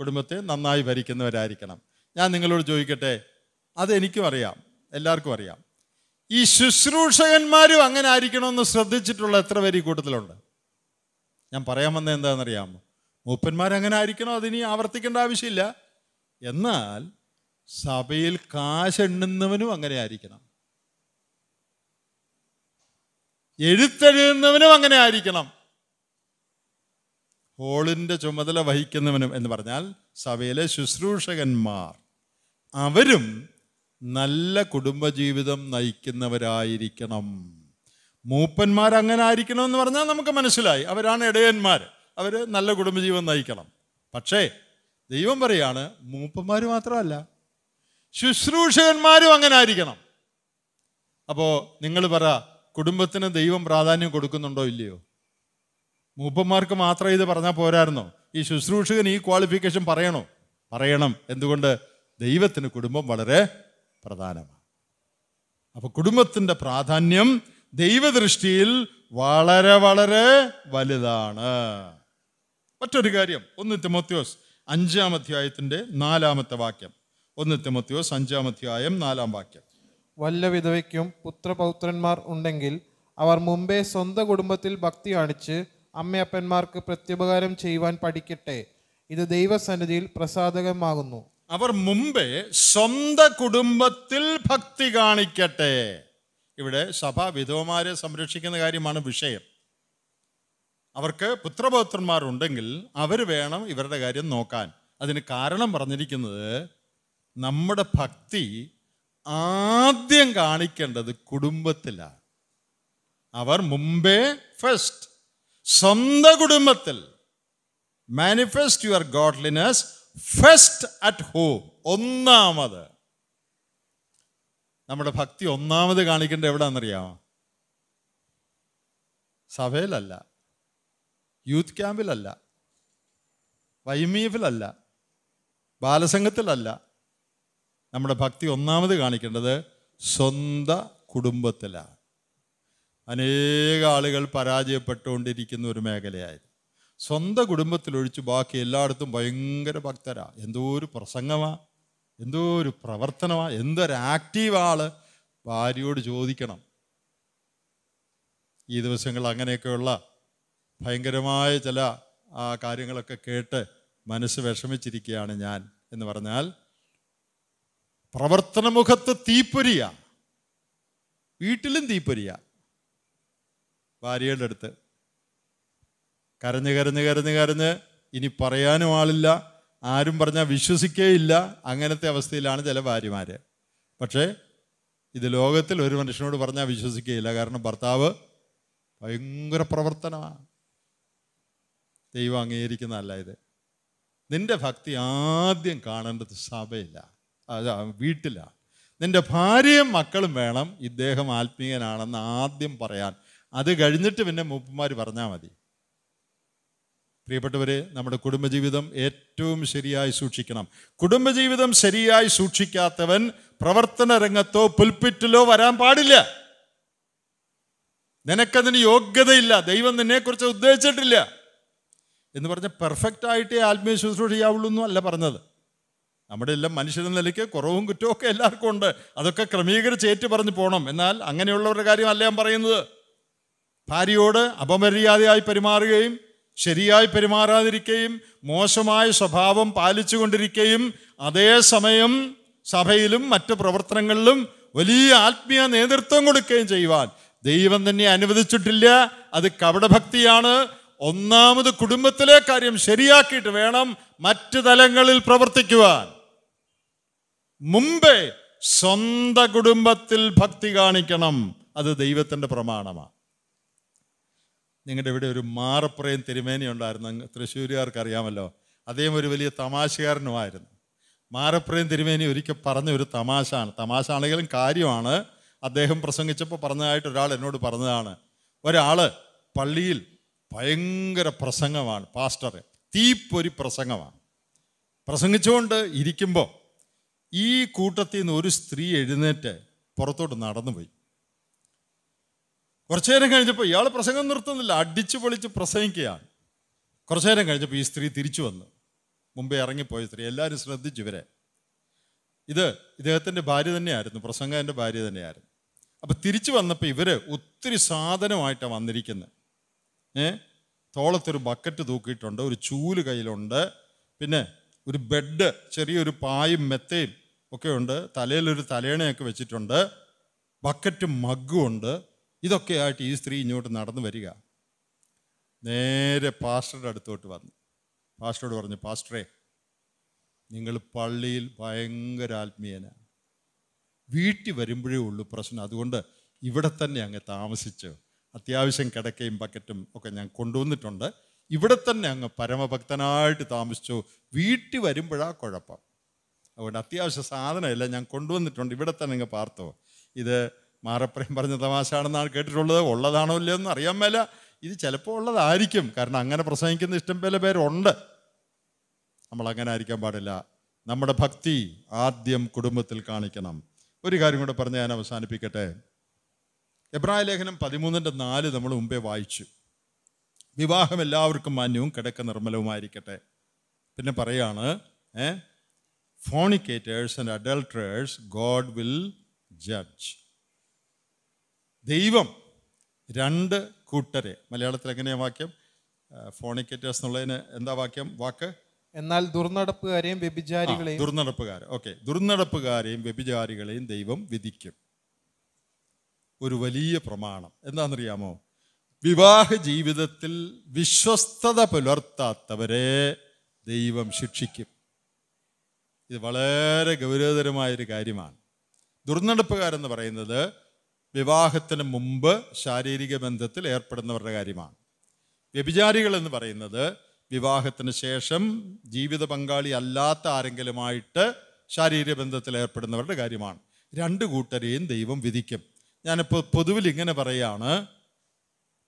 കുടുംബത്തെ നന്നായി ഭരിക്കുന്നവരായിരിക്കണം ഞാൻ നിങ്ങളോട് ചോദിക്കട്ടെ അതെനിക്കും അറിയാം എല്ലാവർക്കും അറിയാം ഈ ശുശ്രൂഷകന്മാരും അങ്ങനെ ആയിരിക്കണമെന്ന് ശ്രദ്ധിച്ചിട്ടുള്ള എത്ര പേര് ഈ കൂട്ടത്തിലുണ്ട് ഞാൻ പറയാൻ വന്നത് എന്താണെന്നറിയാമോ മൂപ്പന്മാരങ്ങനെ ആയിരിക്കണോ അതിനി ആവർത്തിക്കേണ്ട ആവശ്യമില്ല എന്നാൽ സഭയിൽ കാശെണ്ണുന്നവനും അങ്ങനെ ആയിരിക്കണം എഴുത്തെഴുതുന്നവനും അങ്ങനെ ആയിരിക്കണം ഹോളിൻ്റെ ചുമതല വഹിക്കുന്നവനും എന്ന് പറഞ്ഞാൽ സഭയിലെ ശുശ്രൂഷകന്മാർ അവരും നല്ല കുടുംബജീവിതം നയിക്കുന്നവരായിരിക്കണം മൂപ്പന്മാർ അങ്ങനെ ആയിരിക്കണം എന്ന് പറഞ്ഞാൽ നമുക്ക് മനസ്സിലായി അവരാണ് ഇടയന്മാർ അവർ നല്ല കുടുംബജീവിതം നയിക്കണം പക്ഷേ ദൈവം പറയാണ് മൂപ്പന്മാർ മാത്രമല്ല ശുശ്രൂഷകന്മാരും അങ്ങനെ ആയിരിക്കണം അപ്പോൾ നിങ്ങൾ പറ കുടുംബത്തിന് ദൈവം പ്രാധാന്യം കൊടുക്കുന്നുണ്ടോ ഇല്ലയോ മൂപ്പന്മാർക്ക് മാത്രം ഇത് പറഞ്ഞാൽ പോരായിരുന്നോ ഈ ശുശ്രൂഷകൻ ഈ ക്വാളിഫിക്കേഷൻ പറയണോ പറയണം എന്തുകൊണ്ട് ദൈവത്തിന് കുടുംബം വളരെ പ്രധാനമാണ് അപ്പോൾ കുടുംബത്തിൻ്റെ പ്രാധാന്യം ദൈവദൃഷ്ടിയിൽ വളരെ വളരെ വലുതാണ് മറ്റൊരു കാര്യം ഒന്ന് തിമോത്യോസ് അഞ്ചാം അധ്യായത്തിൻ്റെ നാലാമത്തെ വാക്യം ഒന്ന് അഞ്ചാം അധ്യായം നാലാം വാക്യം വല്ല വിധവയ്ക്കും പുത്രപൗത്രന്മാർ ഉണ്ടെങ്കിൽ അവർ മുമ്പേ സ്വന്തം കുടുംബത്തിൽ ഭക്തി കാണിച്ച് അമ്മയപ്പന്മാർക്ക് പ്രത്യുപകാരം ചെയ്യുവാൻ പഠിക്കട്ടെ ഇത് ദൈവസന്നിധിയിൽ പ്രസാദകമാകുന്നു അവർ മുമ്പേ സ്വന്തം കുടുംബത്തിൽ ഭക്തി കാണിക്കട്ടെ ഇവിടെ സഭ വിധവമാരെ സംരക്ഷിക്കുന്ന കാര്യമാണ് വിഷയം അവർക്ക് പുത്രപൗത്രന്മാരുണ്ടെങ്കിൽ അവർ വേണം ഇവരുടെ കാര്യം നോക്കാൻ അതിന് കാരണം പറഞ്ഞിരിക്കുന്നത് നമ്മുടെ ഭക്തി ആദ്യം കാണിക്കേണ്ടത് കുടുംബത്തിലാണ് അവർ മുമ്പേ ഫസ്റ്റ് സ്വന്തം കുടുംബത്തിൽ manifest your godliness first at home ഒന്നാമത് നമ്മുടെ ഭക്തി ഒന്നാമത് കാണിക്കേണ്ട എവിടെയാണെന്നറിയാമോ സഭയിലല്ല യൂത്ത് ക്യാമ്പിലല്ല വൈമീഫിലല്ല ബാലസംഘത്തിലല്ല നമ്മുടെ ഭക്തി ഒന്നാമത് കാണിക്കേണ്ടത് സ്വന്ത കുടുംബത്തിലാണ് അനേക ആളുകൾ പരാജയപ്പെട്ടുകൊണ്ടിരിക്കുന്ന ഒരു മേഖലയായിരുന്നു സ്വന്തം കുടുംബത്തിലൊഴിച്ച് ബാക്കി എല്ലായിടത്തും ഭയങ്കര ഭക്തരാ എന്തോ ഒരു പ്രസംഗമാ എന്തോ ഒരു പ്രവർത്തനമാ എന്തൊരു ആക്റ്റീവ് ആള് ഭാര്യയോട് ചോദിക്കണം ഈ ദിവസങ്ങൾ അങ്ങനെയൊക്കെയുള്ള ഭയങ്കരമായ ചില കാര്യങ്ങളൊക്കെ കേട്ട് മനസ്സ് വിഷമിച്ചിരിക്കുകയാണ് ഞാൻ എന്ന് പറഞ്ഞാൽ പ്രവർത്തനമുഖത്ത് തീപ്പൊരിയ വീട്ടിലും തീപ്പൊരിയ ഭാര്യയുടെ അടുത്ത് കരഞ്ഞ് കരഞ്ഞ് കരഞ്ഞ് കരഞ്ഞ് ഇനി പറയാനും ആളില്ല ആരും പറഞ്ഞാൽ വിശ്വസിക്കേയില്ല അങ്ങനത്തെ അവസ്ഥയിലാണ് ചില ഭാര്യമാർ പക്ഷേ ഇത് ലോകത്തിൽ ഒരു മനുഷ്യനോട് പറഞ്ഞാൽ വിശ്വസിക്കുകയില്ല കാരണം ഭർത്താവ് ഭയങ്കര പ്രവർത്തനമാണ് ദൈവം അംഗീകരിക്കുന്നതല്ല ഇത് നിന്റെ ഭക്തി ആദ്യം കാണേണ്ടത് സഭയില്ല വീട്ടിലാണ് നിൻ്റെ ഭാര്യയും മക്കളും വേണം ഇദ്ദേഹം ആത്മീയനാണെന്ന് ആദ്യം പറയാൻ അത് കഴിഞ്ഞിട്ട് പിന്നെ മൂപ്പന്മാർ പറഞ്ഞാൽ മതി പ്രിയപ്പെട്ടവരെ നമ്മുടെ കുടുംബജീവിതം ഏറ്റവും ശരിയായി സൂക്ഷിക്കണം കുടുംബജീവിതം ശരിയായി സൂക്ഷിക്കാത്തവൻ പ്രവർത്തന രംഗത്തോ പുൽപ്പിറ്റിലോ വരാൻ പാടില്ല നിനക്കതിന് യോഗ്യതയില്ല ദൈവം നിന്നെക്കുറിച്ച് ഉദ്ദേശിച്ചിട്ടില്ല എന്ന് പറഞ്ഞാൽ പെർഫെക്റ്റ് ആയിട്ടേ ആത്മീയ ശുശ്രൂഷ ചെയ്യാവുള്ളൂ അല്ല പറഞ്ഞത് നമ്മുടെ എല്ലാം മനുഷ്യരെന്ന നിലയ്ക്ക് കുറവും കുറ്റവും ഒക്കെ എല്ലാവർക്കും ഉണ്ട് അതൊക്കെ ക്രമീകരിച്ച് ഏറ്റു പറഞ്ഞു പോകണം എന്നാൽ അങ്ങനെയുള്ളവരുടെ കാര്യമല്ല ഞാൻ പറയുന്നത് ഭാര്യയോട് അപമര്യാദയായി പെരുമാറുകയും ശരിയായി പെരുമാറാതിരിക്കുകയും മോശമായ സ്വഭാവം പാലിച്ചുകൊണ്ടിരിക്കുകയും അതേസമയം സഭയിലും മറ്റു പ്രവർത്തനങ്ങളിലും വലിയ ആത്മീയ നേതൃത്വം കൊടുക്കുകയും ചെയ്യുവാൻ ദൈവം തന്നെ അനുവദിച്ചിട്ടില്ല അത് കപടഭക്തിയാണ് ഒന്നാമത് കുടുംബത്തിലെ കാര്യം ശരിയാക്കിയിട്ട് വേണം മറ്റ് തലങ്ങളിൽ പ്രവർത്തിക്കുവാൻ മുമ്പേ സ്വന്തം കുടുംബത്തിൽ ഭക്തി കാണിക്കണം അത് ദൈവത്തിൻ്റെ പ്രമാണമാണ് നിങ്ങളുടെ ഇവിടെ ഒരു മാറപ്പുറയും തിരുമേനി ഉണ്ടായിരുന്നു തൃശ്ശൂരുകാർക്ക് അറിയാമല്ലോ അദ്ദേഹം ഒരു വലിയ തമാശകാരനുമായിരുന്നു മാറപ്പുറയും തിരുമേനി ഒരിക്കൽ പറഞ്ഞ ഒരു തമാശാണ് തമാശ ആണെങ്കിലും കാര്യമാണ് അദ്ദേഹം പ്രസംഗിച്ചപ്പോൾ പറഞ്ഞതായിട്ട് ഒരാൾ എന്നോട് പറഞ്ഞതാണ് ഒരാൾ പള്ളിയിൽ ഭയങ്കര പ്രസംഗമാണ് പാസ്റ്റർ തീപ്പൊരി പ്രസംഗമാണ് പ്രസംഗിച്ചുകൊണ്ട് ഇരിക്കുമ്പോൾ ഈ കൂട്ടത്തിൽ നിന്ന് ഒരു സ്ത്രീ എഴുന്നേറ്റ് പുറത്തോട്ട് നടന്നു പോയി കുറച്ചു നേരം കഴിഞ്ഞപ്പോൾ ഇയാൾ പ്രസംഗം നിർത്തുന്നില്ല അടിച്ചു പൊളിച്ച് പ്രസംഗിക്കുകയാണ് കുറച്ചു നേരം കഴിഞ്ഞപ്പോൾ ഈ സ്ത്രീ തിരിച്ചു വന്നു മുമ്പേ ഇറങ്ങിപ്പോയ സ്ത്രീ എല്ലാവരും ശ്രദ്ധിച്ചു ഇവരെ ഇത് ഇദ്ദേഹത്തിൻ്റെ ഭാര്യ തന്നെയായിരുന്നു പ്രസംഗൻ്റെ ഭാര്യ തന്നെയായിരുന്നു അപ്പോൾ തിരിച്ചു വന്നപ്പോൾ ഇവർ ഒത്തിരി സാധനമായിട്ടാണ് വന്നിരിക്കുന്നത് ഏ തോളത്തൊരു ബക്കറ്റ് തൂക്കിയിട്ടുണ്ട് ഒരു ചൂല് കയ്യിലുണ്ട് പിന്നെ ഒരു ബെഡ് ചെറിയൊരു പായും മെത്തയും ഒക്കെ ഉണ്ട് തലയിലൊരു തലേണയൊക്കെ വെച്ചിട്ടുണ്ട് ബക്കറ്റ് ഇതൊക്കെ ഇതൊക്കെയായിട്ട് ഈ സ്ത്രീ ഇങ്ങോട്ട് നടന്നു വരിക നേരെ പാസ്റ്ററുടെ അടുത്തോട്ട് വന്നു പാസ്റ്ററോട് പറഞ്ഞു പാസ്റ്ററേ നിങ്ങൾ പള്ളിയിൽ ഭയങ്കര ആത്മീയനാണ് വീട്ടിൽ വരുമ്പോഴേ ഉള്ളൂ പ്രശ്നം അതുകൊണ്ട് ഇവിടെ തന്നെ അങ്ങ് താമസിച്ചു അത്യാവശ്യം കിടക്കയും ബക്കറ്റും ഒക്കെ ഞാൻ കൊണ്ടുവന്നിട്ടുണ്ട് ഇവിടെ തന്നെ അങ്ങ് പരമഭക്തനായിട്ട് താമസിച്ചു വീട്ടിൽ വരുമ്പോഴാ കുഴപ്പം അതുകൊണ്ട് അത്യാവശ്യ സാധനമല്ല ഞാൻ കൊണ്ടുവന്നിട്ടുണ്ട് ഇവിടെ തന്നെ അങ്ങ് പാർത്തോ ഇത് മാറപ്രയം പറഞ്ഞ തമാശ ആണെന്നാണ് കേട്ടിട്ടുള്ളത് ഉള്ളതാണോ ഇല്ലയോ എന്ന് അറിയാൻ മേല ഇത് ചിലപ്പോൾ ഉള്ളതായിരിക്കും കാരണം അങ്ങനെ പ്രസംഗിക്കുന്ന ഇഷ്ടം പോലെ പേരുണ്ട് നമ്മൾ അങ്ങനെ ആയിരിക്കാൻ പാടില്ല നമ്മുടെ ഭക്തി ആദ്യം കുടുംബത്തിൽ കാണിക്കണം ഒരു കാര്യം കൂടെ പറഞ്ഞ് ഞാൻ അവസാനിപ്പിക്കട്ടെ എബ്രാഹിം ലേഖനം പതിമൂന്നിൻ്റെ നാല് നമ്മൾ മുമ്പേ വായിച്ചു വിവാഹം എല്ലാവർക്കും മാന്യവും കിടക്ക നിർമ്മലവുമായിരിക്കട്ടെ പിന്നെ പറയാണ് ഏ fornicators and adulterers God will judge ദൈവം രണ്ട് കൂട്ടരെ മലയാളത്തിൽ എങ്ങനെയാണ് വാക്യം ഫോണിക്കേറ്റേഴ്സ് എന്നുള്ളതിന് എന്താ വാക്യം വാക്ക് എന്നാൽ ദുർനടപ്പുകാരെയും വ്യഭിചാരികളെയും ദുർനടപ്പുകാരെ ഓക്കെ ദുർനടപ്പുകാരെയും വ്യഭിചാരികളെയും ദൈവം വിധിക്കും ഒരു വലിയ പ്രമാണം എന്താണെന്നറിയാമോ വിവാഹ ജീവിതത്തിൽ വിശ്വസ്തത പുലർത്താത്തവരെ ദൈവം ശിക്ഷിക്കും ഇത് വളരെ ഗൗരവതരമായൊരു കാര്യമാണ് ദുർനടപ്പുകാരെന്ന് പറയുന്നത് വിവാഹത്തിന് മുമ്പ് ശാരീരിക ബന്ധത്തിൽ ഏർപ്പെടുന്നവരുടെ കാര്യമാണ് വ്യഭിചാരികൾ എന്ന് പറയുന്നത് വിവാഹത്തിന് ശേഷം ജീവിത പങ്കാളി അല്ലാത്ത ആരെങ്കിലുമായിട്ട് ശാരീരിക ബന്ധത്തിൽ ഏർപ്പെടുന്നവരുടെ കാര്യമാണ് രണ്ട് കൂട്ടരെയും ദൈവം വിധിക്കും ഞാനിപ്പോൾ പൊതുവിൽ ഇങ്ങനെ പറയുകയാണ്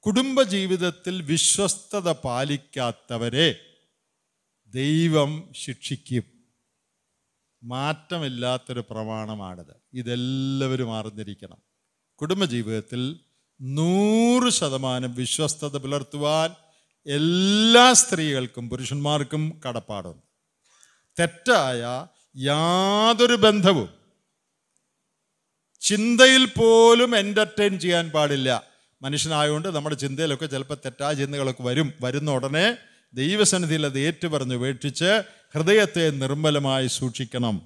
കുടുംബജീവിതത്തിൽ വിശ്വസ്തത പാലിക്കാത്തവരെ ദൈവം ശിക്ഷിക്കും മാറ്റമില്ലാത്തൊരു പ്രമാണമാണിത് ഇതെല്ലാവരും അറിഞ്ഞിരിക്കണം കുടുംബജീവിതത്തിൽ നൂറ് ശതമാനം വിശ്വസ്തത പുലർത്തുവാൻ എല്ലാ സ്ത്രീകൾക്കും പുരുഷന്മാർക്കും കടപ്പാടുണ്ട് തെറ്റായ യാതൊരു ബന്ധവും ചിന്തയിൽ പോലും എൻ്റർടൈൻ ചെയ്യാൻ പാടില്ല മനുഷ്യനായതുകൊണ്ട് നമ്മുടെ ചിന്തയിലൊക്കെ ചിലപ്പോൾ തെറ്റായ ചിന്തകളൊക്കെ വരും വരുന്ന ഉടനെ ദൈവസന്നിധിയിൽ അത് ഏറ്റുപറഞ്ഞ് ഉപേക്ഷിച്ച് ഹൃദയത്തെ നിർമ്മലമായി സൂക്ഷിക്കണം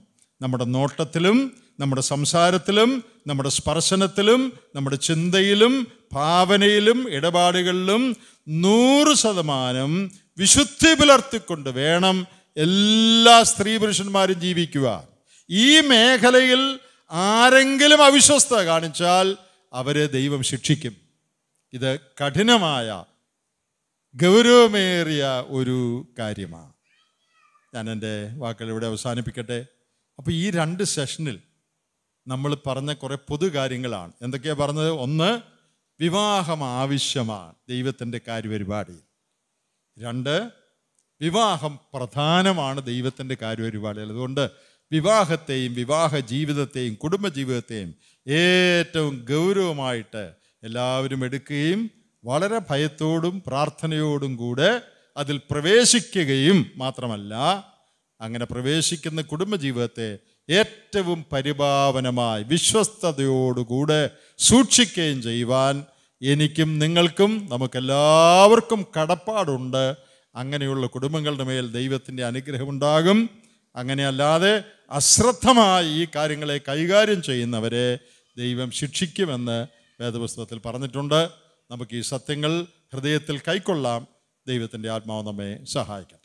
നമ്മുടെ നോട്ടത്തിലും നമ്മുടെ സംസാരത്തിലും നമ്മുടെ സ്പർശനത്തിലും നമ്മുടെ ചിന്തയിലും ഭാവനയിലും ഇടപാടുകളിലും നൂറ് ശതമാനം വിശുദ്ധി പുലർത്തിക്കൊണ്ട് വേണം എല്ലാ സ്ത്രീ പുരുഷന്മാരും ജീവിക്കുക ഈ മേഖലയിൽ ആരെങ്കിലും അവിശ്വസ്ത കാണിച്ചാൽ അവരെ ദൈവം ശിക്ഷിക്കും ഇത് കഠിനമായ ഗൗരവമേറിയ ഒരു കാര്യമാണ് ഞാൻ എൻ്റെ വാക്കുകൾ ഇവിടെ അവസാനിപ്പിക്കട്ടെ അപ്പോൾ ഈ രണ്ട് സെഷനിൽ നമ്മൾ പറഞ്ഞ കുറേ പൊതു കാര്യങ്ങളാണ് എന്തൊക്കെയാണ് പറഞ്ഞത് ഒന്ന് വിവാഹം ആവശ്യമാണ് ദൈവത്തിൻ്റെ കാര്യപരിപാടി രണ്ട് വിവാഹം പ്രധാനമാണ് ദൈവത്തിൻ്റെ കാര്യപരിപാടി അതുകൊണ്ട് വിവാഹത്തെയും വിവാഹ ജീവിതത്തെയും കുടുംബ ജീവിതത്തെയും ഏറ്റവും ഗൗരവമായിട്ട് എല്ലാവരും എടുക്കുകയും വളരെ ഭയത്തോടും പ്രാർത്ഥനയോടും കൂടെ അതിൽ പ്രവേശിക്കുകയും മാത്രമല്ല അങ്ങനെ പ്രവേശിക്കുന്ന കുടുംബജീവിതത്തെ ഏറ്റവും പരിഭാവനമായി വിശ്വസ്തയോടുകൂടെ സൂക്ഷിക്കുകയും ചെയ്യുവാൻ എനിക്കും നിങ്ങൾക്കും നമുക്കെല്ലാവർക്കും കടപ്പാടുണ്ട് അങ്ങനെയുള്ള കുടുംബങ്ങളുടെ മേൽ ദൈവത്തിൻ്റെ അനുഗ്രഹമുണ്ടാകും അങ്ങനെയല്ലാതെ അശ്രദ്ധമായി ഈ കാര്യങ്ങളെ കൈകാര്യം ചെയ്യുന്നവരെ ദൈവം ശിക്ഷിക്കുമെന്ന് വേദപുസ്തകത്തിൽ പറഞ്ഞിട്ടുണ്ട് നമുക്ക് ഈ സത്യങ്ങൾ ഹൃദയത്തിൽ കൈക്കൊള്ളാം ദൈവത്തിൻ്റെ ആത്മാവ് നമ്മെ സഹായിക്കാം